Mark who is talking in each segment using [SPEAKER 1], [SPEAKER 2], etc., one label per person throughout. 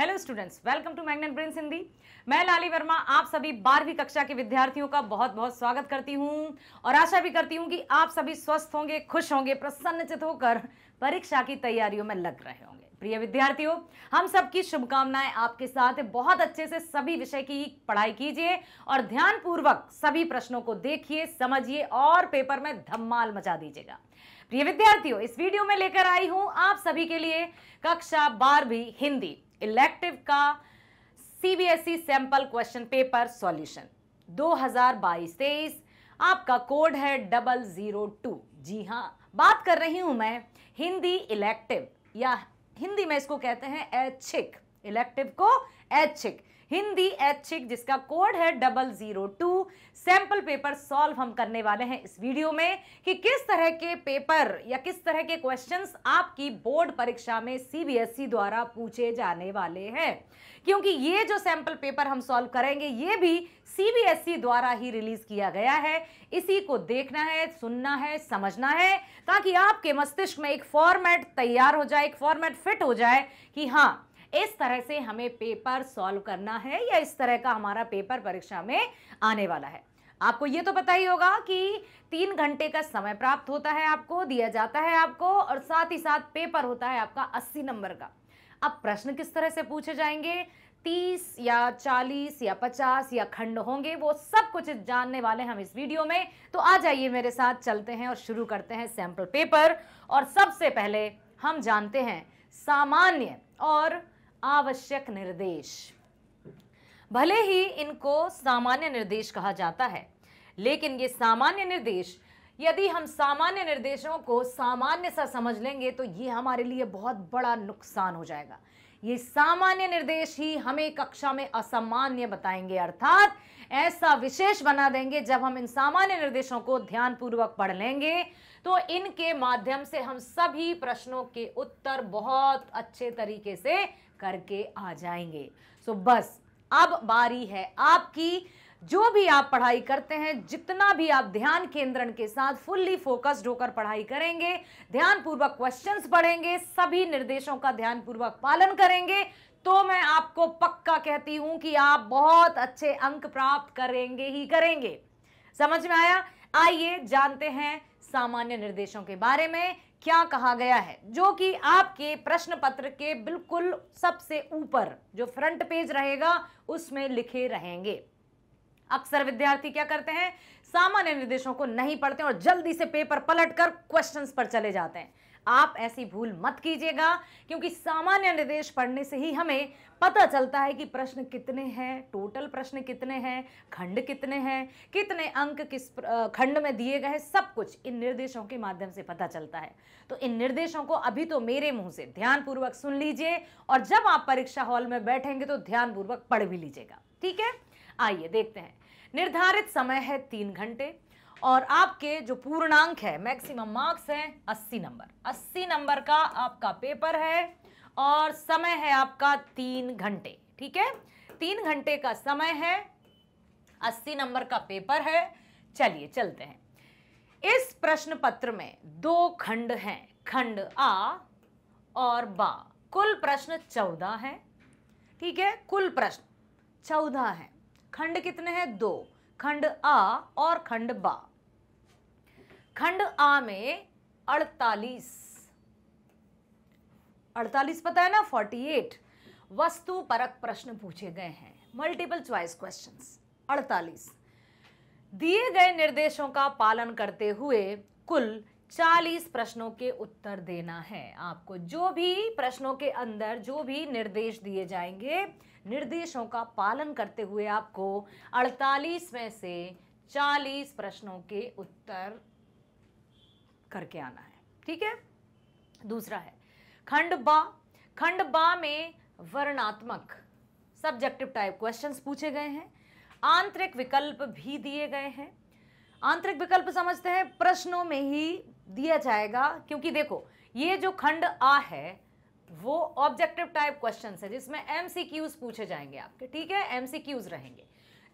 [SPEAKER 1] Hello students welcome to magnet brain Hindi मैं लाली वर्मा आप सभी बारहवीं कक्षा के विद्यार्थियों का बहुत बहुत स्वागत करती हूँ और आशा भी करती हूं कि आप सभी स्वस्थ होंगे खुश होंगे प्रसन्नचित होकर परीक्षा की तैयारियों में लग रहे होंगे प्रिय विद्यार्थियों हम सबकी शुभकामनाएं आपके साथ बहुत अच्छे से सभी विषय की पढ़ाई कीजिए और ध्यानपूर्वक सभी प्रश्नों को देखिए समझिए और पेपर में धमाल मचा दीजिएगा प्रिय विद्यार्थियों इस वीडियो में लेकर आई हूं आप सभी के लिए कक्षा बारहवीं हिंदी इलेक्टिव का CBSE sample question paper solution 2022-23 आपका कोड है डबल जीरो टू जी हाँ बात कर रही हूं मैं हिंदी इलेक्टिव या हिंदी में इसको कहते हैं ऐच्छिक इलेक्टिव को ऐच्छिक हिंदी ऐच्छिक जिसका कोड है double zero two sample paper solve हम करने वाले हैं इस वीडियो में कि किस तरह के पेपर या किस तरह के क्वेश्चंस आपकी बोर्ड परीक्षा में सीबीएसई e द्वारा पूछे जाने वाले हैं क्योंकि ये जो सैंपल पेपर हम सॉल्व करेंगे ये भी सीबीएसई e द्वारा ही रिलीज किया गया है इसी को देखना है सुनना है समझना है ताकि आपके मस्तिष्क में एक फॉर्मेट तैयार हो जाए एक फॉर्मेट फिट हो जाए कि हाँ इस तरह से हमें पेपर सॉल्व करना है या इस तरह का हमारा पेपर परीक्षा में आने वाला है आपको ये तो पता ही होगा कि तीन घंटे का समय प्राप्त होता है आपको दिया जाता है आपको और साथ ही साथ पेपर होता है आपका अस्सी नंबर का अब प्रश्न किस तरह से पूछे जाएंगे तीस या चालीस या पचास या खंड होंगे वो सब कुछ जानने वाले हम इस वीडियो में तो आ जाइए मेरे साथ चलते हैं और शुरू करते हैं सैंपल पेपर और सबसे पहले हम जानते हैं सामान्य और आवश्यक निर्देश भले ही इनको सामान्य निर्देश कहा जाता है लेकिन ये सामान्य निर्देश यदि हम सामान्य निर्देशों को सामान्य सा समझ लेंगे तो ये हमारे लिए बहुत बड़ा नुकसान हो जाएगा ये सामान्य निर्देश ही हमें कक्षा में असामान्य बताएंगे अर्थात ऐसा विशेष बना देंगे जब हम इन सामान्य निर्देशों को ध्यानपूर्वक पढ़ लेंगे तो इनके माध्यम से हम सभी प्रश्नों के उत्तर बहुत अच्छे तरीके से करके आ जाएंगे सो so, बस अब बारी है आपकी जो भी आप पढ़ाई करते हैं जितना भी आप ध्यान केंद्रण के साथ फुल्ली फोकस्ड होकर पढ़ाई करेंगे पूर्वक क्वेश्चंस पढ़ेंगे सभी निर्देशों का ध्यानपूर्वक पालन करेंगे तो मैं आपको पक्का कहती हूं कि आप बहुत अच्छे अंक प्राप्त करेंगे ही करेंगे समझ में आया आइए जानते हैं सामान्य निर्देशों के बारे में क्या कहा गया है जो कि आपके प्रश्न पत्र के बिल्कुल सबसे ऊपर जो फ्रंट पेज रहेगा उसमें लिखे रहेंगे अक्सर विद्यार्थी क्या करते हैं सामान्य निर्देशों को नहीं पढ़ते और जल्दी से पेपर पलट कर क्वेश्चन पर चले जाते हैं आप ऐसी भूल मत कीजिएगा क्योंकि सामान्य निर्देश पढ़ने से ही हमें पता चलता है कि प्रश्न कितने हैं टोटल प्रश्न कितने हैं खंड कितने हैं कितने अंक किस खंड में दिए गए हैं सब कुछ इन निर्देशों के माध्यम से पता चलता है तो इन निर्देशों को अभी तो मेरे मुंह से ध्यानपूर्वक सुन लीजिए और जब आप परीक्षा हॉल में बैठेंगे तो ध्यानपूर्वक पढ़ भी लीजिएगा ठीक है आइए देखते हैं निर्धारित समय है तीन घंटे और आपके जो पूर्णांक है मैक्सिमम मार्क्स है अस्सी नंबर अस्सी नंबर का आपका पेपर है और समय है आपका तीन घंटे ठीक है तीन घंटे का समय है अस्सी नंबर का पेपर है चलिए चलते हैं इस प्रश्न पत्र में दो खंड हैं खंड आ और बा कुल प्रश्न चौदह हैं ठीक है कुल प्रश्न चौदह हैं खंड कितने हैं दो खंड आ और खंड बा खंड आ में अड़तालीस अड़तालीस पता है ना फोर्टी एट वस्तु परक प्रश्न पूछे गए हैं मल्टीपल च्वाइस क्वेश्चंस अड़तालीस दिए गए निर्देशों का पालन करते हुए कुल चालीस प्रश्नों के उत्तर देना है आपको जो भी प्रश्नों के अंदर जो भी निर्देश दिए जाएंगे निर्देशों का पालन करते हुए आपको 48 में से 40 प्रश्नों के उत्तर करके आना है ठीक है दूसरा है खंड बा खंड बा में वर्णात्मक सब्जेक्टिव टाइप क्वेश्चंस पूछे गए हैं आंतरिक विकल्प भी दिए गए हैं आंतरिक विकल्प समझते हैं प्रश्नों में ही दिया जाएगा क्योंकि देखो ये जो खंड आ है वो ऑब्जेक्टिव टाइप क्वेश्चन है जिसमें एम पूछे जाएंगे आपके ठीक है एम रहेंगे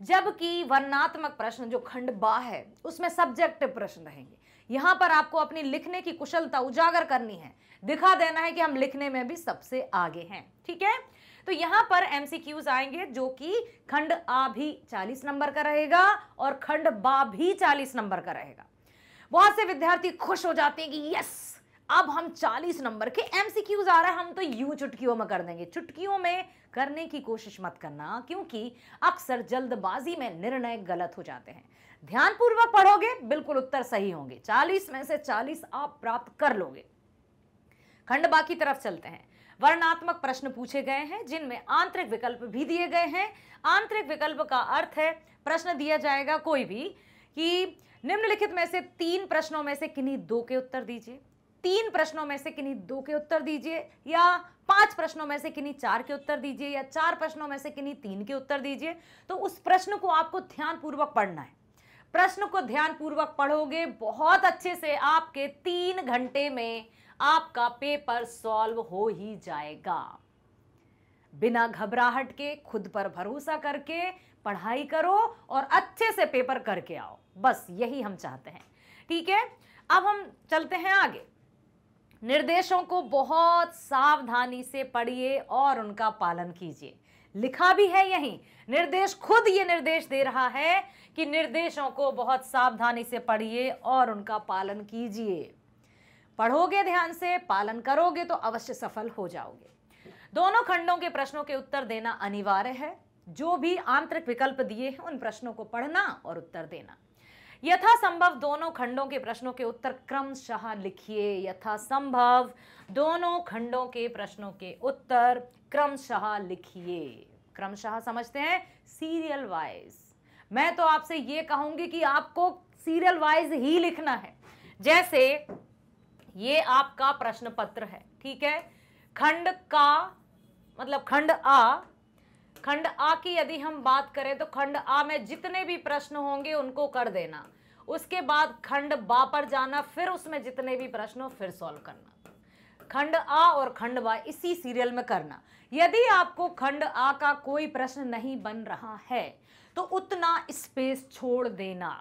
[SPEAKER 1] जबकि वर्णात्मक प्रश्न जो खंड बा है उसमें सब्जेक्टिव प्रश्न रहेंगे यहां पर आपको अपनी लिखने की कुशलता उजागर करनी है दिखा देना है कि हम लिखने में भी सबसे आगे हैं ठीक है तो यहां पर एमसीक्यूज आएंगे जो कि खंड आ भी 40 नंबर का रहेगा और खंड बा भी 40 नंबर का रहेगा बहुत से विद्यार्थी खुश हो जाते हैं कि यस अब हम 40 नंबर के एमसीक्यूज आ रहा है हम तो यू चुटकियों में कर देंगे चुटकियों में करने की कोशिश मत करना क्योंकि अक्सर जल्दबाजी में निर्णय गलत हो जाते हैं ध्यानपूर्वक पढ़ोगे बिल्कुल उत्तर सही होंगे 40 में से 40 आप प्राप्त कर लोगे खंड बाकी तरफ चलते हैं वर्णात्मक प्रश्न पूछे गए हैं जिनमें आंतरिक विकल्प भी दिए गए हैं आंतरिक विकल्प का अर्थ है प्रश्न दिया जाएगा कोई भी कि निम्नलिखित में से तीन प्रश्नों में से किन्हीं दो के उत्तर दीजिए तीन प्रश्नों में से किन्हीं दो के उत्तर दीजिए या पांच प्रश्नों में से किन्हीं चार के उत्तर दीजिए या चार प्रश्नों में से किन्हीं तीन के उत्तर दीजिए तो उस प्रश्न को आपको ध्यानपूर्वक पढ़ना है प्रश्न को ध्यानपूर्वक पढ़ोगे बहुत अच्छे से आपके तीन घंटे में आपका पेपर सॉल्व हो ही जाएगा बिना घबराहट के खुद पर भरोसा करके पढ़ाई करो और अच्छे से पेपर करके आओ बस यही हम चाहते हैं ठीक है अब हम चलते हैं आगे निर्देशों को बहुत सावधानी से पढ़िए और उनका पालन कीजिए लिखा भी है यही निर्देश खुद ये निर्देश दे रहा है कि निर्देशों को बहुत सावधानी से पढ़िए और उनका पालन कीजिए पढ़ोगे ध्यान से पालन करोगे तो अवश्य सफल हो जाओगे दोनों खंडों के प्रश्नों के उत्तर देना अनिवार्य है जो भी आंतरिक विकल्प दिए हैं उन प्रश्नों को पढ़ना और उत्तर देना यथासंभव दोनों खंडों के प्रश्नों के उत्तर क्रमशः लिखिए यथासंभव दोनों खंडों के प्रश्नों के उत्तर क्रमशः लिखिए क्रमशः समझते हैं सीरियल वाइज मैं तो आपसे ये कहूंगी कि आपको सीरियल वाइज ही लिखना है जैसे ये आपका प्रश्न पत्र है ठीक है खंड का मतलब खंड आ खंड आ की यदि हम बात करें तो खंड आ में जितने भी प्रश्न होंगे उनको कर देना उसके बाद खंड बा पर जाना फिर उसमें जितने भी प्रश्न हो फिर सॉल्व करना खंड आ और खंड बा इसी सीरियल में करना यदि आपको खंड आ का कोई प्रश्न नहीं बन रहा है तो उतना स्पेस छोड़ देना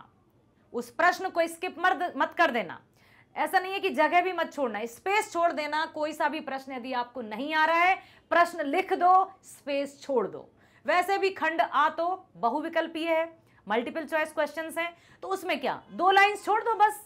[SPEAKER 1] उस प्रश्न को स्किप मत मत कर देना ऐसा नहीं है कि जगह भी मत छोड़ना स्पेस छोड़ देना कोई सा भी प्रश्न यदि आपको नहीं आ रहा है प्रश्न लिख दो स्पेस छोड़ दो वैसे भी खंड आ तो बहुविकल्पीय है मल्टीपल चॉइस क्वेश्चन हैं तो उसमें क्या दो लाइन छोड़ दो बस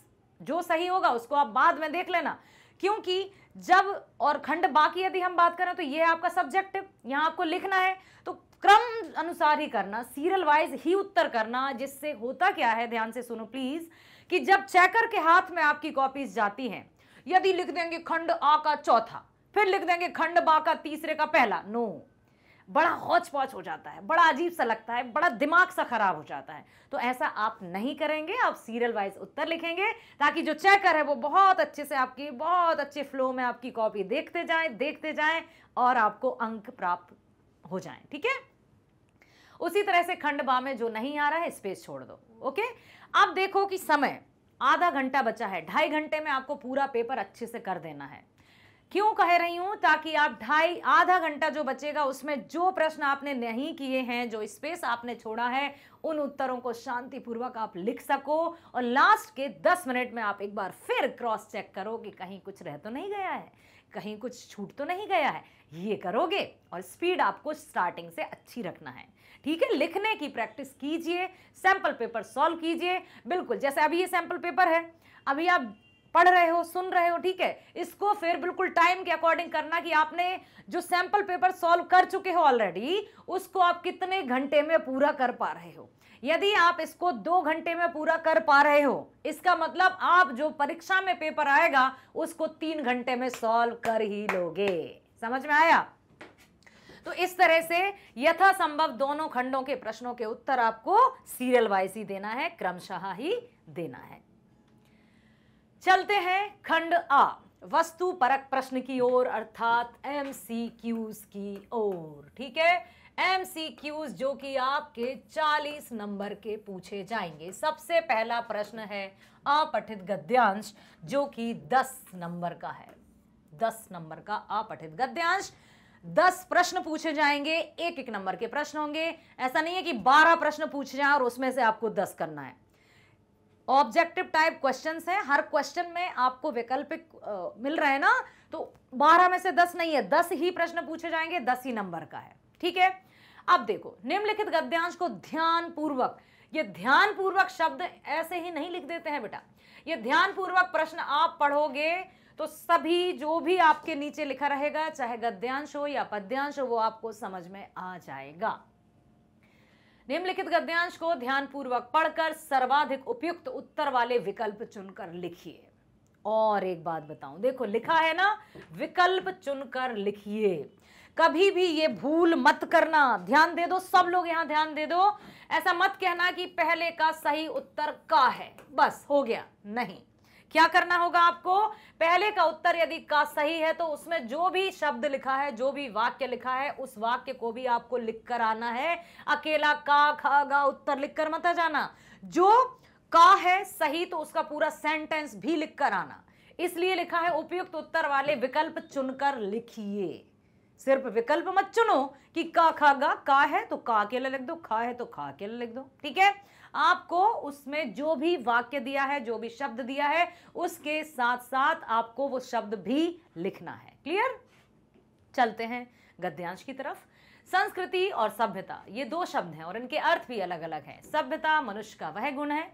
[SPEAKER 1] जो सही होगा उसको आप बाद में देख लेना क्योंकि जब और खंड बाकी यदि हम बात करें तो ये है आपका सब्जेक्ट यहां आपको लिखना है तो क्रम अनुसार ही करना सीरियल वाइज ही उत्तर करना जिससे होता क्या है ध्यान से सुनो प्लीज कि जब चेकर के हाथ में आपकी कॉपीज जाती हैं यदि लिख देंगे खंड आ का चौथा फिर लिख देंगे खंड बा का तीसरे का पहला नो बड़ा हौच पौच हो जाता है बड़ा अजीब सा लगता है बड़ा दिमाग सा खराब हो जाता है तो ऐसा आप नहीं करेंगे आप सीरियल वाइज उत्तर लिखेंगे ताकि जो चेकर है वो बहुत अच्छे से आपकी बहुत अच्छे फ्लो में आपकी कॉपी देखते जाए देखते जाए और आपको अंक प्राप्त हो जाए ठीक है उसी तरह से खंड बा में जो नहीं आ रहा है स्पेस छोड़ दो ओके अब देखो कि समय आधा घंटा बचा है ढाई घंटे में आपको पूरा पेपर अच्छे से कर देना है क्यों कह रही हूं ताकि आप ढाई आधा घंटा जो बचेगा उसमें जो प्रश्न आपने नहीं किए हैं जो स्पेस आपने छोड़ा है उन उत्तरों को शांतिपूर्वक आप लिख सको और लास्ट के दस मिनट में आप एक बार फिर क्रॉस चेक करो कि कहीं कुछ रह तो नहीं गया है कहीं कुछ छूट तो नहीं गया है ये करोगे और स्पीड आपको स्टार्टिंग से अच्छी रखना है ठीक है लिखने की प्रैक्टिस कीजिए सैंपल पेपर सॉल्व कीजिए बिल्कुल जैसे अभी ये सैंपल पेपर है अभी आप पढ़ रहे हो सुन रहे हो ठीक है इसको फिर बिल्कुल टाइम के अकॉर्डिंग करना कि आपने जो सैंपल पेपर सॉल्व कर चुके हो ऑलरेडी उसको आप कितने घंटे में पूरा कर पा रहे हो यदि आप इसको दो घंटे में पूरा कर पा रहे हो इसका मतलब आप जो परीक्षा में पेपर आएगा उसको तीन घंटे में सॉल्व कर ही लोगे समझ में आया तो इस तरह से यथासंभव दोनों खंडों के प्रश्नों के उत्तर आपको सीरियल वाइज ही देना है क्रमशः ही देना है चलते हैं खंड आ वस्तु परक प्रश्न की ओर अर्थात एम की ओर ठीक है एम जो कि आपके 40 नंबर के पूछे जाएंगे सबसे पहला प्रश्न है अपठित गद्यांश जो कि 10 नंबर का है 10 नंबर का अपठित गद्यांश दस प्रश्न पूछे जाएंगे एक एक नंबर के प्रश्न होंगे ऐसा नहीं है कि बारह प्रश्न पूछे जाए और उसमें से आपको दस करना है ऑब्जेक्टिव टाइप क्वेश्चंस हैं हर क्वेश्चन में आपको वैकल्पिक मिल रहे हैं ना तो बारह में से दस नहीं है दस ही प्रश्न पूछे जाएंगे दस ही नंबर का है ठीक है अब देखो निम्नलिखित गद्यांश को ध्यान पूर्वक ये ध्यान पूर्वक शब्द ऐसे ही नहीं लिख देते हैं बेटा ये ध्यान पूर्वक प्रश्न आप पढ़ोगे तो सभी जो भी आपके नीचे लिखा रहेगा चाहे गद्यांश हो या पद्यांश हो वो आपको समझ में आ जाएगा निम्नलिखित गद्यांश को ध्यानपूर्वक पढ़कर सर्वाधिक उपयुक्त उत्तर वाले विकल्प चुनकर लिखिए और एक बात बताऊं देखो लिखा है ना विकल्प चुनकर लिखिए कभी भी ये भूल मत करना ध्यान दे दो सब लोग यहां ध्यान दे दो ऐसा मत कहना कि पहले का सही उत्तर का है बस हो गया नहीं क्या करना होगा आपको पहले का उत्तर यदि का सही है तो उसमें जो भी शब्द लिखा है जो भी वाक्य लिखा है उस वाक्य को भी आपको लिखकर आना है अकेला का खागा उत्तर लिखकर मत जाना जो का है सही तो उसका पूरा सेंटेंस भी लिखकर आना इसलिए लिखा है उपयुक्त उत्तर वाले विकल्प चुनकर लिखिए सिर्फ विकल्प मत चुनो कि का खागा का है तो का अकेला लिख दो खा है तो खा अकेला लिख दो ठीक है आपको उसमें जो भी वाक्य दिया है जो भी शब्द दिया है उसके साथ साथ आपको वो शब्द भी लिखना है क्लियर चलते हैं गद्यांश की तरफ संस्कृति और सभ्यता ये दो शब्द हैं और इनके अर्थ भी अलग अलग हैं सभ्यता मनुष्य का वह गुण है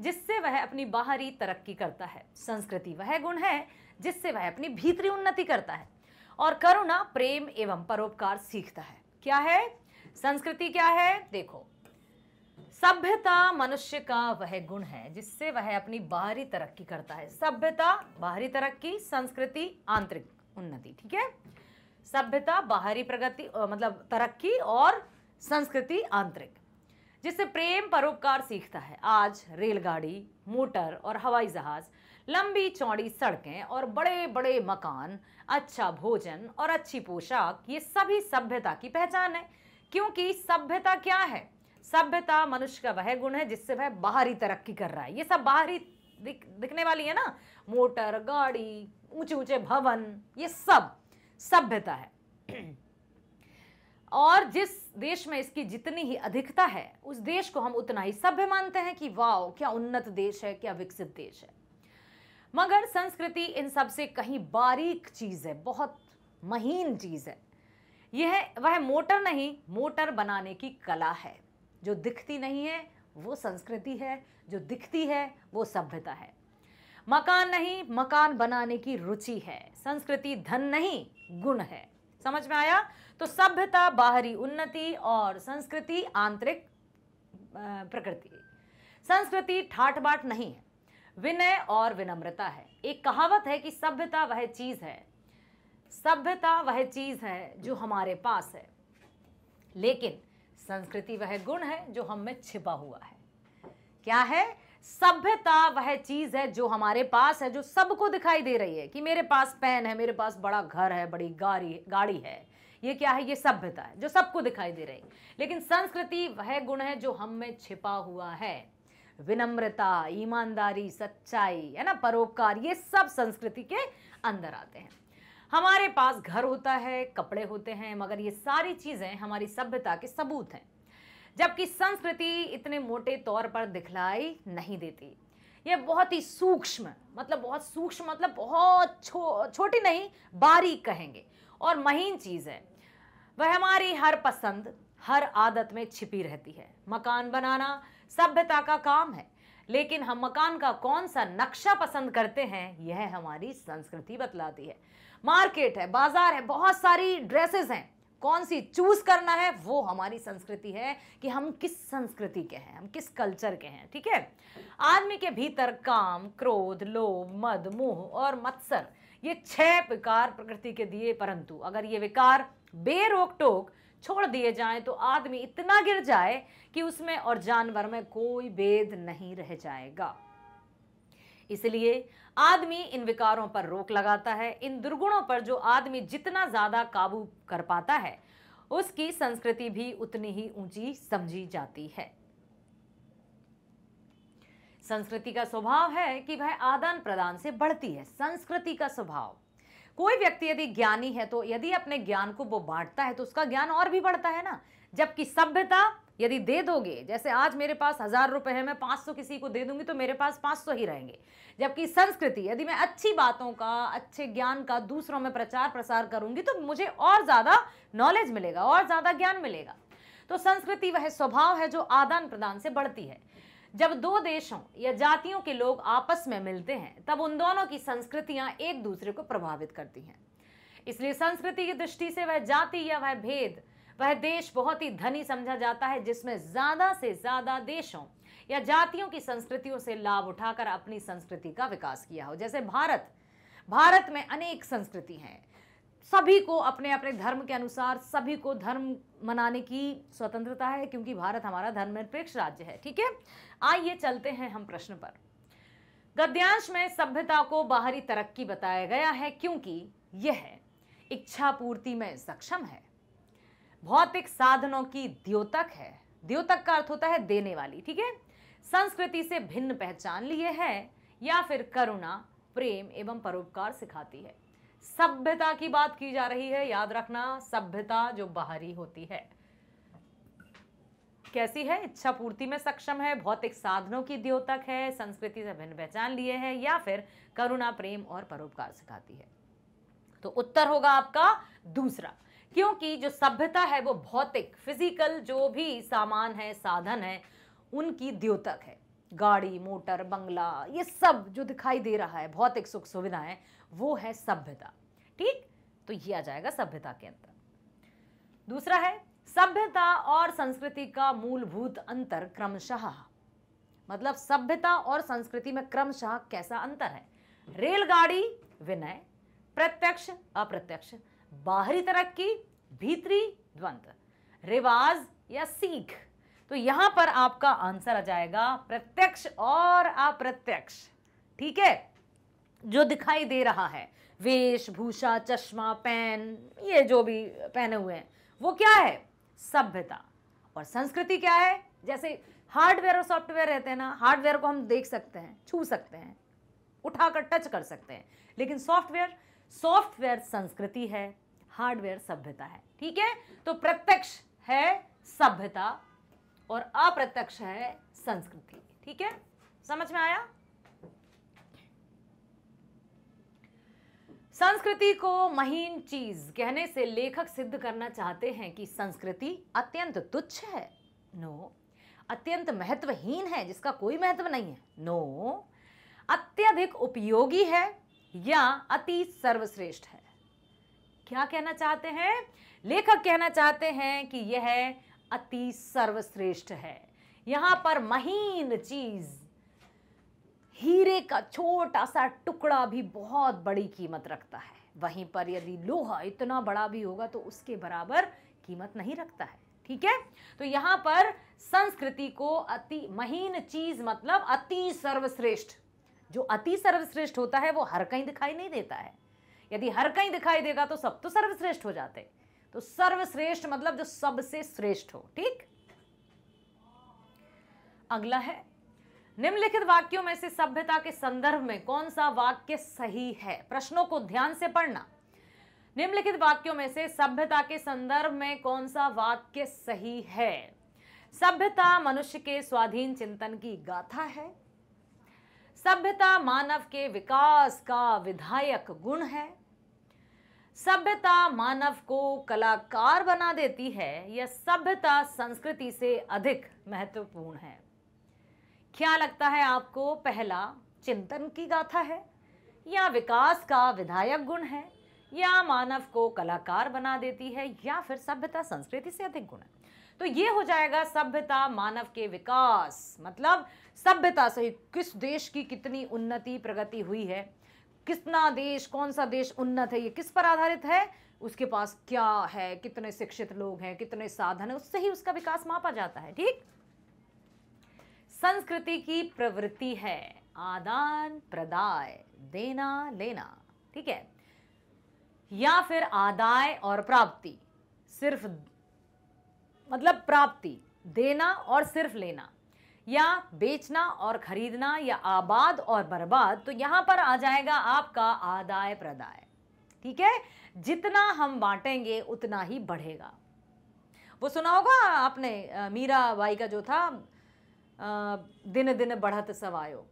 [SPEAKER 1] जिससे वह अपनी बाहरी तरक्की करता है संस्कृति वह गुण है जिससे वह अपनी भीतरी उन्नति करता है और करुणा प्रेम एवं परोपकार सीखता है क्या है संस्कृति क्या है देखो सभ्यता मनुष्य का वह गुण है जिससे वह अपनी बाहरी तरक्की करता है सभ्यता बाहरी तरक्की संस्कृति आंतरिक उन्नति ठीक है सभ्यता बाहरी प्रगति मतलब तरक्की और संस्कृति आंतरिक जिससे प्रेम परोपकार सीखता है आज रेलगाड़ी मोटर और हवाई जहाज़ लंबी चौड़ी सड़कें और बड़े बड़े मकान अच्छा भोजन और अच्छी पोशाक ये सभी सभ्यता की पहचान है क्योंकि सभ्यता क्या है सभ्यता मनुष्य का वह गुण है जिससे वह बाहरी तरक्की कर रहा है ये सब बाहरी दिख, दिखने वाली है ना मोटर गाड़ी ऊंचे ऊंचे भवन ये सब सभ्यता है और जिस देश में इसकी जितनी ही अधिकता है उस देश को हम उतना ही सभ्य मानते हैं कि वाओ क्या उन्नत देश है क्या विकसित देश है मगर संस्कृति इन सब से कहीं बारीक चीज़ है बहुत महीन चीज़ है यह वह मोटर नहीं मोटर बनाने की कला है जो दिखती नहीं है वो संस्कृति है जो दिखती है वो सभ्यता है मकान नहीं मकान बनाने की रुचि है संस्कृति धन नहीं गुण है समझ में आया तो सभ्यता बाहरी उन्नति और संस्कृति आंतरिक प्रकृति संस्कृति ठाट बाट नहीं है विनय और विनम्रता है एक कहावत है कि सभ्यता वह चीज़ है सभ्यता वह चीज़ है जो हमारे पास है लेकिन संस्कृति वह गुण है जो हम में छिपा हुआ है क्या है सभ्यता वह चीज है जो हमारे पास है जो सबको दिखाई दे रही है कि मेरे पास पेन है मेरे पास बड़ा घर है बड़ी गाड़ी गाड़ी है ये क्या है ये सभ्यता है जो सबको दिखाई दे रही लेकिन संस्कृति वह गुण है जो हम में छिपा हुआ है विनम्रता ईमानदारी सच्चाई है ना परोपकार ये सब संस्कृति के अंदर आते हैं हमारे पास घर होता है कपड़े होते हैं मगर ये सारी चीज़ें हमारी सभ्यता के सबूत हैं जबकि संस्कृति इतने मोटे तौर पर दिखलाई नहीं देती ये बहुत ही सूक्ष्म मतलब बहुत सूक्ष्म मतलब बहुत छो छोटी नहीं बारीक कहेंगे और महीन चीज़ है वह हमारी हर पसंद हर आदत में छिपी रहती है मकान बनाना सभ्यता का काम है लेकिन हम मकान का कौन सा नक्शा पसंद करते हैं यह हमारी संस्कृति बतलाती है मार्केट है बाजार है बहुत सारी ड्रेसेस हैं कौन सी चूज करना है वो हमारी संस्कृति है कि हम किस संस्कृति के हैं हम किस कल्चर के हैं ठीक है आदमी के भीतर काम क्रोध लोभ मद मोह और मत्सर ये छह विकार प्रकृति के दिए परंतु अगर ये विकार बेरोक टोक छोड़ दिए जाएं तो आदमी इतना गिर जाए कि उसमें और जानवर में कोई भेद नहीं रह जाएगा इसलिए आदमी इन विकारों पर रोक लगाता है इन दुर्गुणों पर जो आदमी जितना ज़्यादा काबू कर पाता है उसकी संस्कृति भी उतनी ही ऊंची समझी जाती है संस्कृति का स्वभाव है कि वह आदान प्रदान से बढ़ती है संस्कृति का स्वभाव कोई व्यक्ति यदि ज्ञानी है तो यदि अपने ज्ञान को वो बांटता है तो उसका ज्ञान और भी बढ़ता है ना जबकि सभ्यता यदि दे दोगे जैसे आज मेरे पास हज़ार रुपये है मैं पाँच सौ किसी को दे दूंगी तो मेरे पास पाँच सौ ही रहेंगे जबकि संस्कृति यदि मैं अच्छी बातों का अच्छे ज्ञान का दूसरों में प्रचार प्रसार करूंगी तो मुझे और ज़्यादा नॉलेज मिलेगा और ज़्यादा ज्ञान मिलेगा तो संस्कृति वह स्वभाव है जो आदान प्रदान से बढ़ती है जब दो देशों या जातियों के लोग आपस में मिलते हैं तब उन दोनों की संस्कृतियाँ एक दूसरे को प्रभावित करती हैं इसलिए संस्कृति की दृष्टि से वह जाति या वह भेद वह देश बहुत ही धनी समझा जाता है जिसमें ज़्यादा से ज़्यादा देशों या जातियों की संस्कृतियों से लाभ उठाकर अपनी संस्कृति का विकास किया हो जैसे भारत भारत में अनेक संस्कृति हैं सभी को अपने अपने धर्म के अनुसार सभी को धर्म मनाने की स्वतंत्रता है क्योंकि भारत हमारा धर्म निरपेक्ष राज्य है ठीक है आइए चलते हैं हम प्रश्न पर गद्यांश में सभ्यता को बाहरी तरक्की बताया गया है क्योंकि यह इच्छा पूर्ति में सक्षम है भौतिक साधनों की द्योतक है द्योतक का अर्थ होता है देने वाली ठीक है संस्कृति से भिन्न पहचान लिए है या फिर करुणा प्रेम एवं परोपकार सिखाती है सभ्यता की बात की जा रही है याद रखना सभ्यता जो बाहरी होती है कैसी है इच्छा पूर्ति में सक्षम है भौतिक साधनों की द्योतक है संस्कृति से भिन्न पहचान लिए है या फिर करुणा प्रेम और परोपकार सिखाती है तो उत्तर होगा आपका दूसरा क्योंकि जो सभ्यता है वो भौतिक फिजिकल जो भी सामान है साधन है उनकी द्योतक है गाड़ी मोटर बंगला ये सब जो दिखाई दे रहा है भौतिक सुख सुविधाएं वो है सभ्यता ठीक तो ये आ जाएगा सभ्यता के अंतर दूसरा है सभ्यता और संस्कृति का मूलभूत अंतर क्रमशः मतलब सभ्यता और संस्कृति में क्रमशः कैसा अंतर है रेलगाड़ी विनय प्रत्यक्ष अप्रत्यक्ष बाहरी तरक्की भीतरी द्वंद रिवाज या सीख तो यहां पर आपका आंसर आ जाएगा प्रत्यक्ष और अप्रत्यक्ष ठीक है जो दिखाई दे रहा है वेशभूषा चश्मा पेन ये जो भी पहने हुए हैं वो क्या है सभ्यता और संस्कृति क्या है जैसे हार्डवेयर और सॉफ्टवेयर रहते हैं ना हार्डवेयर को हम देख सकते हैं छू सकते हैं उठाकर टच कर सकते हैं लेकिन सॉफ्टवेयर सॉफ्टवेयर संस्कृति है हार्डवेयर सभ्यता है ठीक है तो प्रत्यक्ष है सभ्यता और अप्रत्यक्ष है संस्कृति ठीक है समझ में आया संस्कृति को महीन चीज कहने से लेखक सिद्ध करना चाहते हैं कि संस्कृति अत्यंत तुच्छ है नो no. अत्यंत महत्वहीन है जिसका कोई महत्व नहीं है नो no. अत्यधिक उपयोगी है या अति सर्वश्रेष्ठ है क्या कहना चाहते हैं लेखक कहना चाहते हैं कि यह अति सर्वश्रेष्ठ है यहाँ पर महीन चीज हीरे का छोटा सा टुकड़ा भी बहुत बड़ी कीमत रखता है वहीं पर यदि लोहा इतना बड़ा भी होगा तो उसके बराबर कीमत नहीं रखता है ठीक है तो यहाँ पर संस्कृति को अति महीन चीज मतलब अति सर्वश्रेष्ठ जो अति सर्वश्रेष्ठ होता है वो हर कहीं दिखाई नहीं देता है यदि हर कहीं दिखाई देगा तो सब तो सर्वश्रेष्ठ हो जाते तो सर्वश्रेष्ठ मतलब जो सबसे श्रेष्ठ हो ठीक अगला है निम्नलिखित वाक्यों में से सभ्यता के संदर्भ में कौन सा वाक्य सही है प्रश्नों को ध्यान से पढ़ना निम्नलिखित वाक्यों में से सभ्यता के संदर्भ में कौन सा वाक्य सही है सभ्यता मनुष्य के स्वाधीन चिंतन की गाथा है सभ्यता मानव के विकास का विधायक गुण है सभ्यता मानव को कलाकार बना देती है यह सभ्यता संस्कृति से अधिक महत्वपूर्ण है क्या लगता है आपको पहला चिंतन की गाथा है या विकास का विधायक गुण है या मानव को कलाकार बना देती है या फिर सभ्यता संस्कृति से अधिक गुण है तो ये हो जाएगा सभ्यता मानव के विकास मतलब सभ्यता से ही किस देश की कितनी उन्नति प्रगति हुई है कितना देश कौन सा देश उन्नत है ये किस पर आधारित है उसके पास क्या है कितने शिक्षित लोग हैं कितने साधन है उससे ही उसका विकास मापा जाता है ठीक संस्कृति की प्रवृत्ति है आदान प्रदाय देना लेना ठीक है या फिर आदाय और प्राप्ति सिर्फ मतलब प्राप्ति देना और सिर्फ लेना या बेचना और खरीदना या आबाद और बर्बाद तो यहाँ पर आ जाएगा आपका आदाय प्रदाय ठीक है जितना हम बांटेंगे उतना ही बढ़ेगा वो सुना होगा आपने मीरा बाई का जो था दिन दिन बढ़त सवायो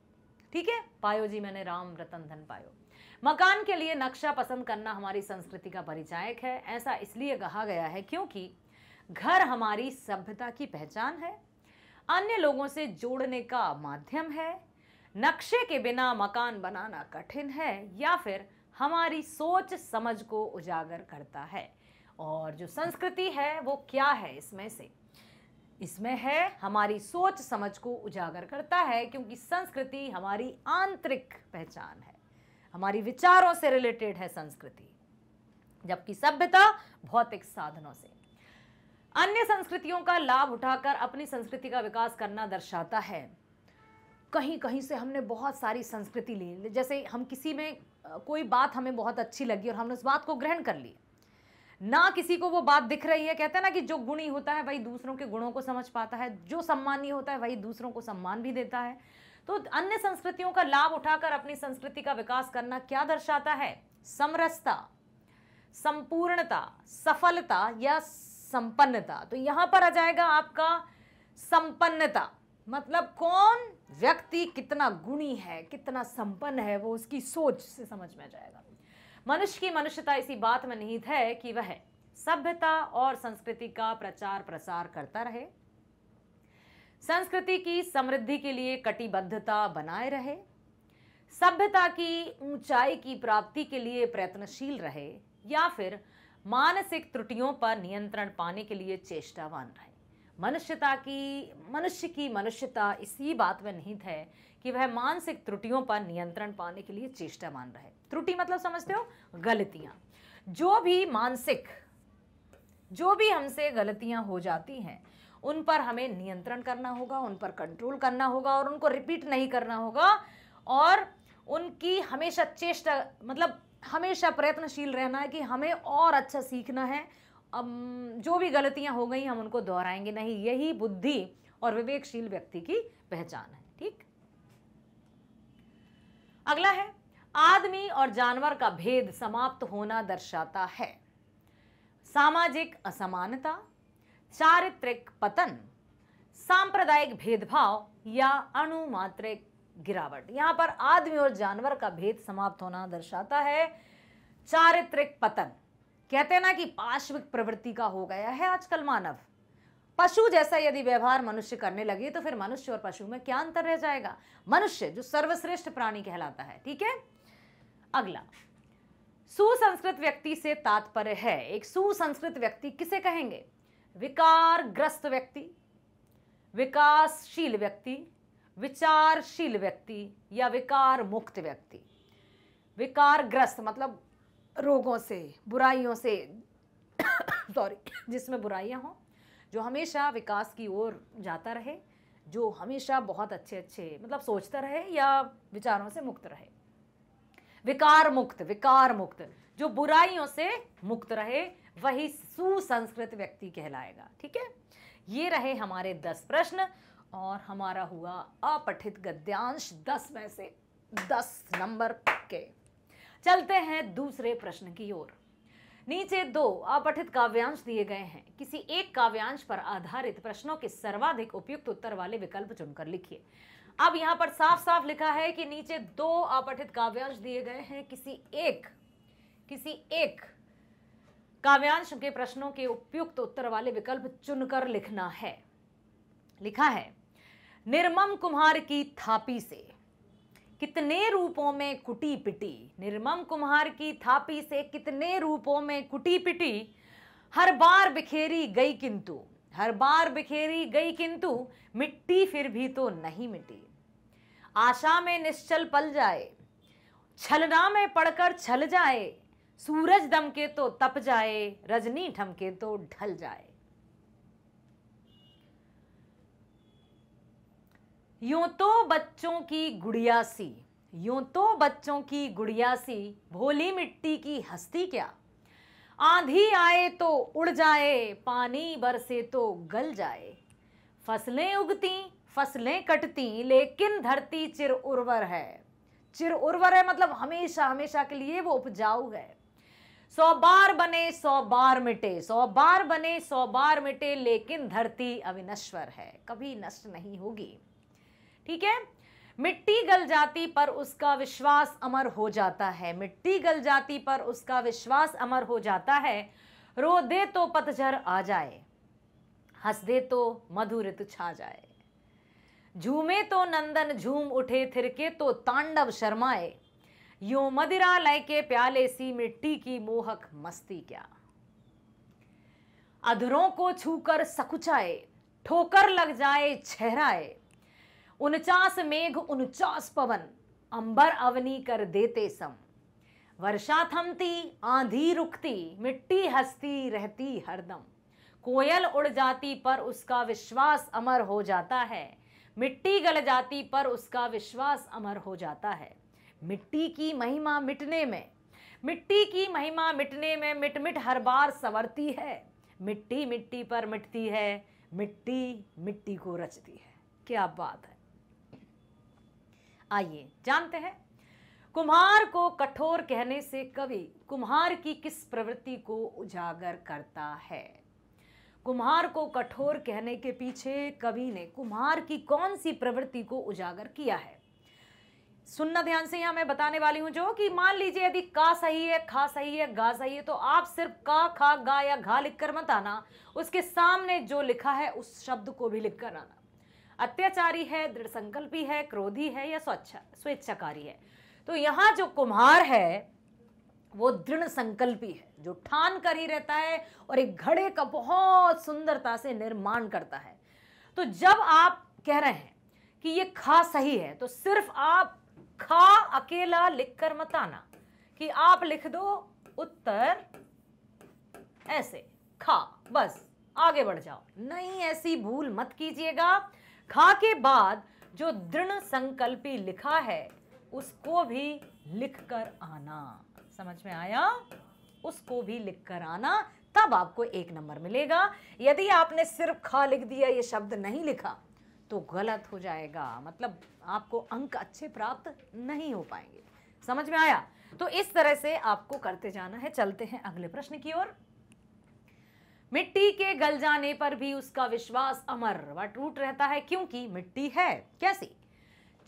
[SPEAKER 1] ठीक है पायो जी मैंने राम रतन धन पायो मकान के लिए नक्शा पसंद करना हमारी संस्कृति का परिचायक है ऐसा इसलिए कहा गया है क्योंकि घर हमारी सभ्यता की पहचान है अन्य लोगों से जोड़ने का माध्यम है नक्शे के बिना मकान बनाना कठिन है या फिर हमारी सोच समझ को उजागर करता है और जो संस्कृति है वो क्या है इसमें से इसमें है हमारी सोच समझ को उजागर करता है क्योंकि संस्कृति हमारी आंतरिक पहचान है हमारी विचारों से रिलेटेड है संस्कृति जबकि सभ्यता भौतिक साधनों से अन्य संस्कृतियों का लाभ उठाकर अपनी संस्कृति का विकास करना दर्शाता है कहीं कहीं से हमने बहुत सारी संस्कृति ली जैसे हम किसी में कोई बात हमें बहुत अच्छी लगी और हमने उस बात को ग्रहण कर ली ना किसी को वो बात दिख रही है कहते हैं ना कि जो गुणी होता है वही दूसरों के गुणों को समझ पाता है जो सम्मानी होता है वही दूसरों को सम्मान भी देता है तो अन्य संस्कृतियों का लाभ उठाकर अपनी संस्कृति का विकास करना क्या दर्शाता है समरसता संपूर्णता सफलता या संपन्नता तो यहां पर आ जाएगा आपका संपन्नता मतलब कौन व्यक्ति कितना गुणी है कितना संपन्न है वो उसकी सोच से समझ में आ जाएगा मनुष्य की मनुष्यता इसी बात में निहित है कि वह सभ्यता और संस्कृति का प्रचार प्रसार करता रहे संस्कृति की समृद्धि के लिए कटिबद्धता बनाए रहे सभ्यता की ऊंचाई की प्राप्ति के लिए प्रयत्नशील रहे या फिर मानसिक त्रुटियों पर नियंत्रण पाने के लिए चेष्टावान रहे मनुष्यता की मनुष्य की मनुष्यता इसी बात में निहित है कि वह मानसिक त्रुटियों पर नियंत्रण पाने के लिए चेष्टावान रहे त्रुटि मतलब समझते हो गलतियाँ जो भी मानसिक जो भी हमसे गलतियाँ हो जाती हैं उन पर हमें नियंत्रण करना होगा उन पर कंट्रोल करना होगा और उनको रिपीट नहीं करना होगा और उनकी हमेशा चेष्टा मतलब हमेशा प्रयत्नशील रहना है कि हमें और अच्छा सीखना है अब जो भी गलतियां हो गई हम उनको दोहराएंगे नहीं यही बुद्धि और विवेकशील व्यक्ति की पहचान है ठीक अगला है आदमी और जानवर का भेद समाप्त होना दर्शाता है सामाजिक असमानता चारित्रिक पतन सांप्रदायिक भेदभाव या अणुमात्रिक गिरावट यहां पर आदमी और जानवर का भेद समाप्त होना दर्शाता है चारित्रिक पतन कहते हैं ना कि पार्श्विक प्रवृत्ति का हो गया है आजकल मानव पशु जैसा यदि व्यवहार मनुष्य करने लगे तो फिर मनुष्य और पशु में क्या अंतर रह जाएगा मनुष्य जो सर्वश्रेष्ठ प्राणी कहलाता है ठीक है अगला सुसंस्कृत व्यक्ति से तात्पर्य है एक सुसंस्कृत व्यक्ति किसे कहेंगे विकार ग्रस्त व्यक्ति विकासशील व्यक्ति विचारशील व्यक्ति या विकार मुक्त व्यक्ति विकारग्रस्त मतलब रोगों से बुराइयों से सॉरी जिसमें बुराइयाँ हों जो हमेशा विकास की ओर जाता रहे जो हमेशा बहुत अच्छे अच्छे मतलब सोचता रहे या विचारों से मुक्त रहे विकार मुक्त विकार मुक्त जो बुराइयों से मुक्त रहे वही सुसंस्कृत व्यक्ति कहलाएगा ठीक है ये रहे हमारे दस प्रश्न और हमारा हुआ अपठित गद्यांश दस में से दस नंबर के चलते हैं दूसरे प्रश्न की ओर नीचे दो अपठित काव्यांश दिए गए हैं किसी एक काव्यांश पर आधारित प्रश्नों के सर्वाधिक उपयुक्त उत्तर वाले विकल्प चुनकर लिखिए अब यहां पर साफ साफ लिखा है कि नीचे दो अपठित काव्यांश दिए गए हैं किसी एक किसी एक काव्यांश के प्रश्नों के उपयुक्त उत्तर वाले विकल्प चुनकर लिखना है लिखा है निर्मम कुम्हार की थापी से कितने रूपों में कुटी पिटी निर्मम कुम्हार की थापी से कितने रूपों में कुटी पिटी हर बार बिखेरी गई किंतु हर बार बिखेरी गई किंतु मिट्टी फिर भी तो नहीं मिटी आशा में निश्चल पल जाए छलना में पड़कर छल जाए सूरज दम के तो तप जाए रजनी ठमके तो ढल जाए यूं तो बच्चों की गुड़िया सी यूं तो बच्चों की गुड़िया सी भोली मिट्टी की हस्ती क्या आंधी आए तो उड़ जाए पानी बरसे तो गल जाए फसलें उगती फसलें कटती लेकिन धरती चिर उर्वर है चिर उर्वर है मतलब हमेशा हमेशा के लिए वो उपजाऊ है सौ बार बने सौ बार मिटे सौ बार बने सौ बार मिटे लेकिन धरती अविनश्वर है कभी नष्ट नहीं होगी ठीक है मिट्टी गल जाती पर उसका विश्वास अमर हो जाता है मिट्टी गल जाती पर उसका विश्वास अमर हो जाता है रो दे तो पतझर आ जाए हंस दे तो मधुर छा जाए झूमे तो नंदन झूम उठे थिरके तो तांडव शर्माए यो मदिरा लय के प्याले सी मिट्टी की मोहक मस्ती क्या अधरों को छूकर सकुचाए ठोकर लग जाए छहराए उनचास मेघ उनचास पवन अंबर अवनी कर देते सम वर्षा थमती आंधी रुकती मिट्टी हंसती रहती हरदम कोयल उड़ जाती पर उसका विश्वास अमर हो जाता है मिट्टी गल जाती पर उसका विश्वास अमर हो जाता है मिट्टी की महिमा मिटने में मिट्टी की महिमा मिटने में मिट मिट हर बार सवरती है मिट्टी मिट्टी पर मिटती है मिट्टी मिट्टी को रचती है क्या बात है आइए जानते हैं कुम्हार को कठोर कहने से कवि कुम्हार की किस प्रवृत्ति को उजागर करता है कुम्हार को कठोर कहने के पीछे कवि ने कुम्हार की कौन सी प्रवृत्ति को उजागर किया है सुनना ध्यान से यहां मैं बताने वाली हूं जो कि मान लीजिए यदि का सही है खा सही है गा सही है तो आप सिर्फ का खा गा या घा लिखकर मत आना उसके सामने जो लिखा है उस शब्द को भी लिखकर आना अत्याचारी है दृढ़ संकल्पी है क्रोधी है या स्वच्छा स्वेच्छाकारी है तो यहाँ जो कुम्हार है वो दृढ़ संकल्पी है जो ठान कर ही रहता है और एक घड़े का बहुत सुंदरता से निर्माण करता है तो जब आप कह रहे हैं कि ये खा सही है तो सिर्फ आप खा अकेला लिखकर मत आना कि आप लिख दो उत्तर ऐसे खा बस आगे बढ़ जाओ नहीं ऐसी भूल मत कीजिएगा खा के बाद जो दृढ़ संकल्पी लिखा है उसको भी लिख कर आना समझ में आया उसको भी लिख कर आना तब आपको एक नंबर मिलेगा यदि आपने सिर्फ खा लिख दिया ये शब्द नहीं लिखा तो गलत हो जाएगा मतलब आपको अंक अच्छे प्राप्त नहीं हो पाएंगे समझ में आया तो इस तरह से आपको करते जाना है चलते हैं अगले प्रश्न की ओर मिट्टी के गल जाने पर भी उसका विश्वास अमर व टूट रहता है क्योंकि मिट्टी है कैसी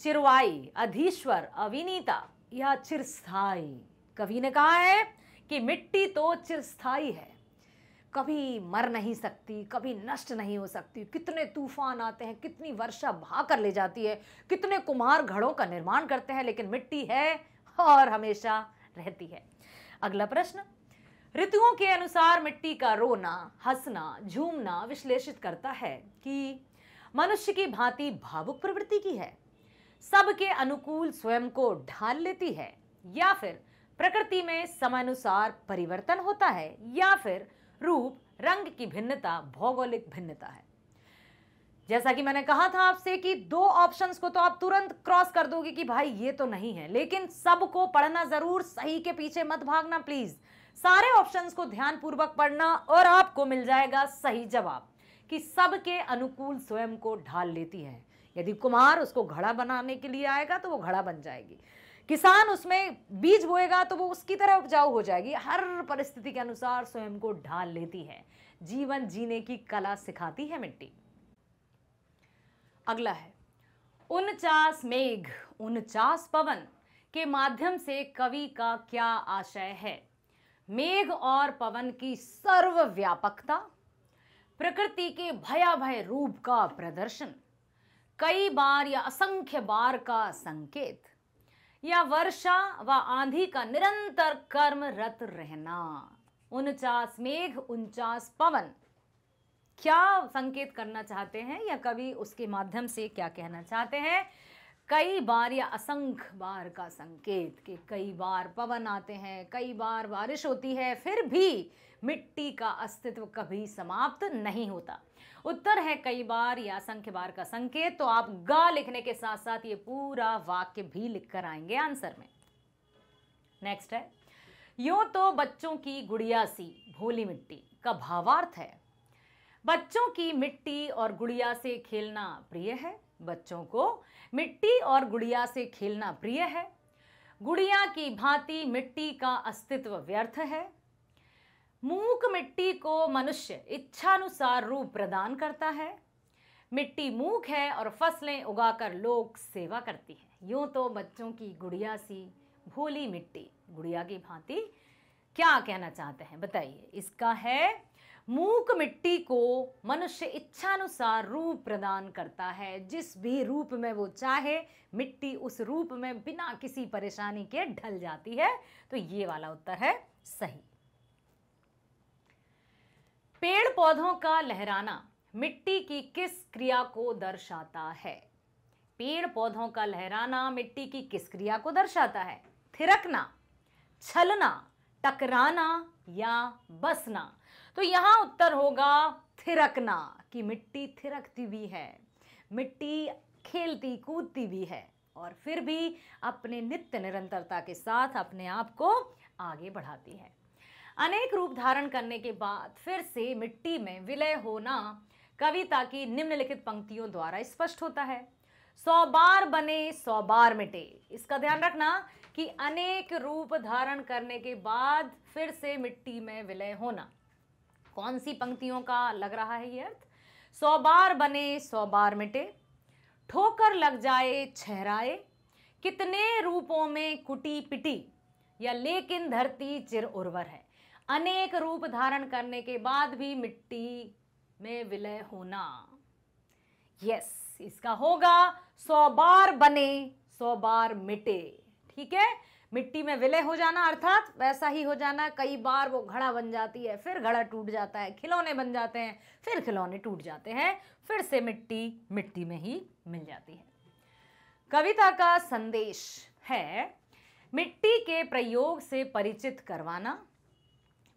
[SPEAKER 1] चिरवाई अधीश्वर अविनीता या चिरस्थाई कवि ने कहा है कि मिट्टी तो चिरस्थाई है कभी मर नहीं सकती कभी नष्ट नहीं हो सकती कितने तूफान आते हैं कितनी वर्षा भा कर ले जाती है कितने कुम्हार घड़ों का निर्माण करते हैं लेकिन मिट्टी है और हमेशा रहती है अगला प्रश्न ऋतुओं के अनुसार मिट्टी का रोना हंसना झूमना विश्लेषित करता है कि मनुष्य की भांति भावुक प्रवृत्ति की है सबके अनुकूल स्वयं को ढाल लेती है या फिर प्रकृति में समयानुसार परिवर्तन होता है या फिर रूप रंग की भिन्नता भौगोलिक भिन्नता है जैसा कि मैंने कहा था आपसे कि दो ऑप्शंस को तो आप तुरंत क्रॉस कर दोगे कि भाई ये तो नहीं है लेकिन सबको पढ़ना जरूर सही के पीछे मत भागना प्लीज सारे ऑप्शंस को ध्यानपूर्वक पढ़ना और आपको मिल जाएगा सही जवाब कि सबके अनुकूल स्वयं को ढाल लेती है यदि कुमार उसको घड़ा बनाने के लिए आएगा तो वो घड़ा बन जाएगी किसान उसमें बीज बोएगा तो वो उसकी तरह उपजाऊ हो जाएगी हर परिस्थिति के अनुसार स्वयं को ढाल लेती है जीवन जीने की कला सिखाती है मिट्टी अगला है उनचास मेघ उनचास पवन के माध्यम से कवि का क्या आशय है मेघ और पवन की सर्वव्यापकता प्रकृति के भयाभय रूप का प्रदर्शन कई बार या असंख्य बार का संकेत या वर्षा व आंधी का निरंतर कर्मरत रहना उनचास मेघ उनचास पवन क्या संकेत करना चाहते हैं या कवि उसके माध्यम से क्या कहना चाहते हैं कई बार या असंख्य बार का संकेत कि कई बार पवन आते हैं कई बार बारिश होती है फिर भी मिट्टी का अस्तित्व कभी समाप्त नहीं होता उत्तर है कई बार या असंख्य बार का संकेत तो आप गा लिखने के साथ साथ ये पूरा वाक्य भी लिख कर आएंगे आंसर में नेक्स्ट है यूं तो बच्चों की गुड़िया सी भोली मिट्टी का भावार्थ है बच्चों की मिट्टी और गुड़िया से खेलना प्रिय है बच्चों को मिट्टी और गुड़िया से खेलना प्रिय है गुड़िया की भांति मिट्टी का अस्तित्व व्यर्थ है मूक मिट्टी को मनुष्य इच्छानुसार रूप प्रदान करता है मिट्टी मूक है और फसलें उगाकर लोग सेवा करती है यूँ तो बच्चों की गुड़िया सी भोली मिट्टी गुड़िया की भांति क्या कहना चाहते हैं बताइए इसका है मूक मिट्टी को मनुष्य इच्छानुसार रूप प्रदान करता है जिस भी रूप में वो चाहे मिट्टी उस रूप में बिना किसी परेशानी के ढल जाती है तो ये वाला उत्तर है सही पेड़ पौधों का लहराना मिट्टी की किस क्रिया को दर्शाता है पेड़ पौधों का लहराना मिट्टी की किस क्रिया को दर्शाता है थिरकना छलना टकराना या बसना तो यहाँ उत्तर होगा थिरकना कि मिट्टी थिरकती भी है मिट्टी खेलती कूदती भी है और फिर भी अपने नित्य निरंतरता के साथ अपने आप को आगे बढ़ाती है अनेक रूप धारण करने के बाद फिर से मिट्टी में विलय होना कविता की निम्नलिखित पंक्तियों द्वारा स्पष्ट होता है सौ बार बने सौ बार मिटे इसका ध्यान रखना कि अनेक रूप धारण करने के बाद फिर से मिट्टी में विलय होना कौन सी पंक्तियों का लग रहा है ये अर्थ सौ बार बने सौ बार मिटे ठोकर लग जाए छहराए कितने रूपों में कुटी पिटी या लेकिन धरती चिर उर्वर है अनेक रूप धारण करने के बाद भी मिट्टी में विलय होना यस इसका होगा सौ बार बने सौ बार मिटे ठीक है मिट्टी में विलय हो जाना अर्थात वैसा ही हो जाना कई बार वो घड़ा बन जाती है फिर घड़ा टूट जाता है खिलौने बन जाते हैं फिर खिलौने टूट जाते हैं फिर से मिट्टी मिट्टी में ही मिल जाती है कविता का संदेश है मिट्टी के प्रयोग से परिचित करवाना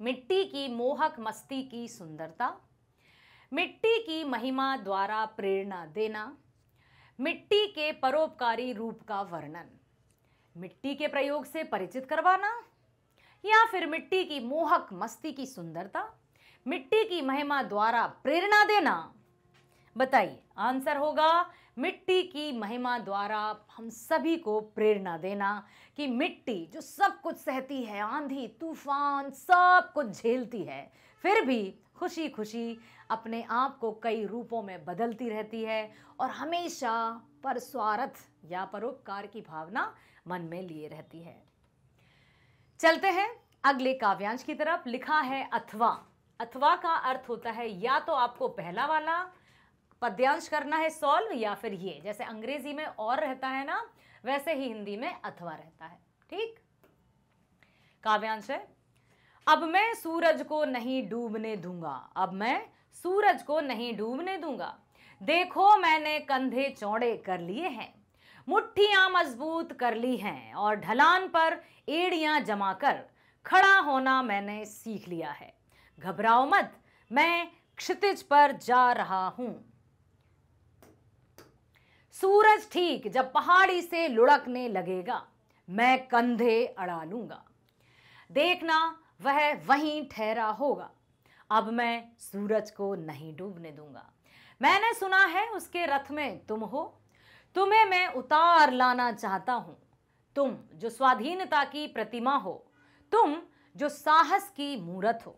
[SPEAKER 1] मिट्टी की मोहक मस्ती की सुंदरता मिट्टी की महिमा द्वारा प्रेरणा देना मिट्टी के परोपकारी रूप का वर्णन मिट्टी के प्रयोग से परिचित करवाना या फिर मिट्टी की मोहक मस्ती की सुंदरता मिट्टी की महिमा द्वारा प्रेरणा देना बताइए आंसर होगा मिट्टी की महिमा द्वारा हम सभी को प्रेरणा देना कि मिट्टी जो सब कुछ सहती है आंधी तूफान सब कुछ झेलती है फिर भी खुशी खुशी अपने आप को कई रूपों में बदलती रहती है और हमेशा पर स्वार्थ या परोपकार की भावना मन में लिए रहती है चलते हैं अगले काव्यांश की तरफ लिखा है अथवा अथवा का अर्थ होता है या तो आपको पहला वाला पद्यांश करना है सॉल्व या फिर ये जैसे अंग्रेजी में और रहता है ना वैसे ही हिंदी में अथवा रहता है ठीक काव्यांश है अब मैं सूरज को नहीं डूबने दूंगा अब मैं सूरज को नहीं डूबने दूंगा देखो मैंने कंधे चौड़े कर लिए हैं मुट्ठियां मजबूत कर ली हैं और ढलान पर एड़ियां जमा कर खड़ा होना मैंने सीख लिया है घबराओ मत मैं क्षितिज पर जा रहा हूं सूरज ठीक जब पहाड़ी से लुढ़कने लगेगा मैं कंधे अड़ा लूंगा देखना वह वहीं ठहरा होगा अब मैं सूरज को नहीं डूबने दूंगा मैंने सुना है उसके रथ में तुम हो तुम्हें मैं उतार लाना चाहता हूं तुम जो स्वाधीनता की प्रतिमा हो तुम जो साहस की मूर्त हो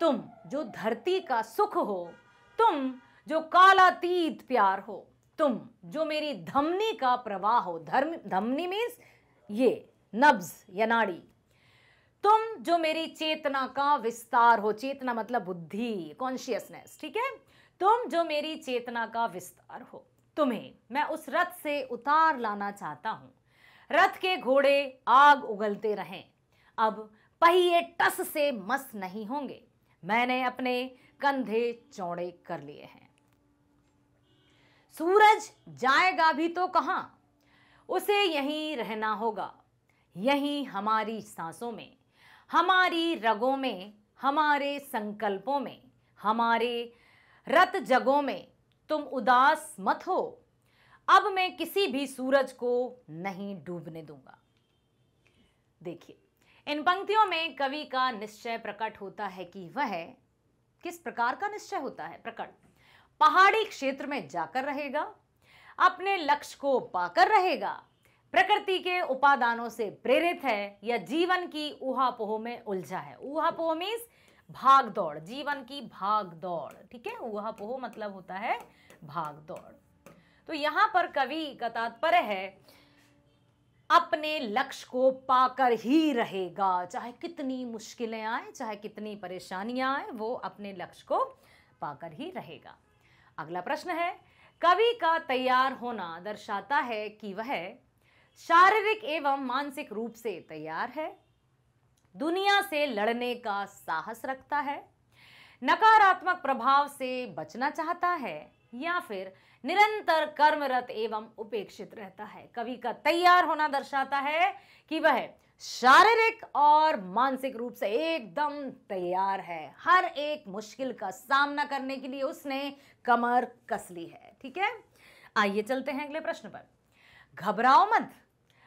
[SPEAKER 1] तुम जो धरती का सुख हो तुम जो कालातीत प्यार हो तुम जो मेरी धमनी का प्रवाह हो धर्म धमनी मीन्स ये नब्ज या नाड़ी तुम जो मेरी चेतना का विस्तार हो चेतना मतलब बुद्धि कॉन्शियसनेस ठीक है तुम जो मेरी चेतना का विस्तार हो तुम्हें मैं उस रथ से उतार लाना चाहता हूं रथ के घोड़े आग उगलते रहे अब पहिए टस से मस नहीं होंगे मैंने अपने कंधे चौड़े कर लिए हैं सूरज जाएगा भी तो कहां उसे यहीं रहना होगा यहीं हमारी सांसों में हमारी रगों में हमारे संकल्पों में हमारे रत जगों में तुम उदास मत हो अब मैं किसी भी सूरज को नहीं डूबने दूंगा देखिए इन पंक्तियों में कवि का निश्चय प्रकट होता है कि वह किस प्रकार का निश्चय होता है प्रकट पहाड़ी क्षेत्र में जाकर रहेगा अपने लक्ष्य को पाकर रहेगा प्रकृति के उपादानों से प्रेरित है या जीवन की उहापोह में उलझा है उहापोह मीन्स भाग दौड़ जीवन की भाग दौड़ ठीक है वह पोह मतलब होता है भाग दौड़ तो यहां पर कवि का तात्पर्य है अपने लक्ष्य को पाकर ही रहेगा चाहे कितनी मुश्किलें आए चाहे कितनी परेशानियां आए वो अपने लक्ष्य को पाकर ही रहेगा अगला प्रश्न है कवि का तैयार होना दर्शाता है कि वह शारीरिक एवं मानसिक रूप से तैयार है दुनिया से लड़ने का साहस रखता है नकारात्मक प्रभाव से बचना चाहता है या फिर निरंतर कर्मरत एवं उपेक्षित रहता है कवि का तैयार होना दर्शाता है कि वह शारीरिक और मानसिक रूप से एकदम तैयार है हर एक मुश्किल का सामना करने के लिए उसने कमर कस ली है ठीक है आइए चलते हैं अगले प्रश्न पर घबराओ मत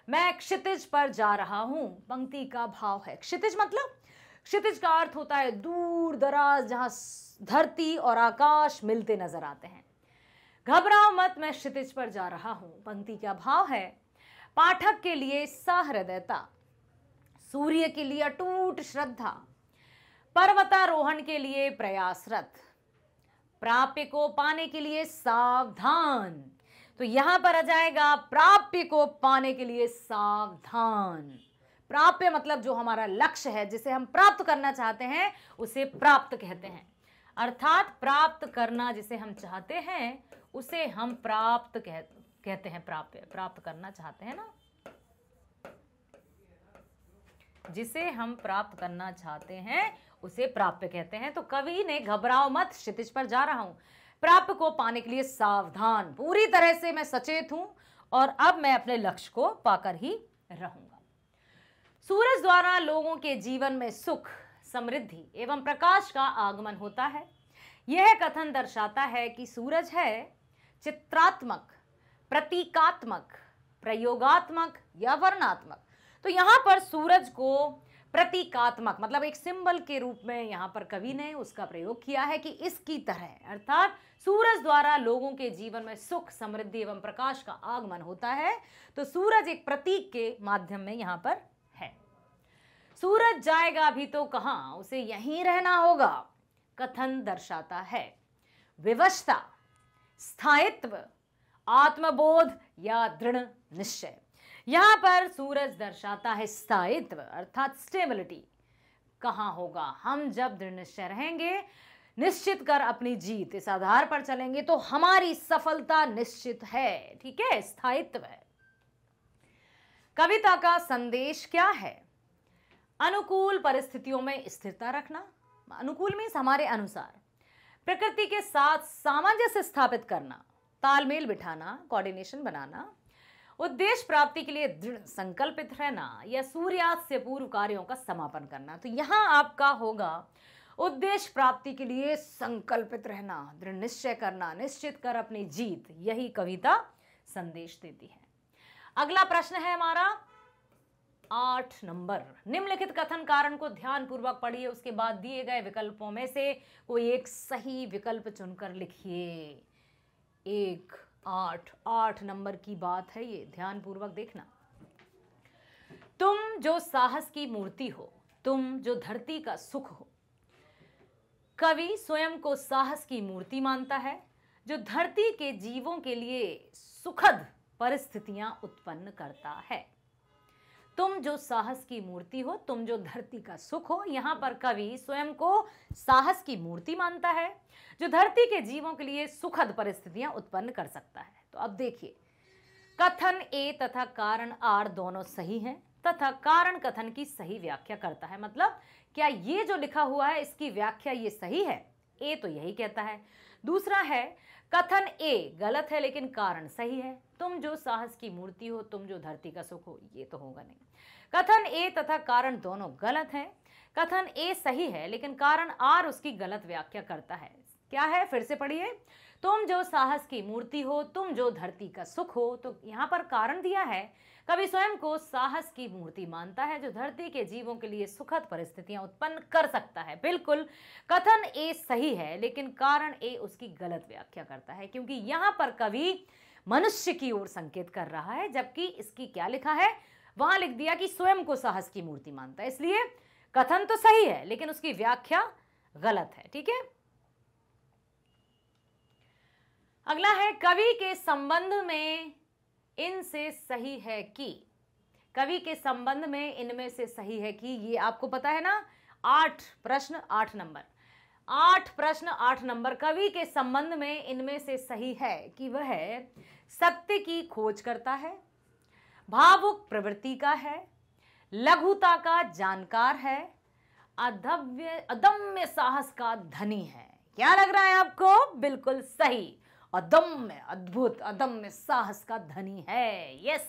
[SPEAKER 1] मैं क्षितिज पर जा रहा हूं पंक्ति का भाव है क्षितिज मतलब क्षितिज का अर्थ होता है दूर दराज जहां धरती और आकाश मिलते नजर आते हैं घबराओ मत मैं क्षितिज पर जा रहा हूं पंक्ति का भाव है पाठक के लिए सहृदयता सूर्य के लिए अटूट श्रद्धा पर्वतारोहण के लिए प्रयासरत प्राप्य को पाने के लिए सावधान तो यहां पर आ जाएगा प्राप्य को पाने के लिए सावधान प्राप्य मतलब जो हमारा लक्ष्य है जिसे हम प्राप्त करना चाहते हैं उसे प्राप्त कहते हैं अर्थात प्राप्त करना जिसे हम चाहते हैं उसे हम प्राप्त कह, कहते हैं प्राप्य प्राप्त करना चाहते हैं ना जिसे हम प्राप्त करना चाहते हैं उसे प्राप्य कहते हैं तो कवि ने घबराओ मत क्षितिज पर जा रहा हूं प्राप्त को पाने के लिए सावधान पूरी तरह से मैं सचेत हूं और अब मैं अपने लक्ष्य को पाकर ही रहूंगा सूरज द्वारा लोगों के जीवन में सुख समृद्धि एवं प्रकाश का आगमन होता है यह कथन दर्शाता है कि सूरज है चित्रात्मक प्रतीकात्मक प्रयोगात्मक या वर्णात्मक तो यहां पर सूरज को प्रतीकात्मक मतलब एक सिंबल के रूप में यहाँ पर कवि ने उसका प्रयोग किया है कि इसकी तरह अर्थात सूरज द्वारा लोगों के जीवन में सुख समृद्धि एवं प्रकाश का आगमन होता है तो सूरज एक प्रतीक के माध्यम में यहाँ पर है सूरज जाएगा भी तो कहाँ उसे यहीं रहना होगा कथन दर्शाता है विवशता स्थायित्व आत्मबोध या दृढ़ निश्चय यहां पर सूरज दर्शाता है स्थायित्व अर्थात स्टेबिलिटी कहां होगा हम जब दृढ़ निश्चय रहेंगे निश्चित कर अपनी जीत इस आधार पर चलेंगे तो हमारी सफलता निश्चित है ठीक है स्थायित्व है कविता का संदेश क्या है अनुकूल परिस्थितियों में स्थिरता रखना अनुकूल मीन्स हमारे अनुसार प्रकृति के साथ सामंजस्य स्थापित करना तालमेल बिठाना कोऑर्डिनेशन बनाना उद्देश्य प्राप्ति के लिए दृढ़ संकल्पित रहना या सूर्यास्त से पूर्व कार्यों का समापन करना तो यहाँ आपका होगा उद्देश्य प्राप्ति के लिए संकल्पित रहना दृढ़ निश्चय करना निश्चित कर अपनी जीत यही कविता संदेश देती है अगला प्रश्न है हमारा आठ नंबर निम्नलिखित कथन कारण को ध्यान पूर्वक पढ़िए उसके बाद दिए गए विकल्पों में से कोई एक सही विकल्प चुनकर लिखिए एक आठ आठ नंबर की बात है ये ध्यानपूर्वक देखना तुम जो साहस की मूर्ति हो तुम जो धरती का सुख हो कवि स्वयं को साहस की मूर्ति मानता है जो धरती के जीवों के लिए सुखद परिस्थितियां उत्पन्न करता है तुम जो साहस की मूर्ति हो तुम जो धरती का सुख हो यहाँ पर कवि स्वयं को साहस की मूर्ति मानता है जो धरती के जीवों के लिए सुखद परिस्थितियां उत्पन्न कर सकता है तो अब देखिए कथन ए तथा कारण आर दोनों सही हैं तथा कारण कथन की सही व्याख्या करता है मतलब क्या ये जो लिखा हुआ है इसकी व्याख्या ये सही है ए तो यही कहता है दूसरा है कथन ए गलत है लेकिन कारण सही है तुम जो साहस की मूर्ति हो तुम जो धरती का सुख हो ये तो होगा नहीं कथन ए तथा कारण दोनों गलत हैं कथन ए सही है लेकिन कारण आर उसकी गलत व्याख्या करता है क्या है फिर से पढ़िए तुम जो साहस की मूर्ति हो तुम जो धरती का सुख हो तो यहाँ पर कारण दिया है कवि स्वयं को साहस की मूर्ति मानता है जो धरती के जीवों के लिए सुखद परिस्थितियां उत्पन्न कर सकता है बिल्कुल कथन ए सही है लेकिन कारण ए उसकी गलत व्याख्या करता है क्योंकि यहां पर कवि मनुष्य की ओर संकेत कर रहा है जबकि इसकी क्या लिखा है वहां लिख दिया कि स्वयं को साहस की मूर्ति मानता है इसलिए कथन तो सही है लेकिन उसकी व्याख्या गलत है ठीक है अगला है कवि के संबंध में इनसे सही है कि कवि के संबंध में इनमें से सही है कि ये आपको पता है ना आठ प्रश्न आठ नंबर आठ प्रश्न आठ नंबर कवि के संबंध में इनमें से सही है कि वह सत्य की खोज करता है भावुक प्रवृत्ति का है लघुता का जानकार है अधव्य अदम्य साहस का धनी है क्या लग रहा है आपको बिल्कुल सही अदम्य अद्भुत अदम्य साहस का धनी है यस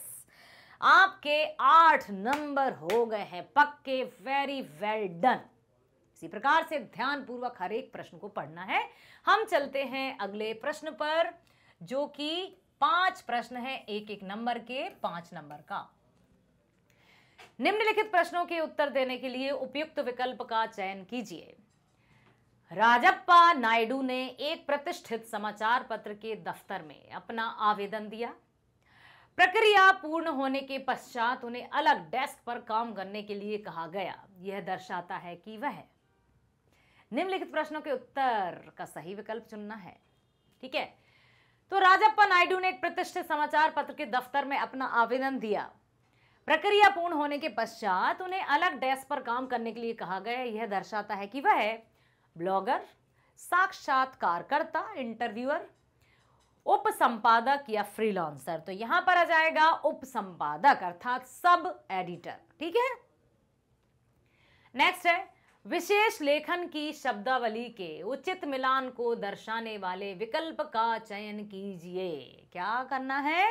[SPEAKER 1] आपके आठ नंबर हो गए हैं पक्के वेरी वेल डन इसी प्रकार से ध्यान पूर्वक हर एक प्रश्न को पढ़ना है हम चलते हैं अगले प्रश्न पर जो कि पांच प्रश्न है एक एक नंबर के पांच नंबर का निम्नलिखित प्रश्नों के उत्तर देने के लिए उपयुक्त विकल्प का चयन कीजिए राजप्पा नायडू ने एक प्रतिष्ठित समाचार पत्र के दफ्तर में अपना आवेदन दिया प्रक्रिया पूर्ण होने के पश्चात उन्हें अलग डेस्क पर काम करने के लिए कहा गया यह दर्शाता है कि वह निम्नलिखित प्रश्नों के उत्तर का सही विकल्प चुनना है ठीक है तो राजप्पा नायडू ने एक प्रतिष्ठित समाचार पत्र के दफ्तर में अपना आवेदन दिया प्रक्रिया पूर्ण होने के पश्चात उन्हें अलग डेस्क पर काम करने के लिए कहा गया यह दर्शाता है कि वह ब्लॉगर साक्षात्कारकर्ता इंटरव्यूअर उप संपादक या फ्रीलांसर तो यहां पर आ जाएगा उप संपादक अर्थात सब एडिटर ठीक है नेक्स्ट है विशेष लेखन की शब्दावली के उचित मिलान को दर्शाने वाले विकल्प का चयन कीजिए क्या करना है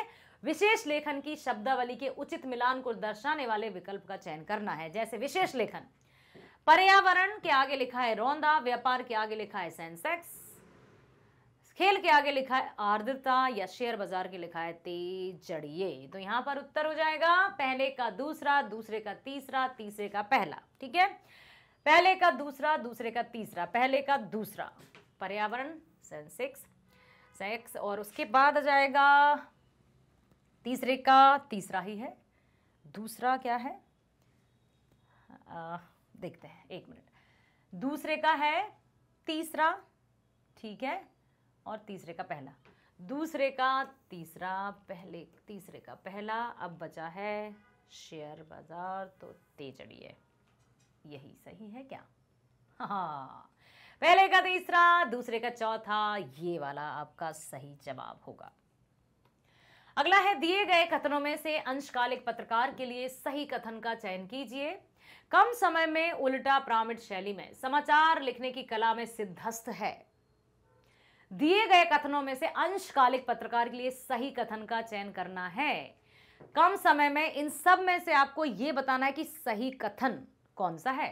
[SPEAKER 1] विशेष लेखन की शब्दावली के उचित मिलान को दर्शाने वाले विकल्प का चयन करना है जैसे विशेष लेखन पर्यावरण के आगे लिखा है रौंदा व्यापार के आगे लिखा है सेंसेक्स खेल के आगे लिखा है आर्द्रता या शेयर बाजार के लिखा है तेजड़िए तो यहां पर उत्तर हो जाएगा पहले का दूसरा दूसरे का तीसरा तीसरे का पहला ठीक है पहले का दूसरा दूसरे का तीसरा पहले का दूसरा पर्यावरण सेंसेक्स सेक्स और उसके बाद आ जाएगा तीसरे का तीसरा ही है दूसरा क्या है आ, देखते हैं एक मिनट दूसरे का है तीसरा ठीक है और तीसरे का पहला दूसरे का तीसरा पहले तीसरे का पहला अब बचा है शेयर बाजार तो ते चढ़िए यही सही है क्या हाँ पहले का तीसरा दूसरे का चौथा ये वाला आपका सही जवाब होगा अगला है दिए गए कथनों में से अंशकालिक पत्रकार के लिए सही कथन का चयन कीजिए कम समय में उल्टा प्रामिट शैली में समाचार लिखने की कला में सिद्धस्त है दिए गए कथनों में से अंशकालिक पत्रकार के लिए सही कथन का चयन करना है कम समय में इन सब में से आपको यह बताना है कि सही कथन कौन सा है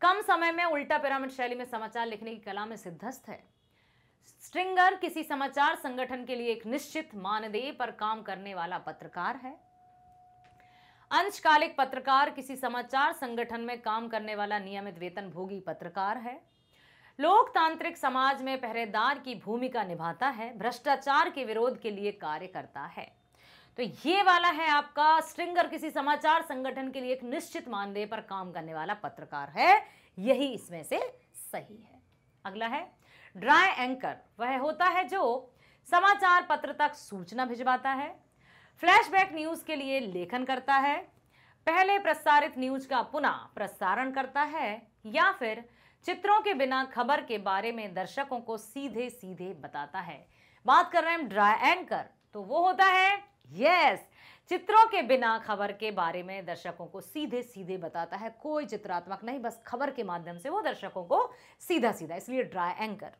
[SPEAKER 1] कम समय में उल्टा पिरामिड शैली में समाचार लिखने की कला में सिद्धस्त है स्ट्रिंगर किसी समाचार संगठन के लिए एक निश्चित मानदेय पर काम करने वाला पत्रकार है अंशकालिक पत्रकार किसी समाचार संगठन में काम करने वाला नियमित वेतन भोगी पत्रकार है लोकतांत्रिक समाज में पहरेदार की भूमिका निभाता है भ्रष्टाचार के विरोध के लिए कार्य करता है तो ये वाला है आपका स्ट्रिंगर किसी समाचार संगठन के लिए एक निश्चित मानदेय पर काम करने वाला पत्रकार है यही इसमें से सही है अगला है ड्राई एंकर वह होता है जो समाचार पत्र तक सूचना भिजवाता है फ्लैशबैक न्यूज के लिए लेखन करता है पहले प्रसारित न्यूज का पुनः प्रसारण करता है या फिर चित्रों के बिना खबर के बारे में दर्शकों को सीधे सीधे बताता है बात कर रहे हैं ड्राई एंकर तो वो होता है यस चित्रों के बिना खबर के बारे में दर्शकों को सीधे सीधे बताता है कोई चित्रात्मक नहीं बस खबर के माध्यम से वो दर्शकों को सीधा सीधा इसलिए ड्राई एंकर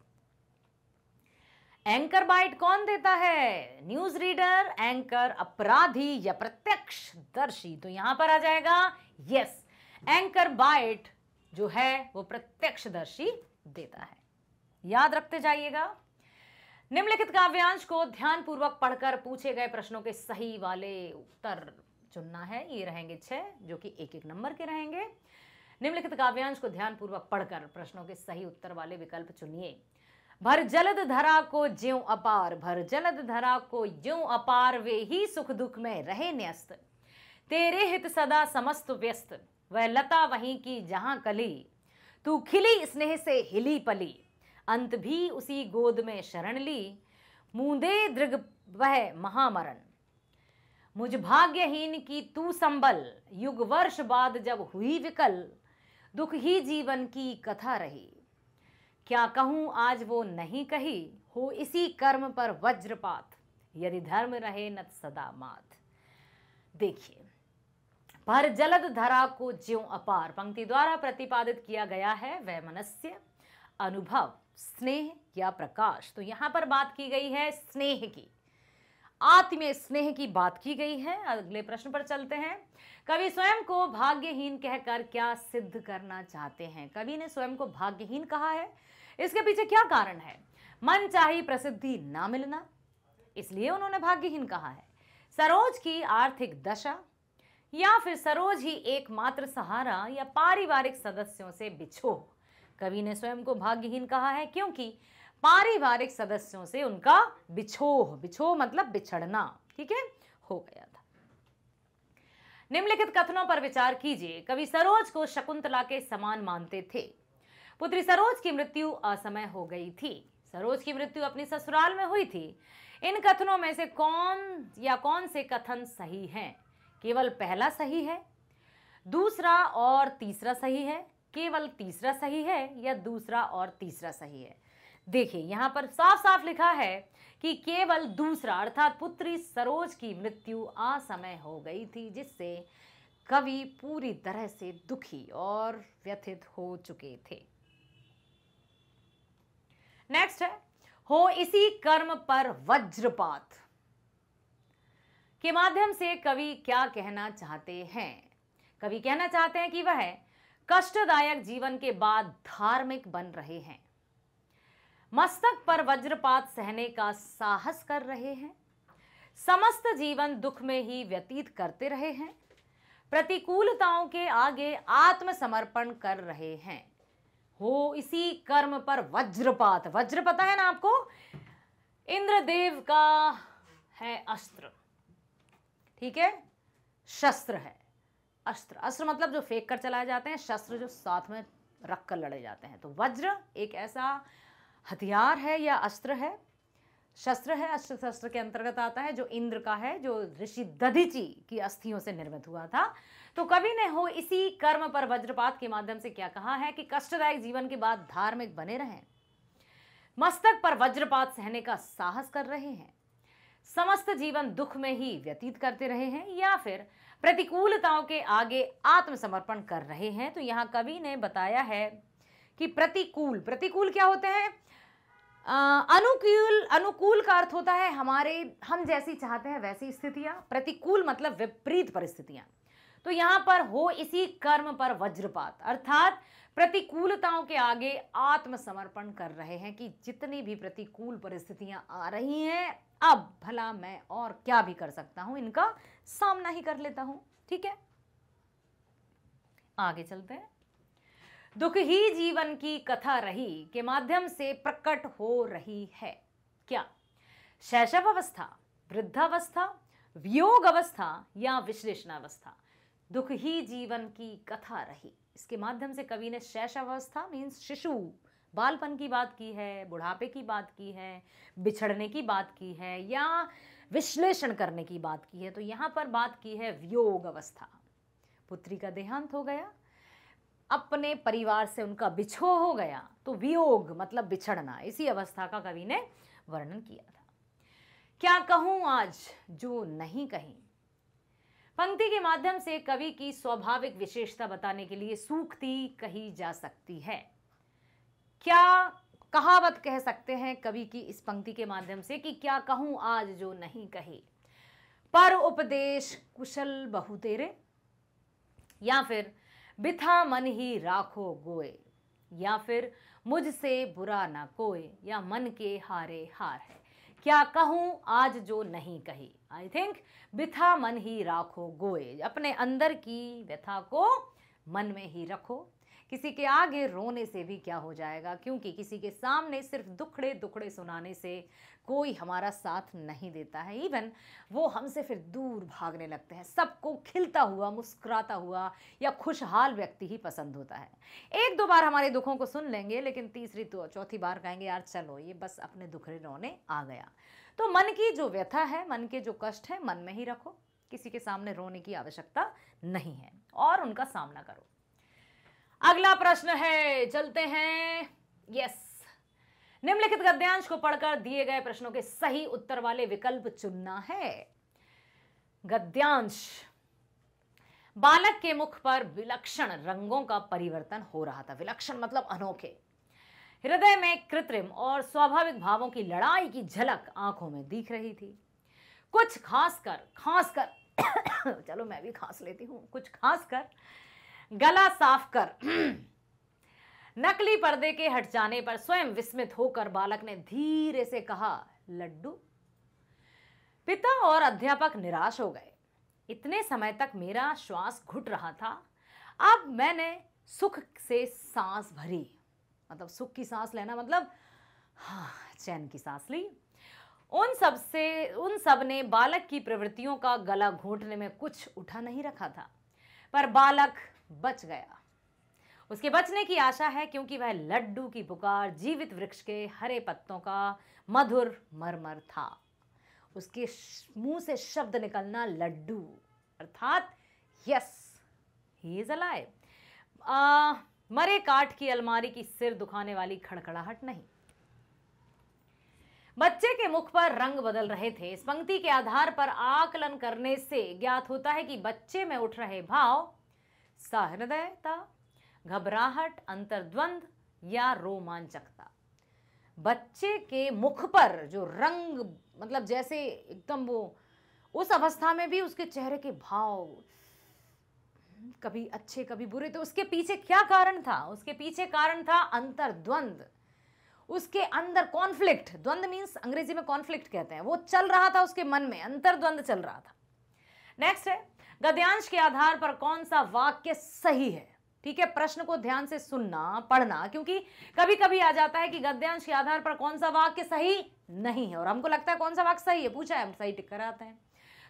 [SPEAKER 1] एंकर बाइट कौन देता है न्यूज रीडर एंकर अपराधी या प्रत्यक्ष दर्शी तो यहां पर आ जाएगा यस एंकर बाइट जो है वो प्रत्यक्ष दर्शी देता है याद रखते जाइएगा निम्नलिखित काव्यांश को ध्यानपूर्वक पढ़कर पूछे गए प्रश्नों के सही वाले उत्तर चुनना है ये रहेंगे छह जो कि एक एक नंबर के रहेंगे निम्नलिखित काव्यांश को ध्यानपूर्वक पढ़कर प्रश्नों के सही उत्तर वाले विकल्प चुनिए भर जलद धरा को ज्यो अपार भर जलद धरा को ज्यो अपार वे ही सुख दुख में रहे न्यस्त तेरे हित सदा समस्त व्यस्त वह लता वहीं की जहां कली तू खिली स्नेह से हिली पली अंत भी उसी गोद में शरण ली मूंदे दृग वह महामरण मुझ भाग्यहीन की तू संबल युग वर्ष बाद जब हुई विकल दुख ही जीवन की कथा रही क्या कहूँ आज वो नहीं कही हो इसी कर्म पर वज्रपात यदि धर्म रहे नत सदा मात देखिए भर जलद धरा को ज्यो अपार पंक्ति द्वारा प्रतिपादित किया गया है वह मनस्य अनुभव स्नेह या प्रकाश तो यहां पर बात की गई है स्नेह की आत्मीय स्नेह की बात की गई है अगले प्रश्न पर चलते हैं कवि स्वयं को भाग्यहीन कहकर क्या सिद्ध करना चाहते हैं कवि ने स्वयं को भाग्यहीन कहा है इसके पीछे क्या कारण है मन चाहिए प्रसिद्धि ना मिलना इसलिए उन्होंने भाग्यहीन कहा है सरोज की आर्थिक दशा या फिर सरोज ही एकमात्र सहारा या पारिवारिक सदस्यों से बिछो कवि ने स्वयं को भाग्यहीन कहा है क्योंकि पारिवारिक सदस्यों से उनका बिछोह बिछोह मतलब बिछड़ना ठीक है हो गया था निम्नलिखित कथनों पर विचार कीजिए कवि सरोज को शकुंतला के समान मानते थे पुत्री सरोज की मृत्यु असमय हो गई थी सरोज की मृत्यु अपनी ससुराल में हुई थी इन कथनों में से कौन या कौन से कथन सही हैं केवल पहला सही है दूसरा और तीसरा सही है केवल तीसरा सही है या दूसरा और तीसरा सही है देखिए यहाँ पर साफ साफ लिखा है कि केवल दूसरा अर्थात पुत्री सरोज की मृत्यु असमय हो गई थी जिससे कवि पूरी तरह से दुखी और व्यथित हो चुके थे नेक्स्ट है हो इसी कर्म पर वज्रपात के माध्यम से कवि क्या कहना चाहते हैं कवि कहना चाहते हैं कि वह कष्टदायक जीवन के बाद धार्मिक बन रहे हैं मस्तक पर वज्रपात सहने का साहस कर रहे हैं समस्त जीवन दुख में ही व्यतीत करते रहे हैं प्रतिकूलताओं के आगे आत्मसमर्पण कर रहे हैं हो इसी कर्म पर वज्रपात वज्र पता है ना आपको इंद्रदेव का है अस्त्र ठीक है शस्त्र है अस्त्र अस्त्र मतलब जो फेंक कर चलाए जाते हैं शस्त्र जो साथ में रख कर लड़े जाते हैं तो वज्र एक ऐसा हथियार है या अस्त्र है शस्त्र है अस्त्र शस्त्र के अंतर्गत आता है जो इंद्र का है जो ऋषि दधिची की अस्थियों से निर्मित हुआ था तो कवि ने हो इसी कर्म पर वज्रपात के माध्यम से क्या कहा है कि कष्टदायक जीवन के बाद धार्मिक बने रहें मस्तक पर वज्रपात सहने का साहस कर रहे हैं समस्त जीवन दुख में ही व्यतीत करते रहे हैं या फिर प्रतिकूलताओं के आगे आत्मसमर्पण कर रहे हैं तो यहाँ कवि ने बताया है कि प्रतिकूल प्रतिकूल क्या होते हैं अनुकूल अनुकूल का अर्थ होता है हमारे हम जैसी चाहते हैं वैसी स्थितियां प्रतिकूल मतलब विपरीत परिस्थितियां तो यहां पर हो इसी कर्म पर वज्रपात अर्थात प्रतिकूलताओं के आगे आत्मसमर्पण कर रहे हैं कि जितनी भी प्रतिकूल परिस्थितियां आ रही हैं अब भला मैं और क्या भी कर सकता हूं इनका सामना ही कर लेता हूं ठीक है आगे चलते हैं दुख ही जीवन की कथा रही के माध्यम से प्रकट हो रही है क्या शैशव अवस्था वृद्धावस्था वियोग अवस्था या विश्लेषणावस्था दुख ही जीवन की कथा रही इसके माध्यम से कवि ने शैशवावस्था मीन्स शिशु बालपन की बात की है बुढ़ापे की बात की है बिछड़ने की बात की है या विश्लेषण करने की बात की है तो यहाँ पर बात की है वियोग अवस्था पुत्री का देहांत हो गया अपने परिवार से उनका बिछो हो गया तो वियोग मतलब बिछड़ना इसी अवस्था का कवि ने वर्णन किया था क्या कहूं आज जो नहीं कहीं पंक्ति के माध्यम से कवि की स्वाभाविक विशेषता बताने के लिए सूखती कही जा सकती है क्या कहावत कह सकते हैं कवि की इस पंक्ति के माध्यम से कि क्या कहूं आज जो नहीं कही पर उपदेश कुशल बहुतेरे या फिर बिथा मन ही राखो गोए या फिर मुझसे बुरा ना कोय या मन के हारे हार है क्या कहूँ आज जो नहीं कही आई थिंक बिथा मन ही राखो गोए अपने अंदर की व्यथा को मन में ही रखो किसी के आगे रोने से भी क्या हो जाएगा क्योंकि किसी के सामने सिर्फ दुखड़े दुखड़े सुनाने से कोई हमारा साथ नहीं देता है इवन वो हमसे फिर दूर भागने लगते हैं सबको खिलता हुआ मुस्कुराता हुआ या खुशहाल व्यक्ति ही पसंद होता है एक दो बार हमारे दुखों को सुन लेंगे लेकिन तीसरी तो चौथी बार कहेंगे यार चलो ये बस अपने दुखड़े रोने आ गया तो मन की जो व्यथा है मन के जो कष्ट है मन में ही रखो किसी के सामने रोने की आवश्यकता नहीं है और उनका सामना करो अगला प्रश्न है चलते हैं यस निम्नलिखित गद्यांश को पढ़कर दिए गए प्रश्नों के सही उत्तर वाले विकल्प चुनना है गद्यांश बालक के मुख पर विलक्षण रंगों का परिवर्तन हो रहा था विलक्षण मतलब अनोखे हृदय में कृत्रिम और स्वाभाविक भावों की लड़ाई की झलक आंखों में दिख रही थी कुछ खासकर खासकर चलो मैं भी खास लेती हूं कुछ खासकर गला साफ कर नकली पर्दे के हट जाने पर स्वयं विस्मित होकर बालक ने धीरे से कहा लड्डू पिता और अध्यापक निराश हो गए इतने समय तक मेरा श्वास घुट रहा था अब मैंने सुख से सांस भरी मतलब सुख की सांस लेना मतलब हाँ चैन की सांस ली उन सब से उन सब ने बालक की प्रवृत्तियों का गला घोंटने में कुछ उठा नहीं रखा था पर बालक बच गया उसके बचने की आशा है क्योंकि वह लड्डू की पुकार जीवित वृक्ष के हरे पत्तों का मधुर मरमर था उसके मुंह से शब्द निकलना लड्डू अर्थात यस ही इज अलाइव मरे काठ की अलमारी की सिर दुखाने वाली खड़खड़ाहट नहीं बच्चे के मुख पर रंग बदल रहे थे इस पंक्ति के आधार पर आकलन करने से ज्ञात होता है कि बच्चे में उठ रहे भाव सहृदयता घबराहट अंतर्द्वंद या रोमांचकता बच्चे के मुख पर जो रंग मतलब जैसे एकदम वो उस अवस्था में भी उसके चेहरे के भाव कभी अच्छे कभी बुरे तो उसके पीछे क्या कारण था उसके पीछे कारण था अंतर्द्वंद उसके अंदर कॉन्फ्लिक्ट द्वंद मीन्स अंग्रेजी में कॉन्फ्लिक्ट कहते हैं वो चल रहा था उसके मन में अंतर्द्वंद चल रहा था नेक्स्ट है गद्यांश के आधार पर कौन सा वाक्य सही है ठीक है प्रश्न को ध्यान से सुनना पढ़ना क्योंकि कभी कभी आ जाता है कि गद्यांश के आधार पर कौन सा वाक्य सही नहीं है और हमको लगता है कौन सा वाक्य सही है पूछा है हम सही टिक कराते हैं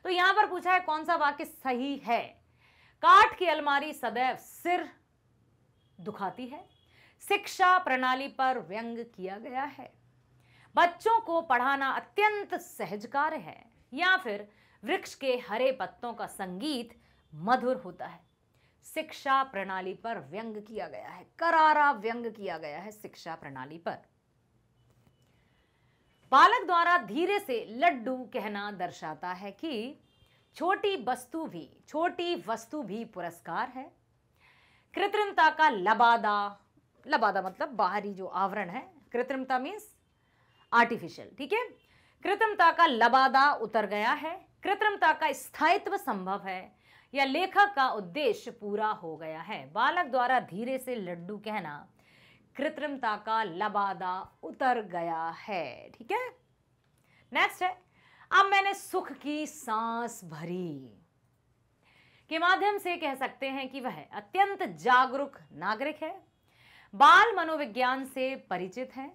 [SPEAKER 1] तो यहां पर पूछा है कौन सा वाक्य सही है काठ की अलमारी सदैव सिर दुखाती है शिक्षा प्रणाली पर व्यंग किया गया है बच्चों को पढ़ाना अत्यंत सहज कार्य है या फिर वृक्ष के हरे पत्तों का संगीत मधुर होता है शिक्षा प्रणाली पर व्यंग किया गया है करारा व्यंग किया गया है शिक्षा प्रणाली पर बालक द्वारा धीरे से लड्डू कहना दर्शाता है कि छोटी वस्तु भी छोटी वस्तु भी पुरस्कार है कृत्रिमता का लबादा लबादा मतलब बाहरी जो आवरण है कृत्रिमता मीन्स आर्टिफिशियल ठीक है कृत्रिमता का लबादा उतर गया है कृत्रिमता का स्थायित्व संभव है या लेखक का उद्देश्य पूरा हो गया है बालक द्वारा धीरे से लड्डू कहना कृत्रिमता का लबादा उतर गया है ठीक है नेक्स्ट है अब मैंने सुख की सांस भरी के माध्यम से कह सकते हैं कि वह अत्यंत जागरूक नागरिक है बाल मनोविज्ञान से परिचित है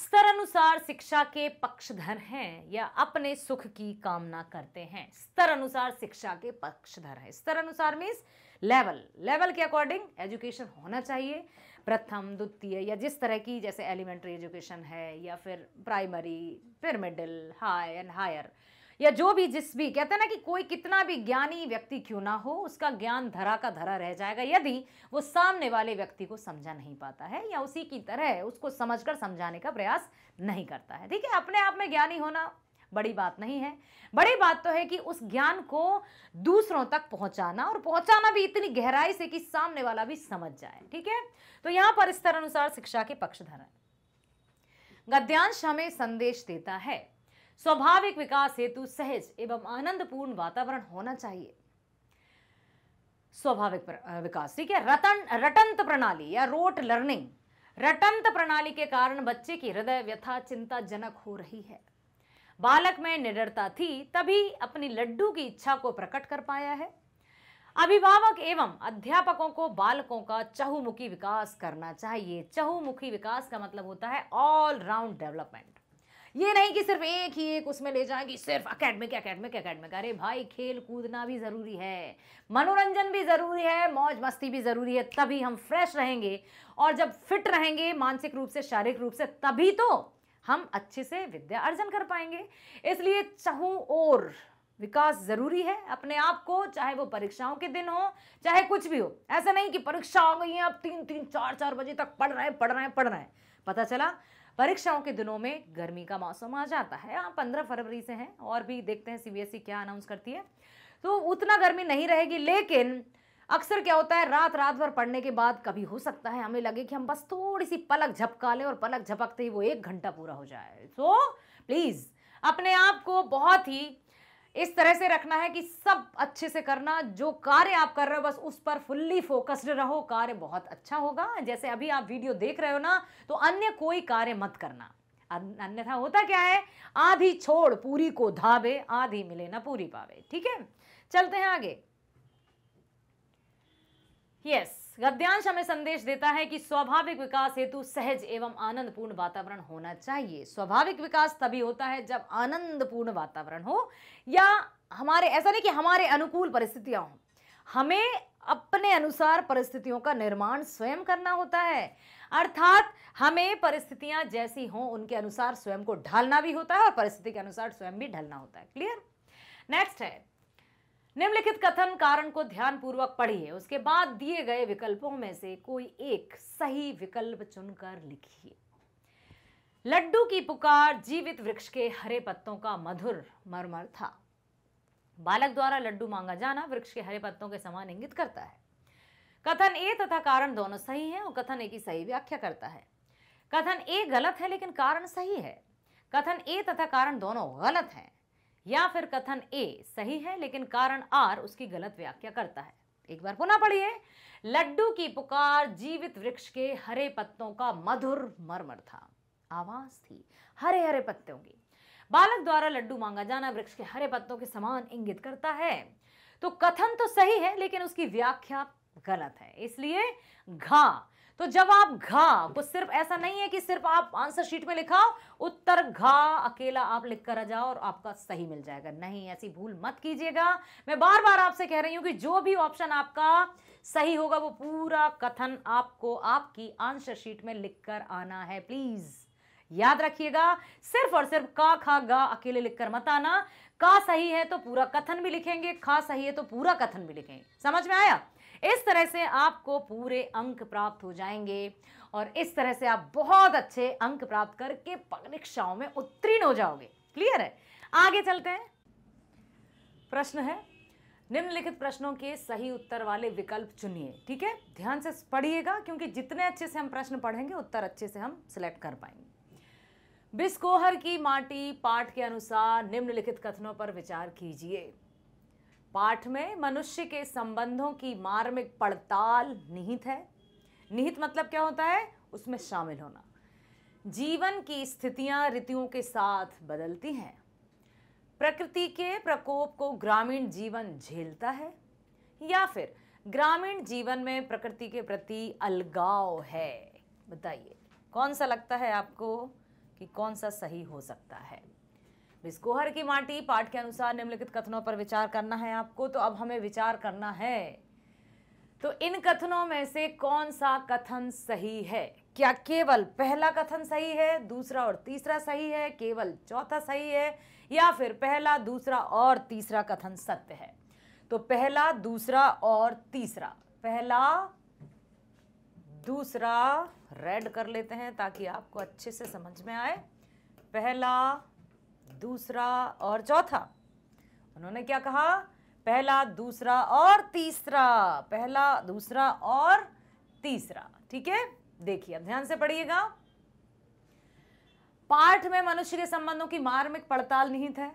[SPEAKER 1] स्तर अनुसार शिक्षा के पक्षधर हैं या अपने सुख की कामना करते हैं स्तर अनुसार शिक्षा के पक्षधर हैं स्तर अनुसार मीन्स लेवल लेवल के अकॉर्डिंग एजुकेशन होना चाहिए प्रथम द्वितीय या जिस तरह की जैसे एलिमेंट्री एजुकेशन है या फिर प्राइमरी फिर मिडिल हाई एंड हायर या जो भी जिस भी कहते हैं ना कि कोई कितना भी ज्ञानी व्यक्ति क्यों ना हो उसका ज्ञान धरा का धरा रह जाएगा यदि वो सामने वाले व्यक्ति को समझा नहीं पाता है या उसी की तरह उसको समझकर समझाने का प्रयास नहीं करता है ठीक है अपने आप में ज्ञानी होना बड़ी बात नहीं है बड़ी बात तो है कि उस ज्ञान को दूसरों तक पहुंचाना और पहुंचाना भी इतनी गहराई से कि सामने वाला भी समझ जाए ठीक है तो यहां पर स्तर अनुसार शिक्षा के पक्षधर है गद्यांश हमें संदेश देता है स्वाभाविक विकास हेतु सहज एवं आनंदपूर्ण वातावरण होना चाहिए स्वाभाविक विकास ठीक है रतन रटंत प्रणाली या रोट लर्निंग रटंत प्रणाली के कारण बच्चे की हृदय व्यथा चिंताजनक हो रही है बालक में निडरता थी तभी अपनी लड्डू की इच्छा को प्रकट कर पाया है अभिभावक एवं अध्यापकों को बालकों का चहुमुखी विकास करना चाहिए चहुमुखी विकास का मतलब होता है ऑल राउंड डेवलपमेंट ये नहीं कि सिर्फ एक ही एक उसमें ले जाएंगे सिर्फ अकेडमिक अकेडमिक अकेडमिक अरे भाई खेल कूदना भी ज़रूरी है मनोरंजन भी ज़रूरी है मौज मस्ती भी ज़रूरी है तभी हम फ्रेश रहेंगे और जब फिट रहेंगे मानसिक रूप से शारीरिक रूप से तभी तो हम अच्छे से विद्या अर्जन कर पाएंगे इसलिए चाहूँ और विकास ज़रूरी है अपने आप को चाहे वो परीक्षाओं के दिन हो चाहे कुछ भी हो ऐसा नहीं कि परीक्षा आ गई है अब तीन तीन चार चार बजे तक पढ़ रहे हैं पढ़ रहे हैं पढ़ रहे हैं पता चला परीक्षाओं के दिनों में गर्मी का मौसम आ जाता है हाँ पंद्रह फरवरी से हैं और भी देखते हैं सीबीएसई e क्या अनाउंस करती है तो उतना गर्मी नहीं रहेगी लेकिन अक्सर क्या होता है रात रात भर पढ़ने के बाद कभी हो सकता है हमें लगे कि हम बस थोड़ी सी पलक झपका लें और पलक झपकते ही वो एक घंटा पूरा हो जाए सो so, प्लीज़ अपने आप को बहुत ही इस तरह से रखना है कि सब अच्छे से करना जो कार्य आप कर रहे हो बस उस पर फुल्ली फोकस्ड रहो कार्य बहुत अच्छा होगा जैसे अभी आप वीडियो देख रहे हो ना तो अन्य कोई कार्य मत करना अन्यथा होता क्या है आधी छोड़ पूरी को धाबे आधी मिले ना पूरी पावे ठीक है चलते हैं आगे यस गद्यांश हमें संदेश देता है कि स्वाभाविक विकास हेतु सहज एवं आनंदपूर्ण वातावरण होना चाहिए स्वाभाविक विकास तभी होता है जब आनंदपूर्ण वातावरण हो या हमारे ऐसा नहीं कि हमारे अनुकूल परिस्थितियां हों हमें अपने अनुसार परिस्थितियों का निर्माण स्वयं करना होता है अर्थात हमें परिस्थितियां जैसी हों उनके अनुसार स्वयं को ढालना भी होता है और परिस्थिति के अनुसार स्वयं भी ढलना होता है क्लियर नेक्स्ट है निम्नलिखित कथन कारण को ध्यानपूर्वक पढ़िए उसके बाद दिए गए विकल्पों में से कोई एक सही विकल्प चुनकर लिखिए लड्डू की पुकार जीवित वृक्ष के हरे पत्तों का मधुर मरमर था बालक द्वारा लड्डू मांगा जाना वृक्ष के हरे पत्तों के समान इंगित करता है कथन ए तथा कारण दोनों सही हैं और कथन ए की सही व्याख्या करता है कथन ए गलत है लेकिन कारण सही है कथन ए तथा कारण दोनों गलत हैं या फिर कथन ए सही है लेकिन कारण आर उसकी गलत व्याख्या करता है एक बार पुनः पढ़िए लड्डू की पुकार जीवित वृक्ष के हरे पत्तों का मधुर मरमर था आवाज थी हरे हरे पत्तों की बालक द्वारा लड्डू मांगा जाना वृक्ष के हरे पत्तों के समान इंगित करता है तो कथन तो सही है लेकिन उसकी व्याख्या गलत है इसलिए घा तो जब आप घा को सिर्फ ऐसा नहीं है कि सिर्फ आप आंसर शीट में लिखा उत्तर घा अकेला आप लिख कर जाओ और आपका सही मिल जाएगा नहीं ऐसी भूल मत कीजिएगा मैं बार बार आपसे कह रही हूं कि जो भी ऑप्शन आपका सही होगा वो पूरा कथन आपको आपकी आंसर शीट में लिख कर आना है प्लीज़ याद रखिएगा सिर्फ और सिर्फ का खा गा अकेले लिखकर मत आना का सही है तो पूरा कथन भी लिखेंगे खा सही है तो पूरा कथन भी लिखेंगे समझ में आया इस तरह से आपको पूरे अंक प्राप्त हो जाएंगे और इस तरह से आप बहुत अच्छे अंक प्राप्त करके परीक्षाओं में उत्तीर्ण हो जाओगे क्लियर है आगे चलते हैं प्रश्न है निम्नलिखित प्रश्नों के सही उत्तर वाले विकल्प चुनिए ठीक है ध्यान से पढ़िएगा क्योंकि जितने अच्छे से हम प्रश्न पढ़ेंगे उत्तर अच्छे से हम सिलेक्ट कर पाएंगे बिस्कोहर की माटी पाठ के अनुसार निम्नलिखित कथनों पर विचार कीजिए पाठ में मनुष्य के संबंधों की मार्मिक पड़ताल निहित है निहित मतलब क्या होता है उसमें शामिल होना जीवन की स्थितियां ऋतुओं के साथ बदलती हैं प्रकृति के प्रकोप को ग्रामीण जीवन झेलता है या फिर ग्रामीण जीवन में प्रकृति के प्रति अलगाव है बताइए कौन सा लगता है आपको कि कौन सा सही हो सकता है बिस्कोहर की माटी पाठ के अनुसार निम्नलिखित कथनों पर विचार करना है आपको तो अब हमें विचार करना है तो इन कथनों में से कौन सा कथन सही है क्या केवल पहला कथन सही है दूसरा और तीसरा सही है केवल चौथा सही है या फिर पहला दूसरा और तीसरा कथन सत्य है तो पहला दूसरा और तीसरा पहला दूसरा रेड कर लेते हैं ताकि आपको अच्छे से समझ में आए पहला दूसरा और चौथा उन्होंने क्या कहा पहला दूसरा और तीसरा पहला दूसरा और तीसरा ठीक है देखिए अब ध्यान से पढ़िएगा पाठ में मनुष्य के संबंधों की मार्मिक पड़ताल निहित है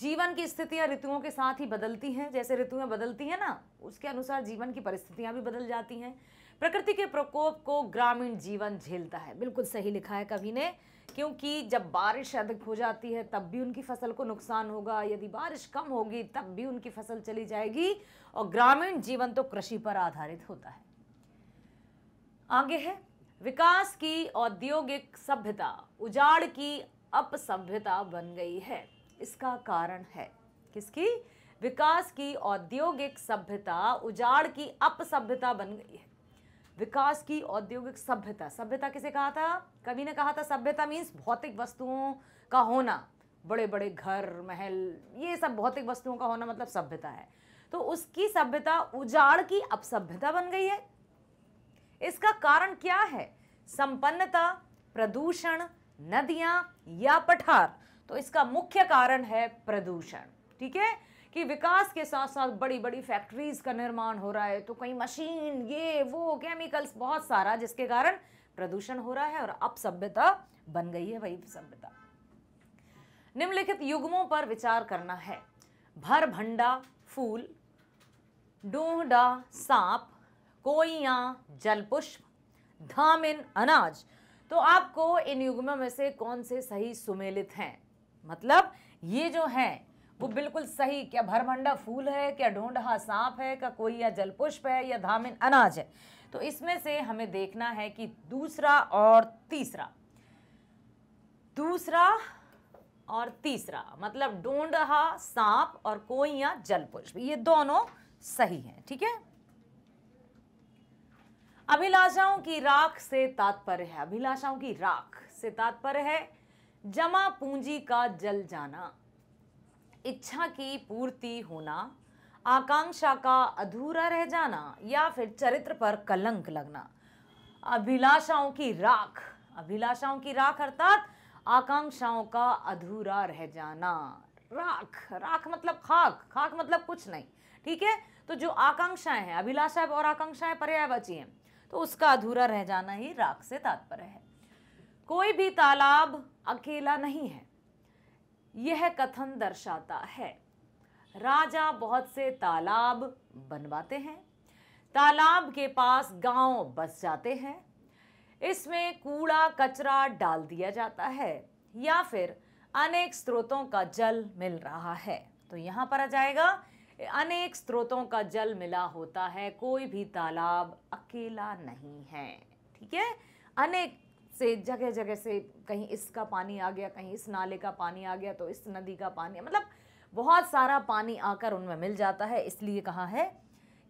[SPEAKER 1] जीवन की स्थितियां ऋतुओं के साथ ही बदलती हैं जैसे ऋतुएं बदलती हैं ना उसके अनुसार जीवन की परिस्थितियां भी बदल जाती हैं प्रकृति के प्रकोप को ग्रामीण जीवन झेलता है बिल्कुल सही लिखा है कवि ने क्योंकि जब बारिश अधिक हो जाती है तब भी उनकी फसल को नुकसान होगा यदि बारिश कम होगी तब भी उनकी फसल चली जाएगी और ग्रामीण जीवन तो कृषि पर आधारित होता है आगे है विकास की औद्योगिक सभ्यता उजाड़ की अपसभ्यता बन गई है इसका कारण है किसकी विकास की औद्योगिक सभ्यता उजाड़ की अपसभ्यता बन गई है विकास की औद्योगिक सभ्यता सभ्यता किसे कहा था कवि ने कहा था सभ्यता मीन्स भौतिक वस्तुओं का होना बड़े बड़े घर महल ये सब भौतिक वस्तुओं का होना मतलब सभ्यता है तो उसकी सभ्यता उजाड़ की अपसभ्यता बन गई है इसका कारण क्या है संपन्नता प्रदूषण नदियां या पठार तो इसका मुख्य कारण है प्रदूषण ठीक है कि विकास के साथ साथ बड़ी बड़ी फैक्ट्रीज़ का निर्माण हो रहा है तो कहीं मशीन ये वो केमिकल्स बहुत सारा जिसके कारण प्रदूषण हो रहा है और अब सभ्यता बन गई है वही सभ्यता निम्नलिखित युग्मों पर विचार करना है भर भंडा फूल डूडा सांप कोइया जलपुष्प धामिन अनाज तो आपको इन युग्मों में से कौन से सही सुमेलित हैं मतलब ये जो हैं वो बिल्कुल सही क्या भरभंडा फूल है क्या ढोंढहा सांप है क्या कोई या जलपुष्प है या धामिन अनाज है तो इसमें से हमें देखना है कि दूसरा और तीसरा दूसरा और तीसरा मतलब ढोंढहा सांप और कोई या जलपुष्प ये दोनों सही हैं ठीक है अभिलाषाओं की राख से तात्पर्य है अभिलाषाओं की राख से तात्पर्य है जमा पूंजी का जल जाना इच्छा की पूर्ति होना आकांक्षा का अधूरा रह जाना या फिर चरित्र पर कलंक लगना अभिलाषाओं की राख अभिलाषाओं की राख अर्थात आकांक्षाओं का अधूरा रह जाना राख राख मतलब खाक खाक मतलब कुछ नहीं ठीक है तो जो आकांक्षाएं हैं अभिलाषा और आकांक्षाएं पर्याय बची हैं तो उसका अधूरा रह जाना ही राख से तात्पर्य है कोई भी तालाब अकेला नहीं है यह कथन दर्शाता है राजा बहुत से तालाब बनवाते हैं तालाब के पास गांव बस जाते हैं इसमें कूड़ा कचरा डाल दिया जाता है या फिर अनेक स्रोतों का जल मिल रहा है तो यहां पर आ जाएगा अनेक स्रोतों का जल मिला होता है कोई भी तालाब अकेला नहीं है ठीक है अनेक से जगह जगह से कहीं इसका पानी आ गया कहीं इस नाले का पानी आ गया तो इस नदी का पानी मतलब बहुत सारा पानी आकर उनमें मिल जाता है इसलिए कहा है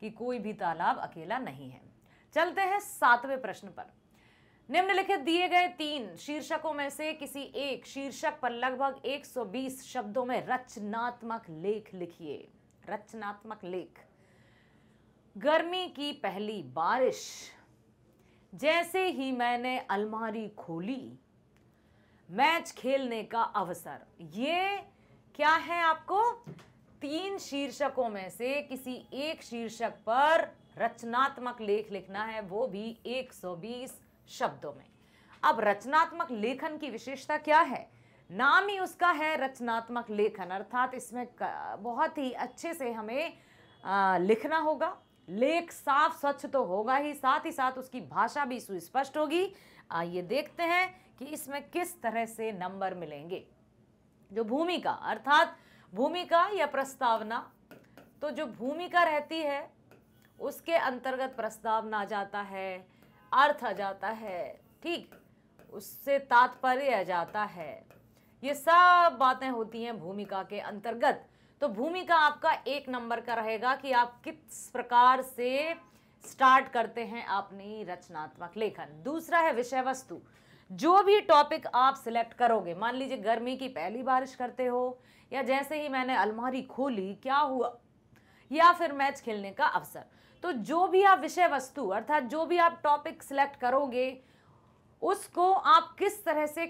[SPEAKER 1] कि कोई भी तालाब अकेला नहीं है चलते हैं सातवें प्रश्न पर निम्नलिखित दिए गए तीन शीर्षकों में से किसी एक शीर्षक पर लगभग 120 शब्दों में रचनात्मक लेख लिखिए रचनात्मक लेख गर्मी की पहली बारिश जैसे ही मैंने अलमारी खोली मैच खेलने का अवसर ये क्या है आपको तीन शीर्षकों में से किसी एक शीर्षक पर रचनात्मक लेख लिखना है वो भी 120 शब्दों में अब रचनात्मक लेखन की विशेषता क्या है नाम ही उसका है रचनात्मक लेखन अर्थात इसमें बहुत ही अच्छे से हमें लिखना होगा लेख साफ स्वच्छ तो होगा ही साथ ही साथ उसकी भाषा भी सुस्पष्ट होगी आइए देखते हैं कि इसमें किस तरह से नंबर मिलेंगे जो भूमिका अर्थात भूमिका या प्रस्तावना तो जो भूमिका रहती है उसके अंतर्गत प्रस्तावना आ जाता है अर्थ आ जाता है ठीक उससे तात्पर्य आ जाता है ये सब बातें होती हैं भूमिका के अंतर्गत तो भूमिका आपका एक नंबर का रहेगा कि आप किस प्रकार से स्टार्ट करते हैं अपनी रचनात्मक लेखन दूसरा है विषय वस्तु जो भी टॉपिक आप सिलेक्ट करोगे मान लीजिए गर्मी की पहली बारिश करते हो या जैसे ही मैंने अलमारी खोली क्या हुआ या फिर मैच खेलने का अवसर तो जो भी आप विषय वस्तु अर्थात जो भी आप टॉपिक सिलेक्ट करोगे उसको आप किस तरह से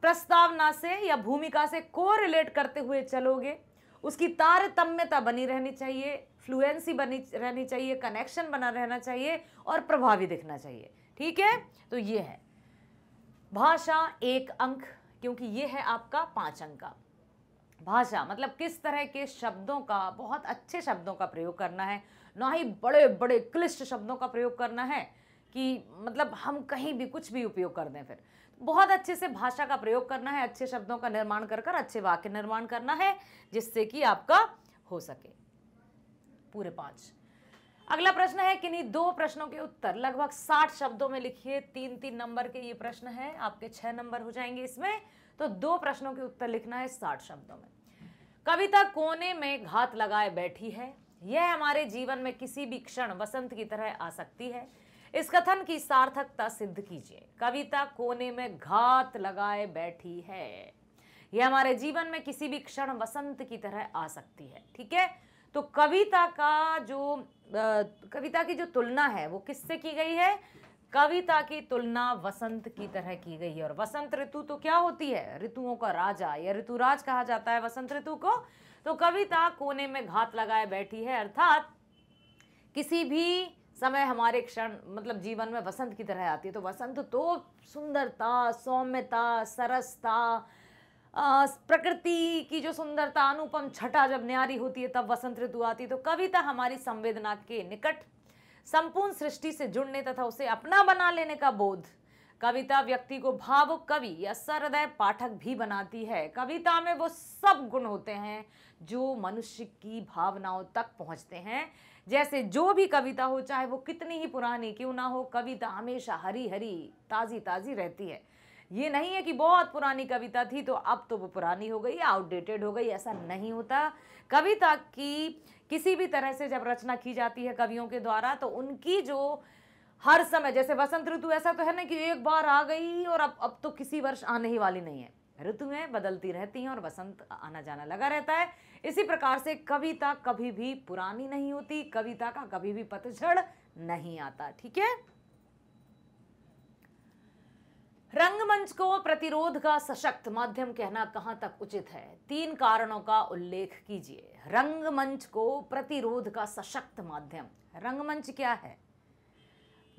[SPEAKER 1] प्रस्तावना से या भूमिका से कोरिलेट करते हुए चलोगे उसकी तारतम्यता बनी रहनी चाहिए फ्लुएंसी बनी रहनी चाहिए कनेक्शन बना रहना चाहिए और प्रभावी दिखना चाहिए ठीक है तो ये है भाषा एक अंक क्योंकि ये है आपका पांच अंक का भाषा मतलब किस तरह के शब्दों का बहुत अच्छे शब्दों का प्रयोग करना है ना ही बड़े बड़े क्लिष्ट शब्दों का प्रयोग करना है कि मतलब हम कहीं भी कुछ भी उपयोग कर दें फिर बहुत अच्छे से भाषा का प्रयोग करना है अच्छे शब्दों का निर्माण कर कर अच्छे वाक्य निर्माण करना है जिससे कि आपका हो सके पूरे पांच अगला प्रश्न है किन्हीं दो प्रश्नों के उत्तर लगभग साठ शब्दों में लिखिए तीन तीन नंबर के ये प्रश्न है आपके छह नंबर हो जाएंगे इसमें तो दो प्रश्नों के उत्तर लिखना है साठ शब्दों में कविता कोने में घात लगाए बैठी है यह हमारे जीवन में किसी भी क्षण वसंत की तरह आ सकती है इस कथन की सार्थकता सिद्ध कीजिए कविता कोने में घात लगाए बैठी है यह हमारे जीवन में किसी भी क्षण वसंत की तरह आ सकती है ठीक है तो कविता का जो आ, कविता की जो तुलना है वो किससे की गई है कविता की तुलना वसंत की तरह की गई है और वसंत ऋतु तो क्या होती है ऋतुओं का राजा या ऋतुराज कहा जाता है वसंत ऋतु को तो कविता कोने में घात लगाए बैठी है अर्थात किसी भी समय हमारे क्षण मतलब जीवन में वसंत की तरह आती है तो वसंत तो सुंदरता सौम्यता सरसता प्रकृति की जो सुंदरता अनुपम छटा जब न्यारी होती है तब वसंत ऋतु आती है तो कविता हमारी संवेदना के निकट संपूर्ण सृष्टि से जुड़ने तथा उसे अपना बना लेने का बोध कविता व्यक्ति को भावुक कवि या सरदय पाठक भी बनाती है कविता में वो सब गुण होते हैं जो मनुष्य की भावनाओं तक पहुंचते हैं जैसे जो भी कविता हो चाहे वो कितनी ही पुरानी क्यों ना हो कविता हमेशा हरी हरी ताज़ी ताज़ी रहती है ये नहीं है कि बहुत पुरानी कविता थी तो अब तो वो पुरानी हो गई आउटडेटेड हो गई ऐसा नहीं होता कविता की किसी भी तरह से जब रचना की जाती है कवियों के द्वारा तो उनकी जो हर समय जैसे वसंत ऋतु ऐसा तो है ना कि एक बार आ गई और अब अब तो किसी वर्ष आने ही वाली नहीं है ऋतुएं बदलती रहती हैं और वसंत आना जाना लगा रहता है इसी प्रकार से कविता कभी भी पुरानी नहीं होती कविता का कभी भी पतझड़ नहीं आता ठीक है रंगमंच को प्रतिरोध का सशक्त माध्यम कहना कहां तक उचित है तीन कारणों का उल्लेख कीजिए रंगमंच को प्रतिरोध का सशक्त माध्यम रंगमंच क्या है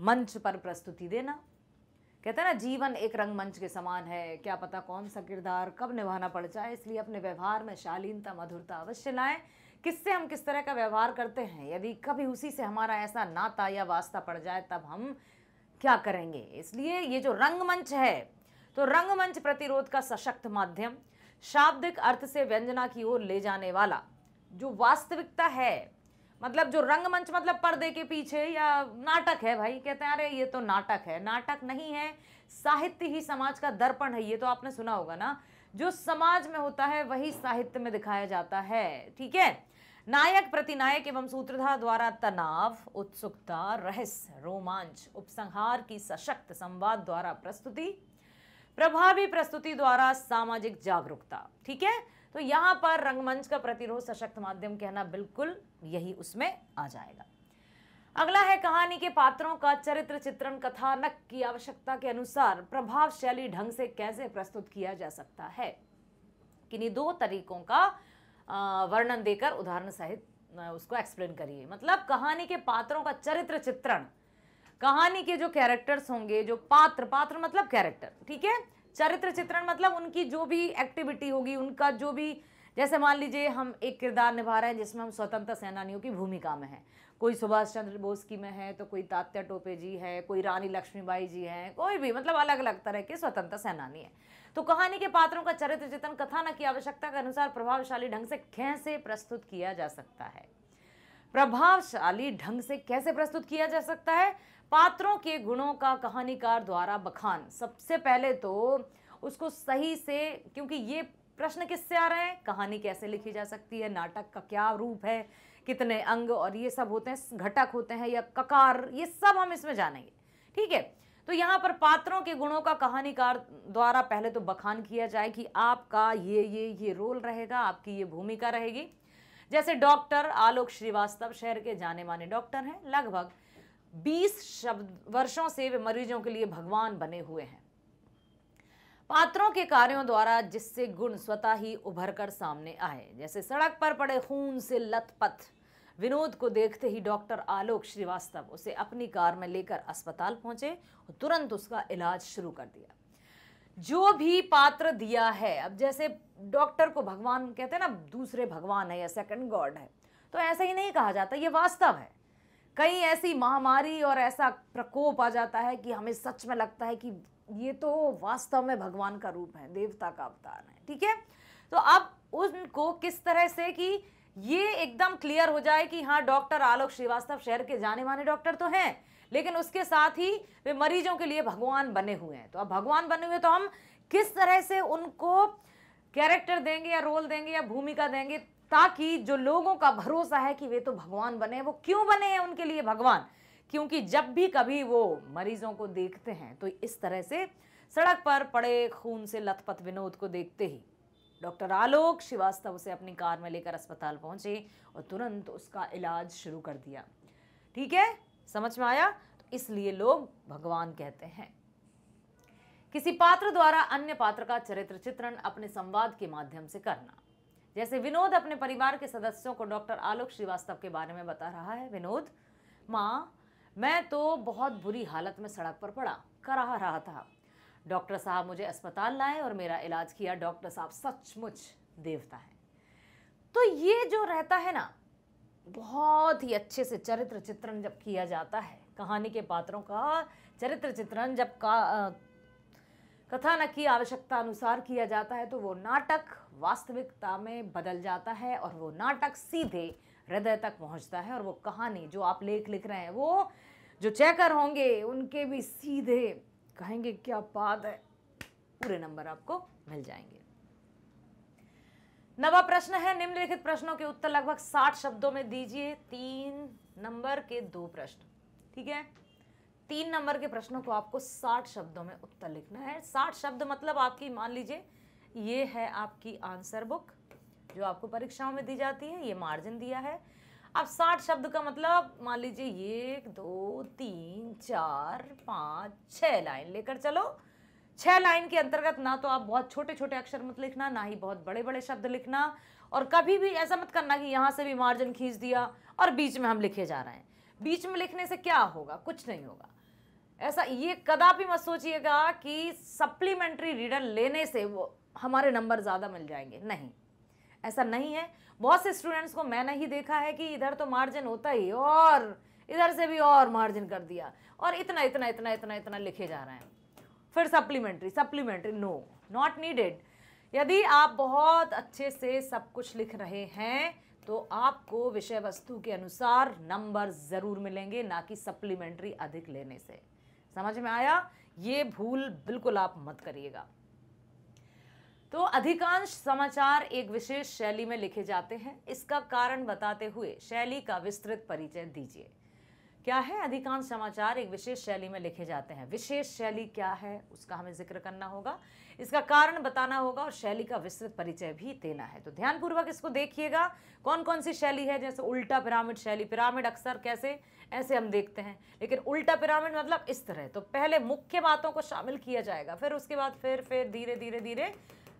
[SPEAKER 1] मंच पर प्रस्तुति देना कहते हैं ना जीवन एक रंगमंच के समान है क्या पता कौन सा किरदार कब निभाना पड़ जाए इसलिए अपने व्यवहार में शालीनता मधुरता अवश्य लाएं किससे हम किस तरह का व्यवहार करते हैं यदि कभी उसी से हमारा ऐसा नाता या वास्ता पड़ जाए तब हम क्या करेंगे इसलिए ये जो रंगमंच है तो रंगमंच प्रतिरोध का सशक्त माध्यम शाब्दिक अर्थ से व्यंजना की ओर ले जाने वाला जो वास्तविकता है मतलब जो रंगमंच मतलब पर्दे के पीछे या नाटक है भाई कहते हैं अरे ये तो नाटक है नाटक नहीं है साहित्य ही समाज का दर्पण है ये तो आपने सुना होगा ना जो समाज में होता है वही साहित्य में दिखाया जाता है ठीक है नायक प्रतिनायक एवं सूत्रधार द्वारा तनाव उत्सुकता रहस्य रोमांच उपसंहार की सशक्त संवाद द्वारा प्रस्तुति प्रभावी प्रस्तुति द्वारा सामाजिक जागरूकता ठीक है तो यहां पर रंगमंच का प्रतिरोध सशक्त माध्यम कहना बिल्कुल यही उसमें आ जाएगा अगला है कहानी के पात्रों का चरित्र चित्रण कथानक की आवश्यकता के अनुसार प्रभावशैली ढंग से कैसे प्रस्तुत किया जा सकता है किन्हीं दो तरीकों का वर्णन देकर उदाहरण सहित उसको एक्सप्लेन करिए मतलब कहानी के पात्रों का चरित्र चित्रण कहानी के जो कैरेक्टर्स होंगे जो पात्र पात्र मतलब कैरेक्टर ठीक है चरित्र चित्रण मतलब उनकी जो भी एक्टिविटी होगी उनका जो भी जैसे मान लीजिए हम एक किरदार निभा रहे हैं जिसमें हम स्वतंत्रता सेनानियों की भूमिका में हैं कोई सुभाष चंद्र बोस की में है तो कोई तात्या टोपे जी है कोई रानी लक्ष्मीबाई जी हैं कोई भी मतलब अलग अलग तरह के स्वतंत्रता सेनानी है तो कहानी के पात्रों का चरित्र चित्रण कथानक की आवश्यकता के अनुसार प्रभावशाली ढंग से कैसे प्रस्तुत किया जा सकता है प्रभावशाली ढंग से कैसे प्रस्तुत किया जा सकता है पात्रों के गुणों का कहानीकार द्वारा बखान सबसे पहले तो उसको सही से क्योंकि ये प्रश्न किससे आ रहे हैं कहानी कैसे लिखी जा सकती है नाटक का क्या रूप है कितने अंग और ये सब होते हैं घटक होते हैं या ककार ये सब हम इसमें जानेंगे ठीक है तो यहाँ पर पात्रों के गुणों का कहानीकार द्वारा पहले तो बखान किया जाए कि आपका ये ये ये रोल रहेगा आपकी ये भूमिका रहेगी जैसे डॉक्टर आलोक श्रीवास्तव शहर के जाने माने डॉक्टर हैं लगभग 20 शब्द वर्षों से वे मरीजों के लिए भगवान बने हुए हैं पात्रों के कार्यों द्वारा जिससे गुण स्वतः ही उभर कर सामने आए जैसे सड़क पर पड़े खून से लथपथ विनोद को देखते ही डॉक्टर आलोक श्रीवास्तव उसे अपनी कार में लेकर अस्पताल पहुंचे और तुरंत उसका इलाज शुरू कर दिया जो भी पात्र दिया है अब जैसे डॉक्टर को भगवान कहते हैं ना दूसरे भगवान है या सेकंड गॉड है तो ऐसा ही नहीं कहा जाता ये वास्तव है कई ऐसी महामारी और ऐसा प्रकोप आ जाता है कि हमें सच में लगता है कि ये तो वास्तव में भगवान का रूप है देवता का अवतार है ठीक है तो अब उनको किस तरह से कि ये एकदम क्लियर हो जाए कि हाँ डॉक्टर आलोक श्रीवास्तव शहर के जाने माने डॉक्टर तो हैं लेकिन उसके साथ ही वे मरीजों के लिए भगवान बने हुए हैं तो अब भगवान बने हुए तो हम किस तरह से उनको कैरेक्टर देंगे या रोल देंगे या भूमिका देंगे ताकि जो लोगों का भरोसा है कि वे तो भगवान बने वो क्यों बने हैं उनके लिए भगवान क्योंकि जब भी कभी वो मरीजों को देखते हैं तो इस तरह से सड़क पर पड़े खून से लथपथ विनोद को देखते ही डॉक्टर आलोक श्रीवास्तव उसे अपनी कार में लेकर अस्पताल पहुंचे और तुरंत उसका इलाज शुरू कर दिया ठीक है समझ में आया तो इसलिए लोग भगवान कहते हैं किसी पात्र द्वारा अन्य पात्र का चरित्र चित्रण अपने संवाद के माध्यम से करना जैसे विनोद अपने परिवार के सदस्यों को डॉक्टर आलोक श्रीवास्तव के बारे में बता रहा है विनोद माँ मैं तो बहुत बुरी हालत में सड़क पर पड़ा कराह रहा था डॉक्टर साहब मुझे अस्पताल लाए और मेरा इलाज किया डॉक्टर साहब सचमुच देवता है तो ये जो रहता है ना बहुत ही अच्छे से चरित्र चित्रण जब किया जाता है कहानी के पात्रों का चरित्र चित्रण जब का कथानक की आवश्यकता अनुसार किया जाता है तो वो नाटक वास्तविकता में बदल जाता है और वो नाटक सीधे हृदय तक पहुंचता है और वो कहानी जो आप लेख लिख रहे हैं वो जो चेकर होंगे उनके भी सीधे कहेंगे क्या बात है पूरे नंबर आपको मिल जाएंगे नवा प्रश्न है निम्नलिखित प्रश्नों के उत्तर लगभग साठ शब्दों में दीजिए तीन नंबर के दो प्रश्न ठीक है तीन नंबर के प्रश्नों को आपको साठ शब्दों में उत्तर लिखना है साठ शब्द मतलब आपकी मान लीजिए ये है आपकी आंसर बुक जो आपको परीक्षाओं में दी जाती है ये मार्जिन दिया है अब साठ शब्द का मतलब मान लीजिए एक दो तीन चार पाँच छः लाइन लेकर चलो छह लाइन के अंतर्गत ना तो आप बहुत छोटे छोटे अक्षर मत लिखना ना ही बहुत बड़े बड़े शब्द लिखना और कभी भी ऐसा मत करना कि यहाँ से भी मार्जिन खींच दिया और बीच में हम लिखे जा रहे हैं बीच में लिखने से क्या होगा कुछ नहीं होगा ऐसा ये कदापि मत सोचिएगा कि सप्लीमेंट्री रीडर लेने से वो हमारे नंबर ज़्यादा मिल जाएंगे नहीं ऐसा नहीं है बहुत से स्टूडेंट्स को मैंने ही देखा है कि इधर तो मार्जिन होता ही और इधर से भी और मार्जिन कर दिया और इतना इतना इतना इतना इतना लिखे जा रहे हैं फिर supplementary supplementary no not needed यदि आप बहुत अच्छे से सब कुछ लिख रहे हैं तो आपको विषय वस्तु के अनुसार नंबर ज़रूर मिलेंगे ना कि सप्लीमेंट्री अधिक लेने से समझ में आया ये भूल बिल्कुल आप मत करिएगा तो अधिकांश समाचार एक विशेष शैली में लिखे जाते हैं इसका कारण बताते हुए शैली का विस्तृत परिचय दीजिए क्या है अधिकांश समाचार एक विशेष शैली में लिखे जाते हैं विशेष शैली क्या है उसका हमें जिक्र करना होगा इसका कारण बताना होगा और शैली का विस्तृत परिचय भी देना है तो ध्यानपूर्वक इसको देखिएगा कौन कौन सी शैली है जैसे उल्टा पिरामिड शैली पिरामिड अक्सर कैसे ऐसे हम देखते हैं लेकिन उल्टा पिरामिड मतलब इस तरह तो पहले मुख्य बातों को शामिल किया जाएगा फिर उसके बाद फिर फिर धीरे धीरे धीरे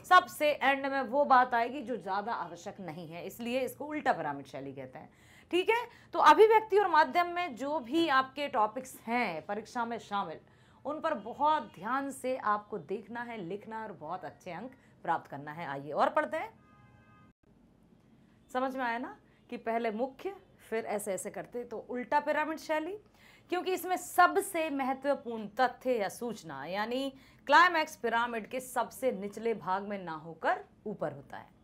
[SPEAKER 1] सबसे एंड में वो बात आएगी जो ज़्यादा आवश्यक नहीं है इसलिए इसको उल्टा पिरामिड शैली कहते हैं ठीक है तो अभिव्यक्ति और माध्यम में जो भी आपके टॉपिक्स हैं परीक्षा में शामिल उन पर बहुत ध्यान से आपको देखना है लिखना है और बहुत अच्छे अंक प्राप्त करना है आइए और पढ़ते हैं समझ में आया ना कि पहले मुख्य फिर ऐसे ऐसे करते तो उल्टा पिरामिड शैली क्योंकि इसमें सबसे महत्वपूर्ण तथ्य या सूचना यानी क्लाइमैक्स पिरामिड के सबसे निचले भाग में ना होकर ऊपर होता है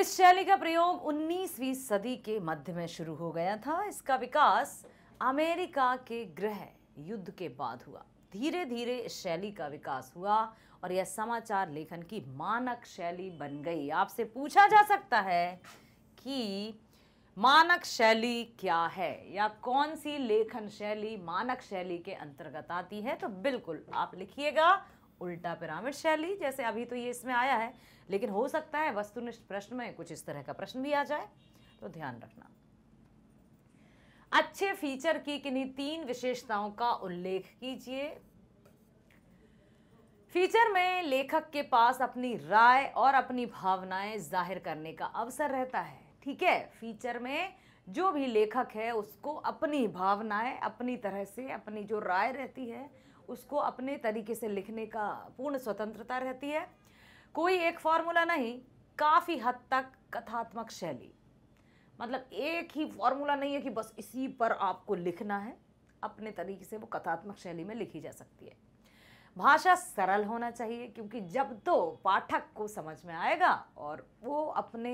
[SPEAKER 1] इस शैली का प्रयोग 19वीं सदी के मध्य में शुरू हो गया था इसका विकास अमेरिका के गृह युद्ध के बाद हुआ धीरे धीरे इस शैली का विकास हुआ और यह समाचार लेखन की मानक शैली बन गई आपसे पूछा जा सकता है कि मानक शैली क्या है या कौन सी लेखन शैली मानक शैली के अंतर्गत आती है तो बिल्कुल आप लिखिएगा उल्टा पिरामिड शैली जैसे अभी तो ये इसमें आया है लेकिन हो सकता है वस्तुनिष्ठ प्रश्न में कुछ इस तरह का प्रश्न भी आ जाए तो ध्यान रखना अच्छे फीचर की किन्हीं तीन विशेषताओं का उल्लेख कीजिए फीचर में लेखक के पास अपनी राय और अपनी भावनाएं जाहिर करने का अवसर रहता है ठीक है फीचर में जो भी लेखक है उसको अपनी भावनाएं अपनी तरह से अपनी जो राय रहती है उसको अपने तरीके से लिखने का पूर्ण स्वतंत्रता रहती है कोई एक फॉर्मूला नहीं काफ़ी हद तक कथात्मक शैली मतलब एक ही फॉर्मूला नहीं है कि बस इसी पर आपको लिखना है अपने तरीके से वो कथात्मक शैली में लिखी जा सकती है भाषा सरल होना चाहिए क्योंकि जब तो पाठक को समझ में आएगा और वो अपने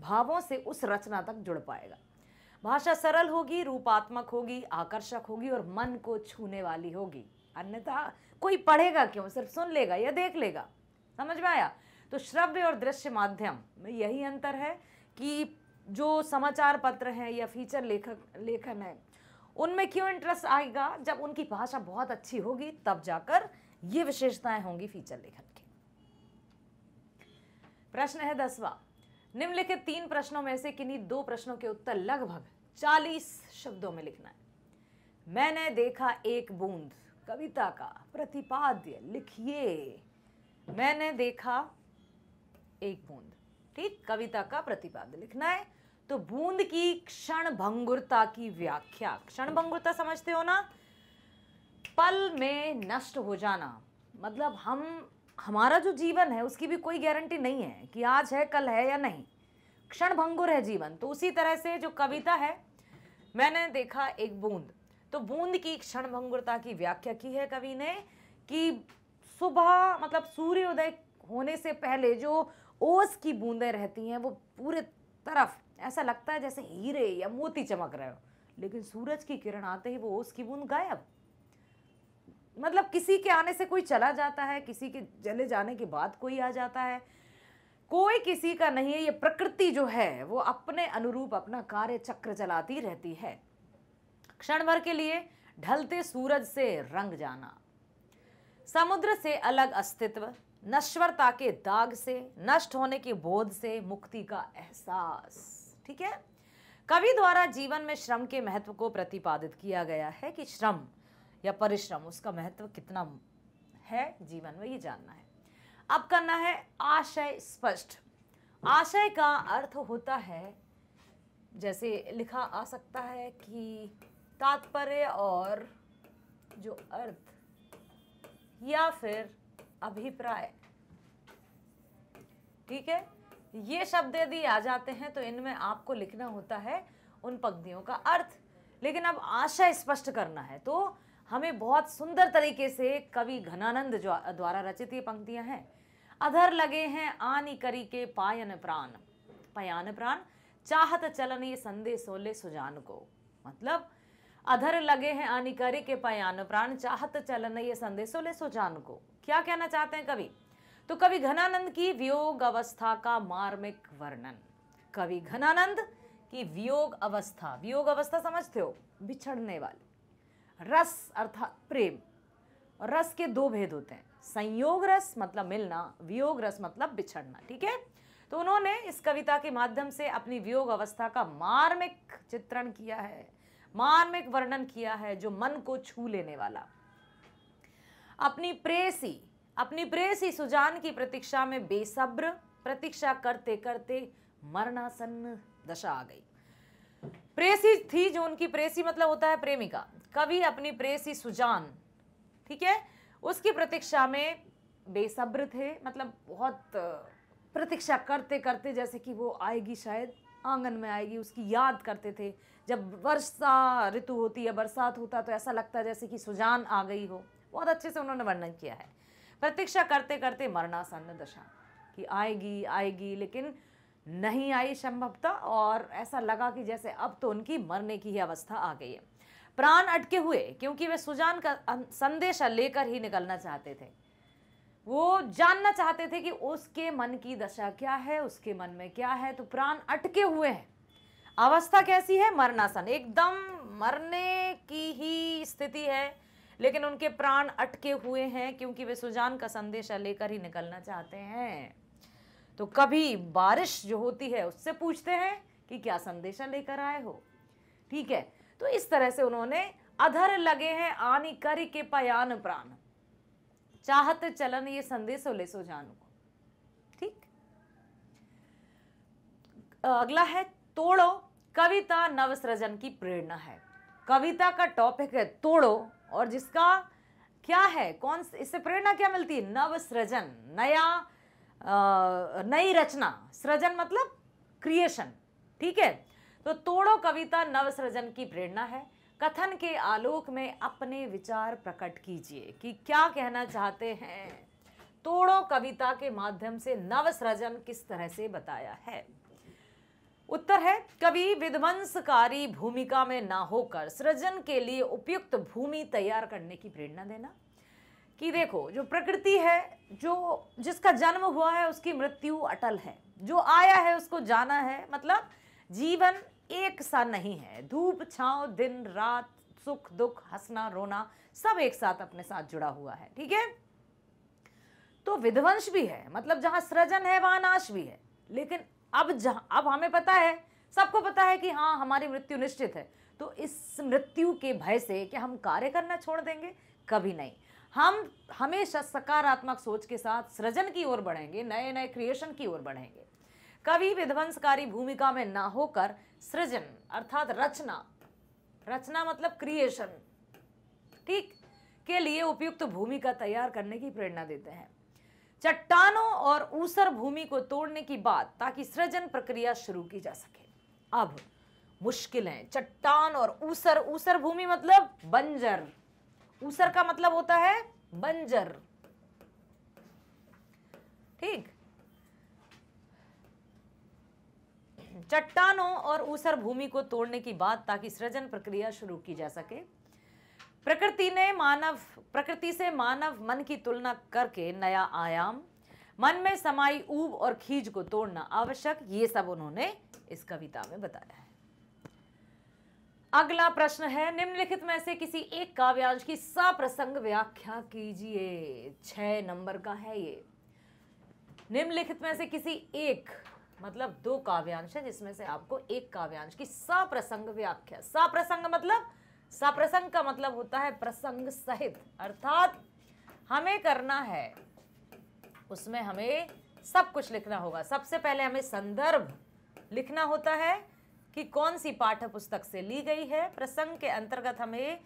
[SPEAKER 1] भावों से उस रचना तक जुड़ पाएगा भाषा सरल होगी रूपात्मक होगी आकर्षक होगी और मन को छूने वाली होगी अन्यथा कोई पढ़ेगा क्यों सिर्फ सुन लेगा या देख लेगा समझ में आया तो श्रव्य और दृश्य माध्यम में यही अंतर है कि जो समाचार पत्र हैं या फीचर लेखक लेखन है उनमें क्यों इंटरेस्ट आएगा जब उनकी भाषा बहुत अच्छी होगी तब जाकर ये विशेषताएं होंगी फीचर लेखन की प्रश्न है दसवा निम्नलिखित तीन प्रश्नों में से किन्हीं दो प्रश्नों के उत्तर लगभग चालीस शब्दों में लिखना है मैंने देखा एक बूंद कविता का प्रतिपाद्य लिखिए मैंने देखा एक बूंद ठीक कविता का प्रतिपाद लिखना है तो बूंद की क्षण भंगुरता की व्याख्या क्षण भंगुरता समझते हो ना पल में नष्ट हो जाना मतलब हम हमारा जो जीवन है उसकी भी कोई गारंटी नहीं है कि आज है कल है या नहीं क्षण भंगुर है जीवन तो उसी तरह से जो कविता है मैंने देखा एक बूंद तो बूंद की क्षण भंगुरता की व्याख्या की है कवि ने कि सुबह मतलब सूर्योदय होने से पहले जो ओस की बूंदें रहती हैं वो पूरे तरफ ऐसा लगता है जैसे हीरे या मोती चमक रहे हो लेकिन सूरज की किरण आते ही वो ओस की बूंद गायब मतलब किसी के आने से कोई चला जाता है किसी के चले जाने के बाद कोई आ जाता है कोई किसी का नहीं है ये प्रकृति जो है वो अपने अनुरूप अपना कार्य चक्र चलाती रहती है क्षण भर के लिए ढलते सूरज से रंग जाना समुद्र से अलग अस्तित्व नश्वरता के दाग से नष्ट होने के बोध से मुक्ति का एहसास ठीक है कवि द्वारा जीवन में श्रम के महत्व को प्रतिपादित किया गया है कि श्रम या परिश्रम उसका महत्व कितना है जीवन में ये जानना है अब करना है आशय स्पष्ट आशय का अर्थ होता है जैसे लिखा आ सकता है कि तात्पर्य और जो अर्थ या फिर अभिप्राय ठीक है ये शब्द यदि आ जाते हैं तो इनमें आपको लिखना होता है उन पंक्तियों का अर्थ लेकिन अब आशय स्पष्ट करना है तो हमें बहुत सुंदर तरीके से कवि घनानंद द्वारा रचित ये पंक्तियां हैं अधर लगे हैं आनी करी के पायन प्राण पयान प्राण चाहत चलने संदेह सोले सुजान को मतलब अधर लगे हैं अनिकारी के पयान प्राण चाहत चलन ये संदेशो ले सुजान को क्या कहना चाहते हैं कवि तो कवि घनानंद की वियोग अवस्था का मार्मिक वर्णन कवि घनानंद की वियोग अवस्था वियोग अवस्था समझते हो बिछड़ने वाली रस अर्थात प्रेम रस के दो भेद होते हैं संयोग रस मतलब मिलना वियोग रस मतलब बिछड़ना ठीक है तो उन्होंने इस कविता के माध्यम से अपनी वियोग अवस्था का मार्मिक चित्रण किया है मार्मिक वर्णन किया है जो मन को छू लेने वाला अपनी प्रेसी अपनी प्रेसी सुजान की प्रतीक्षा में बेसब्र प्रतीक्षा करते करते मरणासन दशा आ गई प्रेसी थी जो उनकी प्रेसी मतलब होता है प्रेमिका कवि अपनी प्रेसी सुजान ठीक है उसकी प्रतीक्षा में बेसब्र थे मतलब बहुत प्रतीक्षा करते करते जैसे कि वो आएगी शायद आंगन में आएगी उसकी याद करते थे जब वर्षा ऋतु होती है बरसात होता है तो ऐसा लगता है जैसे कि सुजान आ गई हो बहुत अच्छे से उन्होंने वर्णन किया है प्रतीक्षा करते करते मरणासन्न दशा कि आएगी आएगी लेकिन नहीं आई संभवता और ऐसा लगा कि जैसे अब तो उनकी मरने की ही अवस्था आ गई है प्राण अटके हुए क्योंकि वे सुजान का अं, संदेशा लेकर ही निकलना चाहते थे वो जानना चाहते थे कि उसके मन की दशा क्या है उसके मन में क्या है तो प्राण अटके हुए हैं अवस्था कैसी है मरनासन एकदम मरने की ही स्थिति है लेकिन उनके प्राण अटके हुए हैं क्योंकि वे सुजान का संदेशा लेकर ही निकलना चाहते हैं तो कभी बारिश जो होती है उससे पूछते हैं कि क्या संदेशा लेकर आए हो ठीक है तो इस तरह से उन्होंने अधर लगे हैं आनी कर के पयान प्राण चाहत चलन ये संदेश ले सो जानो ठीक अगला है तोड़ो कविता नवसृजन की प्रेरणा है कविता का टॉपिक है तोड़ो और जिसका क्या है कौन इससे प्रेरणा क्या मिलती है नवसृजन नया नई रचना सृजन मतलब क्रिएशन ठीक है तो तोड़ो कविता नवसृजन की प्रेरणा है कथन के आलोक में अपने विचार प्रकट कीजिए कि क्या कहना चाहते हैं तोड़ो कविता के माध्यम से नव सृजन किस तरह से बताया है उत्तर है कवि विध्वंसकारी भूमिका में ना होकर सृजन के लिए उपयुक्त भूमि तैयार करने की प्रेरणा देना कि देखो जो प्रकृति है जो जिसका जन्म हुआ है उसकी मृत्यु अटल है जो आया है उसको जाना है मतलब जीवन एक सा नहीं है धूप छाव दिन रात सुख दुख हंसना रोना सब एक साथ अपने साथ जुड़ा हुआ है ठीक है तो विध्वंस भी है मतलब जहां सृजन है वहां नाश भी है लेकिन अब जहां अब हमें पता है सबको पता है कि हाँ हमारी मृत्यु निश्चित है तो इस मृत्यु के भय से क्या हम कार्य करना छोड़ देंगे कभी नहीं हम हमेशा सकारात्मक सोच के साथ सृजन की ओर बढ़ेंगे नए नए क्रिएशन की ओर बढ़ेंगे कभी विध्वंसकारी भूमिका में ना होकर सृजन अर्थात रचना रचना मतलब क्रिएशन ठीक के लिए उपयुक्त भूमि का तैयार करने की प्रेरणा देते हैं चट्टानों और ऊसर भूमि को तोड़ने की बात ताकि सृजन प्रक्रिया शुरू की जा सके अब मुश्किल है चट्टान और ऊसर ऊसर भूमि मतलब बंजर ऊसर का मतलब होता है बंजर ठीक चट्टानों और ऊसर भूमि को तोड़ने की बात ताकि सृजन प्रक्रिया शुरू की जा सके प्रकृति ने मानव प्रकृति से मानव मन की तुलना करके नया आयाम मन में समाई ऊब और खीज को तोड़ना आवश्यक ये सब उन्होंने इस कविता में बताया है अगला प्रश्न है निम्नलिखित में से किसी एक काव्यांश की सप्रसंग व्याख्या कीजिए छह नंबर का है ये निम्नलिखित में से किसी एक मतलब दो काव्यांश है जिसमें से आपको एक काव्यांश की सप्रसंग व्याख्या सप्रसंग मतलब सप्रसंग का मतलब होता है प्रसंग सहित अर्थात हमें करना है उसमें हमें सब कुछ लिखना होगा सबसे पहले हमें संदर्भ लिखना होता है कि कौन सी पाठ्य पुस्तक से ली गई है प्रसंग के अंतर्गत हमें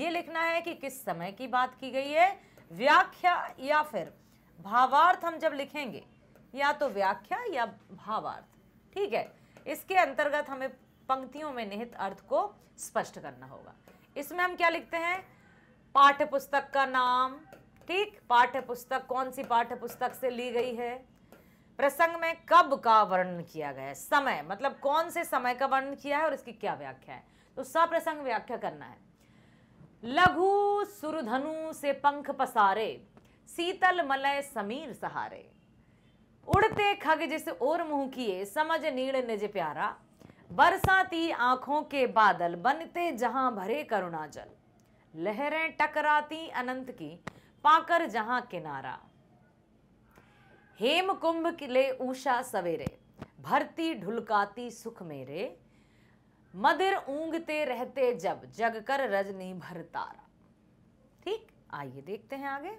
[SPEAKER 1] ये लिखना है कि किस समय की बात की गई है व्याख्या या फिर भावार्थ हम जब लिखेंगे या तो व्याख्या या भावार्थ ठीक है इसके अंतर्गत हमें पंक्तियों में निहित अर्थ को स्पष्ट करना होगा इसमें हम क्या लिखते हैं पाठ्य पुस्तक का नाम ठीक पाठ्य पुस्तक कौन सी पाठ्य पुस्तक से ली गई है प्रसंग में कब का वर्णन किया गया है समय मतलब कौन से समय का वर्णन किया है और इसकी क्या व्याख्या है तो सप्रसंग व्याख्या करना है लघु सुरधनु से पंख पसारे शीतल मलय समीर सहारे उड़ते खग जिस और मुंह किए समझ नीड़ निज प्यारा बरसाती आंखों के बादल बनते जहां भरे करुणा जल लहरें टकराती अनंत की पाकर जहां किनारा हेम कुंभ ले ऊषा सवेरे भरती ढुलकाती सुख मेरे मदिर ऊंगते रहते जब जग कर रजनी भर तारा ठीक आइए देखते हैं आगे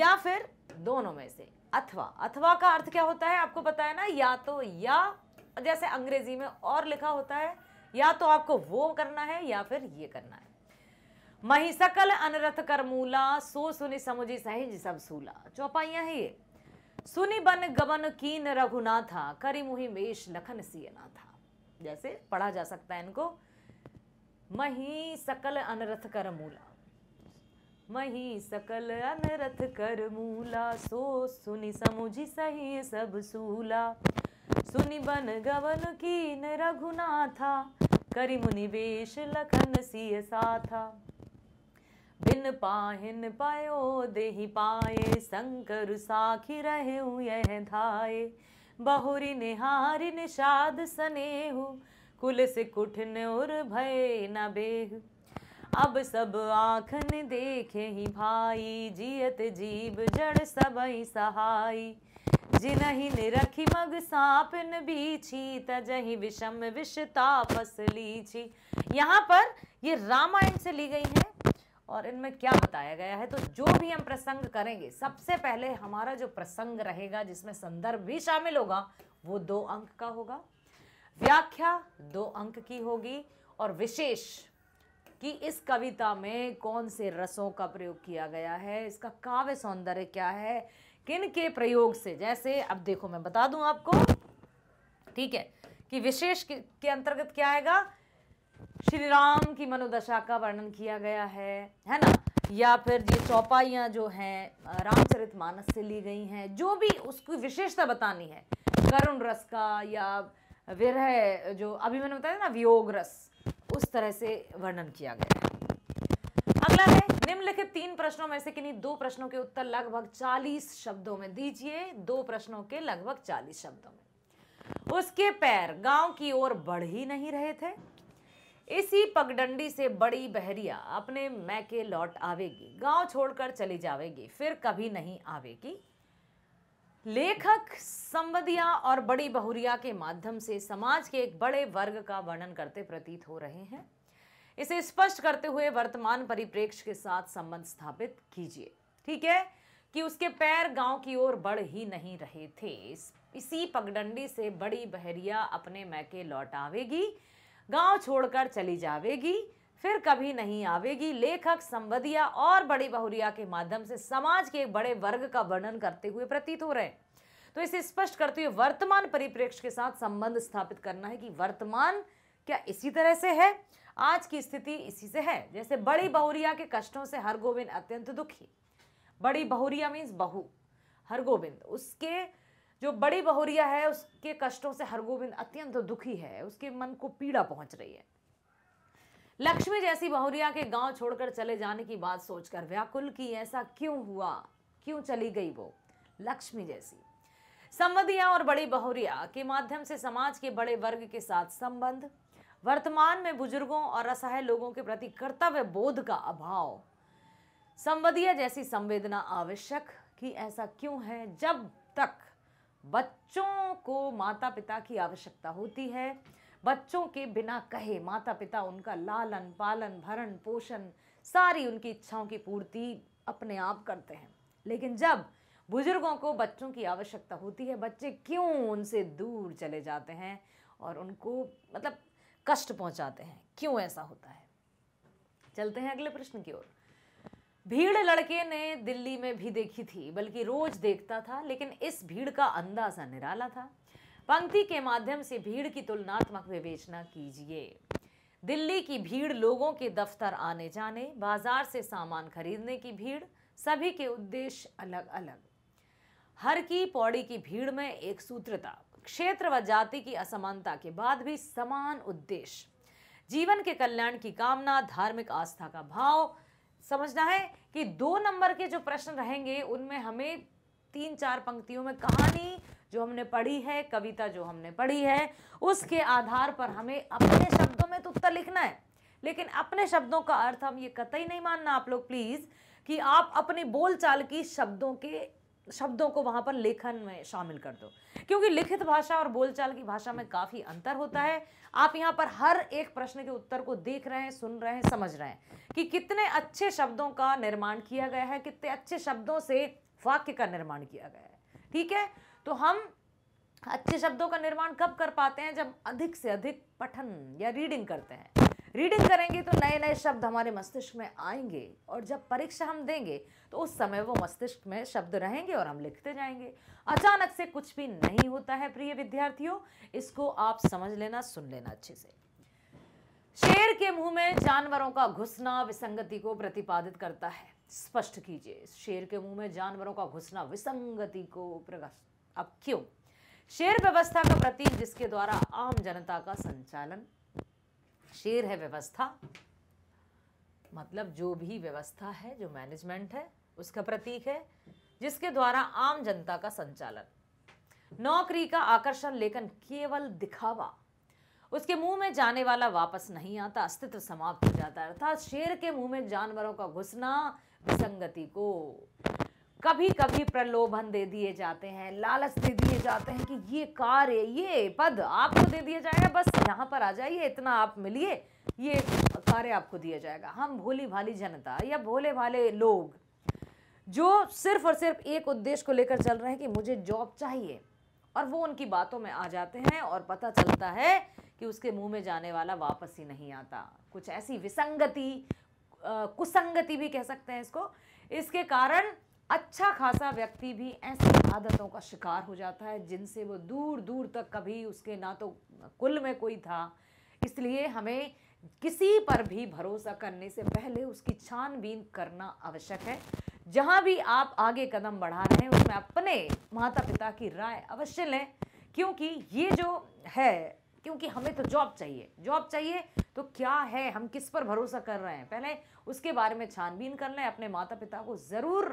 [SPEAKER 1] या फिर दोनों में से अथवा अथवा का अर्थ क्या होता है आपको पता है ना या तो या जैसे अंग्रेजी में और लिखा होता है या तो आपको वो करना है या फिर ये करना है मही सकल अनरथ कर मूला सो सुनि समुझी सहिज सब सूला चौपाइया है ये सुनि बन गबन कीन रघुना था करी मुहि मेष लखन सीना था जैसे पढ़ा जा सकता है इनको मही सकल अनरथ कर मूला मही सकल अनरथ कर मूला सो सुनि समुझी सही सब सूला सुनि बन गवन कीन रघुनाथा करी मुनि वेश लखन सिय साथा बिन पाहिन पायो देहि पाए शंकर साखी रहे यह धाये बहुरी निहारी निषाद सनेहु कुल से कुठिन उर भय न बेहू अब सब आखन देखे ही भाई जियत जीव जड़ सब सहाई जिनहि निरखी मग सापन बीछी तजहि विषम विष तापस लीछी यहाँ पर ये रामायण से ली गई है और इनमें क्या बताया गया है तो जो भी हम प्रसंग करेंगे सबसे पहले हमारा जो प्रसंग रहेगा जिसमें संदर्भ भी शामिल होगा वो दो अंक का होगा व्याख्या दो अंक की होगी और विशेष कि इस कविता में कौन से रसों का प्रयोग किया गया है इसका काव्य सौंदर्य क्या है किन के प्रयोग से जैसे अब देखो मैं बता दूं आपको ठीक है कि विशेष के, के अंतर्गत क्या आएगा श्री राम की मनोदशा का वर्णन किया गया है है ना या फिर ये चौपाइयाँ जो हैं रामचरित मानस से ली गई हैं जो भी उसकी विशेषता बतानी है करुण रस का या विरह जो अभी मैंने बताया ना वियोग रस उस तरह से वर्णन किया गया है अगला है निम्नलिखित तीन प्रश्नों में से किन्हीं दो प्रश्नों के उत्तर लगभग 40 शब्दों में दीजिए दो प्रश्नों के लगभग 40 शब्दों में उसके पैर गांव की ओर बढ़ ही नहीं रहे थे इसी पगडंडी से बड़ी बहरिया अपने मैके लौट आवेगी गांव छोड़कर चली जावेगी फिर कभी नहीं आवेगी लेखक संवदिया और बड़ी बहुरिया के माध्यम से समाज के एक बड़े वर्ग का वर्णन करते प्रतीत हो रहे हैं इसे स्पष्ट करते हुए वर्तमान परिप्रेक्ष्य के साथ संबंध स्थापित कीजिए ठीक है कि उसके पैर गांव की ओर बढ़ ही नहीं रहे थे इस, इसी पगडंडी से बड़ी बहरिया अपने मैके लौट आवेगी गांव छोड़कर चली जावेगी फिर कभी नहीं आवेगी लेखक संवदिया और बड़ी बहुरिया के माध्यम से समाज के एक बड़े वर्ग का वर्णन करते हुए प्रतीत हो रहे हैं तो इसे स्पष्ट करते हुए वर्तमान परिप्रेक्ष्य के साथ संबंध स्थापित करना है कि वर्तमान क्या इसी तरह से है आज की स्थिति इसी से है जैसे बड़ी बहुरिया के कष्टों से हर गोविंद अत्यंत दुखी बड़ी बहुरिया मीन्स बहु हर गोविंद उसके जो बड़ी बहुरिया है उसके कष्टों से हर गोविंद अत्यंत दुखी है उसके मन को पीड़ा पहुंच रही है लक्ष्मी जैसी बहुरिया के गांव छोड़कर चले जाने की बात सोचकर व्याकुल की ऐसा क्यों हुआ क्यों चली गई वो लक्ष्मी जैसी संवदिया और बड़ी बहुरिया के माध्यम से समाज के बड़े वर्ग के साथ संबंध वर्तमान में बुजुर्गों और असहाय लोगों के प्रति कर्तव्य बोध का अभाव संवदिया जैसी संवेदना आवश्यक कि ऐसा क्यों है जब तक बच्चों को माता पिता की आवश्यकता होती है बच्चों के बिना कहे माता पिता उनका लालन पालन भरण पोषण सारी उनकी इच्छाओं की पूर्ति अपने आप करते हैं लेकिन जब बुजुर्गों को बच्चों की आवश्यकता होती है बच्चे क्यों उनसे दूर चले जाते हैं और उनको मतलब कष्ट पहुंचाते हैं क्यों ऐसा होता है चलते हैं अगले प्रश्न की ओर भीड़ लड़के ने दिल्ली में भी देखी थी बल्कि रोज देखता था लेकिन इस भीड़ का अंदाज़ा निराला था पंक्ति के माध्यम से भीड़ की तुलनात्मक विवेचना कीजिए दिल्ली की भीड़ लोगों के दफ्तर आने जाने बाजार से सामान खरीदने की भीड़ सभी के उद्देश्य अलग अलग हर की पौड़ी की भीड़ में एक सूत्रता क्षेत्र व जाति की असमानता के बाद भी समान उद्देश्य जीवन के कल्याण की कामना धार्मिक आस्था का भाव समझना है कि दो नंबर के जो प्रश्न रहेंगे उनमें हमें तीन चार पंक्तियों में कहानी जो हमने पढ़ी है कविता जो हमने पढ़ी है उसके आधार पर हमें अपने शब्दों में तो उत्तर लिखना है लेकिन अपने शब्दों का अर्थ हम ये कतई नहीं मानना आप लोग प्लीज़ कि आप अपनी बोलचाल की शब्दों के शब्दों को वहां पर लेखन में शामिल कर दो क्योंकि लिखित भाषा और बोलचाल की भाषा में काफ़ी अंतर होता है आप यहाँ पर हर एक प्रश्न के उत्तर को देख रहे हैं सुन रहे हैं समझ रहे हैं कि कितने अच्छे शब्दों का निर्माण किया गया है कितने अच्छे शब्दों से वाक्य का निर्माण किया गया है ठीक है तो हम अच्छे शब्दों का निर्माण कब कर पाते हैं जब अधिक से अधिक पठन या रीडिंग करते हैं रीडिंग करेंगे तो नए नए शब्द हमारे मस्तिष्क में आएंगे और जब परीक्षा हम देंगे तो उस समय वो मस्तिष्क में शब्द रहेंगे और हम लिखते जाएंगे अचानक से कुछ भी नहीं होता है प्रिय विद्यार्थियों इसको आप समझ लेना सुन लेना अच्छे से शेर के मुंह में जानवरों का घुसना विसंगति को प्रतिपादित करता है स्पष्ट कीजिए शेर के मुंह में जानवरों का घुसना विसंगति को प्रकाश अब क्यों शेर व्यवस्था का प्रतीक जिसके द्वारा आम जनता का संचालन शेर है व्यवस्था मतलब जो भी व्यवस्था है जो मैनेजमेंट है उसका प्रतीक है जिसके द्वारा आम जनता का संचालन नौकरी का आकर्षण लेकिन केवल दिखावा उसके मुंह में जाने वाला वापस नहीं आता अस्तित्व समाप्त हो जाता है अर्थात शेर के मुंह में जानवरों का घुसना संगति को कभी कभी प्रलोभन दे दिए जाते हैं लालच दे दिए जाते हैं कि ये कार्य ये पद आपको दे दिया जाएगा बस यहाँ पर आ जाइए इतना आप मिलिए ये कार्य आपको दिया जाएगा हम भोली भाली जनता या भोले भाले लोग जो सिर्फ और सिर्फ एक उद्देश्य को लेकर चल रहे हैं कि मुझे जॉब चाहिए और वो उनकी बातों में आ जाते हैं और पता चलता है कि उसके मुंह में जाने वाला वापस ही नहीं आता कुछ ऐसी विसंगति कुसंगति भी कह सकते हैं इसको इसके कारण अच्छा खासा व्यक्ति भी ऐसी आदतों का शिकार हो जाता है जिनसे वो दूर दूर तक कभी उसके ना तो कुल में कोई था इसलिए हमें किसी पर भी भरोसा करने से पहले उसकी छानबीन करना आवश्यक है जहाँ भी आप आगे कदम बढ़ा रहे हैं उसमें अपने माता पिता की राय अवश्य लें क्योंकि ये जो है क्योंकि हमें तो जॉब चाहिए जॉब चाहिए तो क्या है हम किस पर भरोसा कर रहे हैं पहले उसके बारे में छानबीन कर लें अपने माता पिता को ज़रूर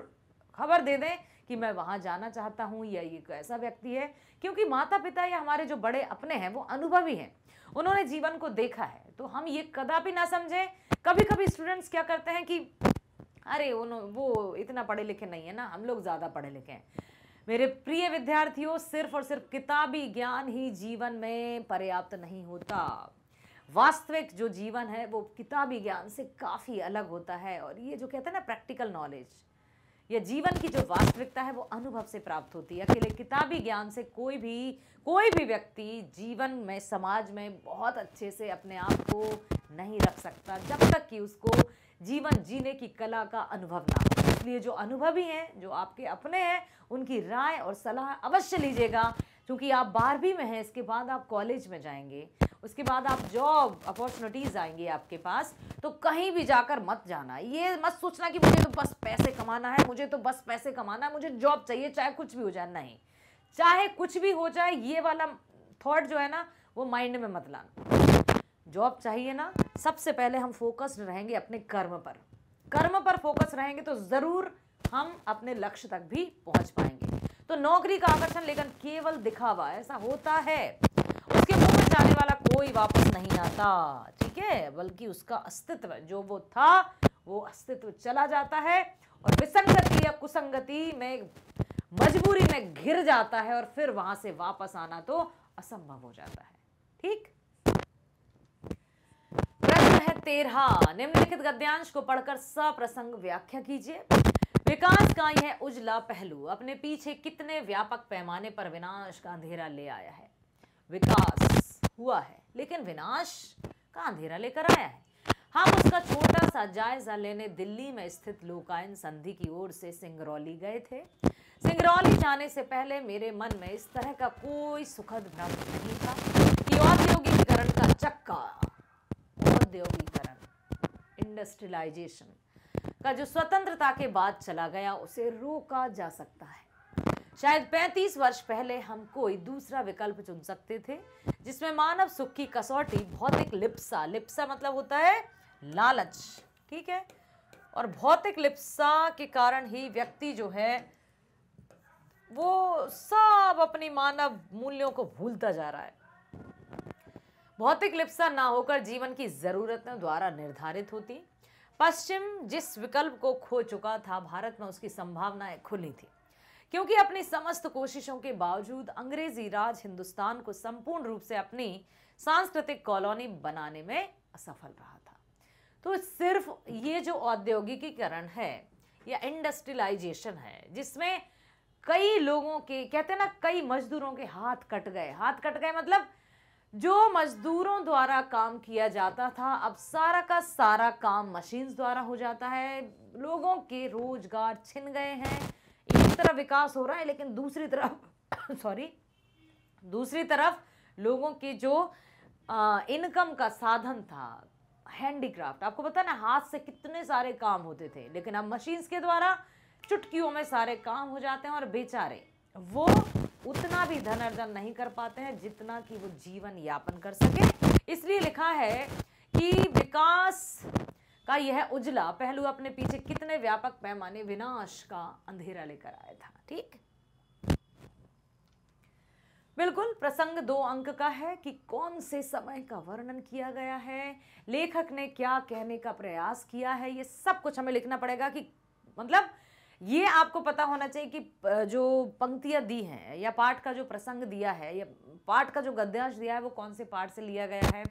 [SPEAKER 1] खबर दे दें कि मैं वहाँ जाना चाहता हूँ या ये ऐसा व्यक्ति है क्योंकि माता पिता या हमारे जो बड़े अपने हैं वो अनुभवी हैं उन्होंने जीवन को देखा है तो हम ये कदापि ना समझें कभी कभी स्टूडेंट्स क्या करते हैं कि अरे उन वो इतना पढ़े लिखे नहीं है ना हम लोग ज़्यादा पढ़े लिखे हैं मेरे प्रिय विद्यार्थियों सिर्फ और सिर्फ किताबी ज्ञान ही जीवन में पर्याप्त नहीं होता वास्तविक जो जीवन है वो किताबी ज्ञान से काफ़ी अलग होता है और ये जो कहते हैं ना प्रैक्टिकल नॉलेज या जीवन की जो वास्तविकता है वो अनुभव से प्राप्त होती है अकेले किताबी ज्ञान से कोई भी कोई भी व्यक्ति जीवन में समाज में बहुत अच्छे से अपने आप को नहीं रख सकता जब तक कि उसको जीवन जीने की कला का अनुभव ना इसलिए जो अनुभवी हैं जो आपके अपने हैं उनकी राय और सलाह अवश्य लीजिएगा क्योंकि आप बारहवीं में हैं इसके बाद आप कॉलेज में जाएंगे उसके बाद आप जॉब अपॉर्चुनिटीज़ आएंगी आपके पास तो कहीं भी जाकर मत जाना ये मत सोचना कि मुझे तो बस पैसे कमाना है मुझे तो बस पैसे कमाना है मुझे जॉब चाहिए चाहे कुछ भी हो जाए नहीं चाहे कुछ भी हो जाए ये वाला थॉट जो है ना वो माइंड में मत लाना जॉब चाहिए ना सबसे पहले हम फोकस्ड रहेंगे अपने कर्म पर कर्म पर फोकस रहेंगे तो ज़रूर हम अपने लक्ष्य तक भी पहुंच पाएंगे तो नौकरी का आकर्षण लेकिन केवल दिखावा ऐसा होता है उसके मुंह में जाने वाला कोई वापस नहीं आता ठीक है बल्कि उसका अस्तित्व जो वो था वो अस्तित्व चला जाता है और विसंगति या कुसंगति में मजबूरी में घिर जाता है और फिर वहां से वापस आना तो असंभव हो जाता है ठीक प्रश्न है तेरह निम्नलिखित गद्यांश को पढ़कर सप्रसंग व्याख्या कीजिए विकास का यह उजला पहलू अपने पीछे कितने व्यापक पैमाने पर विनाश का अंधेरा ले आया है विकास हुआ है लेकिन विनाश का अंधेरा लेकर आया है हम उसका छोटा सा जायजा लेने दिल्ली में स्थित लोकायन संधि की ओर से सिंगरौली गए थे सिंगरौली जाने से पहले मेरे मन में इस तरह का कोई सुखद भ्रम नहीं था कि औद्योगिकरण का चक्का औद्योगिकरण इंडस्ट्रियलाइजेशन का जो स्वतंत्रता के बाद चला गया उसे रोका जा सकता है शायद 35 वर्ष पहले हम कोई दूसरा विकल्प चुन सकते थे जिसमें मानव सुख की कसौटी भौतिक लिप्सा लिप्सा मतलब होता है लालच ठीक है और भौतिक लिप्सा के कारण ही व्यक्ति जो है वो सब अपनी मानव मूल्यों को भूलता जा रहा है भौतिक लिप्सा ना होकर जीवन की ज़रूरतों द्वारा निर्धारित होती पश्चिम जिस विकल्प को खो चुका था भारत में उसकी संभावनाएं खुली थी क्योंकि अपनी समस्त कोशिशों के बावजूद अंग्रेजी राज हिंदुस्तान को संपूर्ण रूप से अपनी सांस्कृतिक कॉलोनी बनाने में असफल रहा था तो सिर्फ ये जो औद्योगिकीकरण है या इंडस्ट्रियलाइजेशन है जिसमें कई लोगों के कहते हैं ना कई मजदूरों के हाथ कट गए हाथ कट गए मतलब जो मजदूरों द्वारा काम किया जाता था अब सारा का सारा काम मशीन्स द्वारा हो जाता है लोगों के रोजगार छिन गए हैं तरफ विकास हो रहा है लेकिन दूसरी तरफ सॉरी दूसरी तरफ लोगों की जो इनकम का साधन था हैंडीक्राफ्ट आपको पता ना हाथ से कितने सारे काम होते थे लेकिन अब मशीन्स के द्वारा चुटकियों में सारे काम हो जाते हैं और बेचारे वो उतना भी धन अर्जन नहीं कर पाते हैं जितना कि वो जीवन यापन कर सके इसलिए लिखा है कि विकास का यह उजला पहलू अपने पीछे कितने व्यापक पैमाने विनाश का अंधेरा लेकर आया था ठीक बिल्कुल प्रसंग दो अंक का है कि कौन से समय का वर्णन किया गया है लेखक ने क्या कहने का प्रयास किया है ये सब कुछ हमें लिखना पड़ेगा कि मतलब ये आपको पता होना चाहिए कि जो पंक्तियां दी हैं या पाठ का जो प्रसंग दिया है या पाठ का जो गद्यांश दिया है वो कौन से पाठ से लिया गया है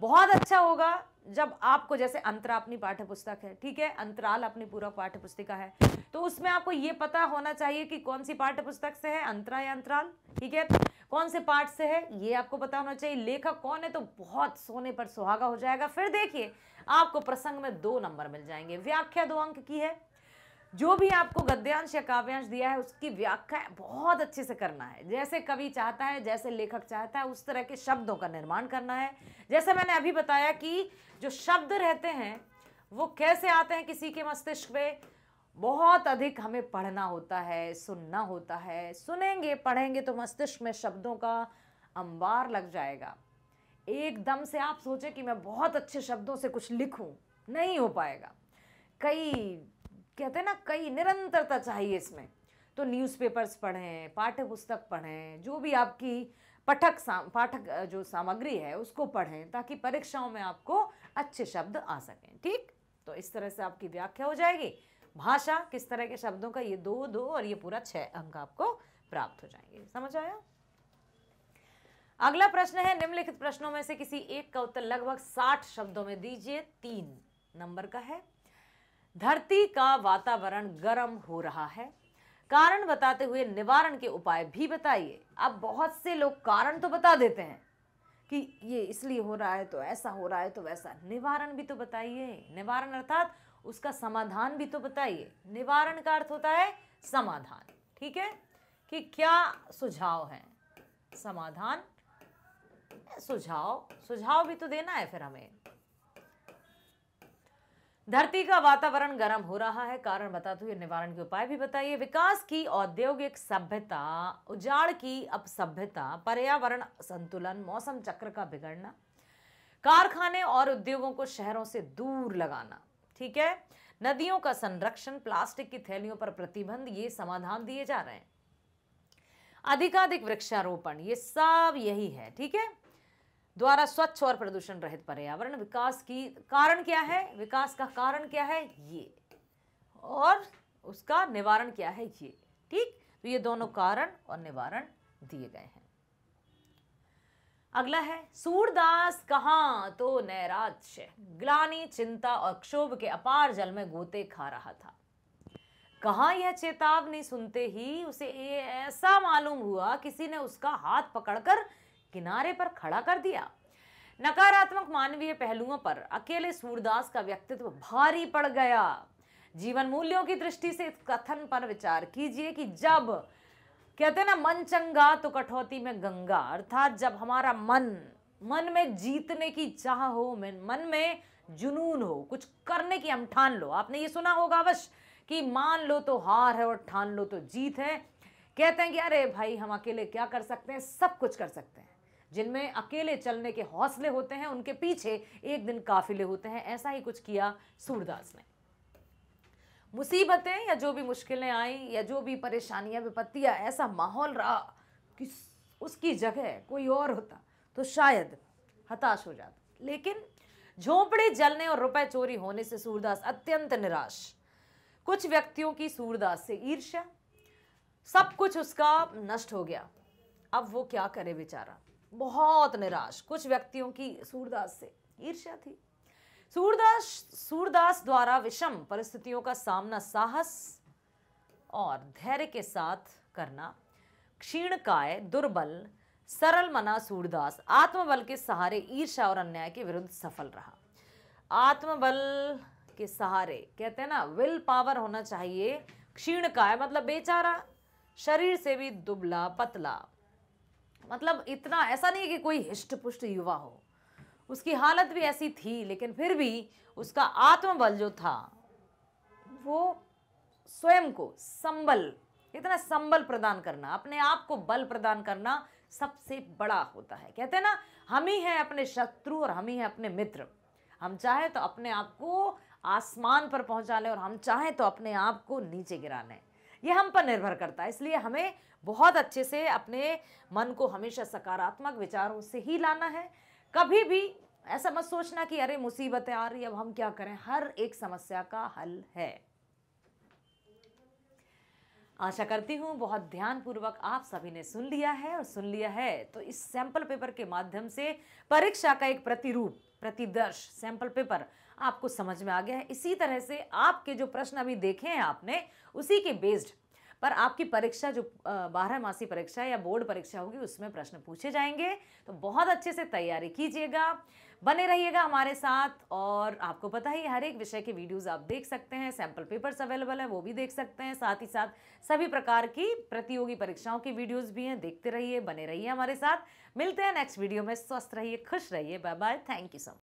[SPEAKER 1] बहुत अच्छा होगा जब आपको जैसे अंतरा अपनी पाठ्य पुस्तक है ठीक है अंतराल अपनी पूरा पाठ्य पुस्तिका है तो उसमें आपको ये पता होना चाहिए कि कौन सी पाठ्य पुस्तक से है अंतरा या अंतराल ठीक है कौन से पाठ से है ये आपको पता होना चाहिए लेखक कौन है तो बहुत सोने पर सुहागा हो जाएगा फिर देखिए आपको प्रसंग में दो नंबर मिल जाएंगे व्याख्या दो अंक की है जो भी आपको गद्यांश या काव्यांश दिया है उसकी व्याख्या बहुत अच्छे से करना है जैसे कवि चाहता है जैसे लेखक चाहता है उस तरह के शब्दों का निर्माण करना है जैसे मैंने अभी बताया कि जो शब्द रहते हैं वो कैसे आते हैं किसी के मस्तिष्क में बहुत अधिक हमें पढ़ना होता है सुनना होता है सुनेंगे पढ़ेंगे तो मस्तिष्क में शब्दों का अंबार लग जाएगा एकदम से आप सोचें कि मैं बहुत अच्छे शब्दों से कुछ लिखूं नहीं हो पाएगा कई कहते हैं ना कई निरंतरता चाहिए इसमें तो न्यूज़पेपर्स पढ़ें पाठ्य पुस्तक पढ़ें जो भी आपकी पठक साम पाठक जो सामग्री है उसको पढ़ें ताकि परीक्षाओं में आपको अच्छे शब्द आ सकें ठीक तो इस तरह से आपकी व्याख्या हो जाएगी भाषा किस तरह के शब्दों का ये दो दो और ये पूरा छः अंक आपको प्राप्त हो जाएंगे समझ आया अगला प्रश्न है निम्नलिखित प्रश्नों में से किसी एक का उत्तर लगभग साठ शब्दों में दीजिए तीन नंबर का है धरती का वातावरण गर्म हो रहा है कारण बताते हुए निवारण के उपाय भी बताइए अब बहुत से लोग कारण तो बता देते हैं कि ये इसलिए हो रहा है तो ऐसा हो रहा है तो वैसा निवारण भी तो बताइए निवारण अर्थात उसका समाधान भी तो बताइए निवारण का अर्थ होता है समाधान ठीक है कि क्या सुझाव है समाधान सुझाव सुझाव भी तो देना है फिर हमें धरती का वातावरण गर्म हो रहा है कारण बताते हुए निवारण के उपाय भी बताइए विकास की औद्योगिक सभ्यता उजाड़ की अब सभ्यता पर्यावरण संतुलन मौसम चक्र का बिगड़ना कारखाने और उद्योगों को शहरों से दूर लगाना ठीक है नदियों का संरक्षण प्लास्टिक की थैलियों पर प्रतिबंध ये समाधान दिए जा रहे हैं अधिकाधिक वृक्षारोपण ये सब यही है ठीक है द्वारा स्वच्छ और प्रदूषण रहित पर्यावरण विकास की कारण क्या है विकास का कारण क्या है ये और उसका निवारण क्या है ये ठीक तो ये दोनों कारण और निवारण दिए गए हैं अगला है सूरदास कहाँ तो नैराज्य ग्लानी चिंता और क्षोभ के अपार जल में गोते खा रहा था कहा यह चेतावनी सुनते ही उसे ऐसा मालूम हुआ किसी ने उसका हाथ पकड़कर किनारे पर खड़ा कर दिया नकारात्मक मानवीय पहलुओं पर अकेले सूरदास का व्यक्तित्व भारी पड़ गया जीवन मूल्यों की दृष्टि से इस कथन पर विचार कीजिए कि जब कहते ना मन चंगा तो कठौती में गंगा अर्थात जब हमारा मन मन में जीतने की चाह हो मन में जुनून हो कुछ करने की हम ठान लो आपने ये सुना होगा अवश्य कि मान लो तो हार है और ठान लो तो जीत है कहते हैं कि अरे भाई हम अकेले क्या कर सकते हैं सब कुछ कर सकते हैं जिनमें अकेले चलने के हौसले होते हैं उनके पीछे एक दिन काफिले होते हैं ऐसा ही कुछ किया सूरदास ने मुसीबतें या जो भी मुश्किलें आई या जो भी परेशानियां विपत्तियां ऐसा माहौल रहा कि उसकी जगह कोई और होता तो शायद हताश हो जाता लेकिन झोंपड़ी जलने और रुपए चोरी होने से सूरदास अत्यंत निराश कुछ व्यक्तियों की सूरदास से ईर्ष्या सब कुछ उसका नष्ट हो गया अब वो क्या करे बेचारा बहुत निराश कुछ व्यक्तियों की सूरदास से ईर्ष्या थी सूरदास सूरदास द्वारा विषम परिस्थितियों का सामना साहस और धैर्य के साथ करना क्षीण काय दुर्बल सरल मना सूरदास आत्मबल के सहारे ईर्षा और अन्याय के विरुद्ध सफल रहा आत्मबल के सहारे कहते हैं ना विल पावर होना चाहिए क्षीण काय मतलब बेचारा शरीर से भी दुबला पतला मतलब इतना ऐसा नहीं है कि कोई हिष्ट पुष्ट युवा हो उसकी हालत भी ऐसी थी लेकिन फिर भी उसका आत्मबल जो था वो स्वयं को संबल इतना संबल प्रदान करना अपने आप को बल प्रदान करना सबसे बड़ा होता है कहते हैं ना हम ही हैं अपने शत्रु और हम ही हैं अपने मित्र हम चाहें तो अपने आप को आसमान पर पहुंचा लें और हम चाहें तो अपने आप को नीचे गिरा लें ये हम पर निर्भर करता है इसलिए हमें बहुत अच्छे से अपने मन को हमेशा सकारात्मक विचारों से ही लाना है कभी भी ऐसा मत सोचना कि अरे मुसीबतें आ रही अब हम क्या करें हर एक समस्या का हल है आशा करती हूँ बहुत ध्यानपूर्वक आप सभी ने सुन लिया है और सुन लिया है तो इस सैंपल पेपर के माध्यम से परीक्षा का एक प्रतिरूप प्रतिदर्श सैंपल पेपर आपको समझ में आ गया है इसी तरह से आपके जो प्रश्न अभी देखे हैं आपने उसी के बेस्ड पर आपकी परीक्षा जो बारह मासी परीक्षा या बोर्ड परीक्षा होगी उसमें प्रश्न पूछे जाएंगे तो बहुत अच्छे से तैयारी कीजिएगा बने रहिएगा हमारे साथ और आपको पता ही हर एक विषय के वीडियोस आप देख सकते हैं सैम्पल पेपर्स अवेलेबल हैं वो भी देख सकते हैं साथ ही साथ सभी प्रकार की प्रतियोगी परीक्षाओं की वीडियोज़ भी हैं देखते रहिए बने रहिए हमारे साथ मिलते हैं नेक्स्ट वीडियो में स्वस्थ रहिए खुश रहिए bye bye thank you so much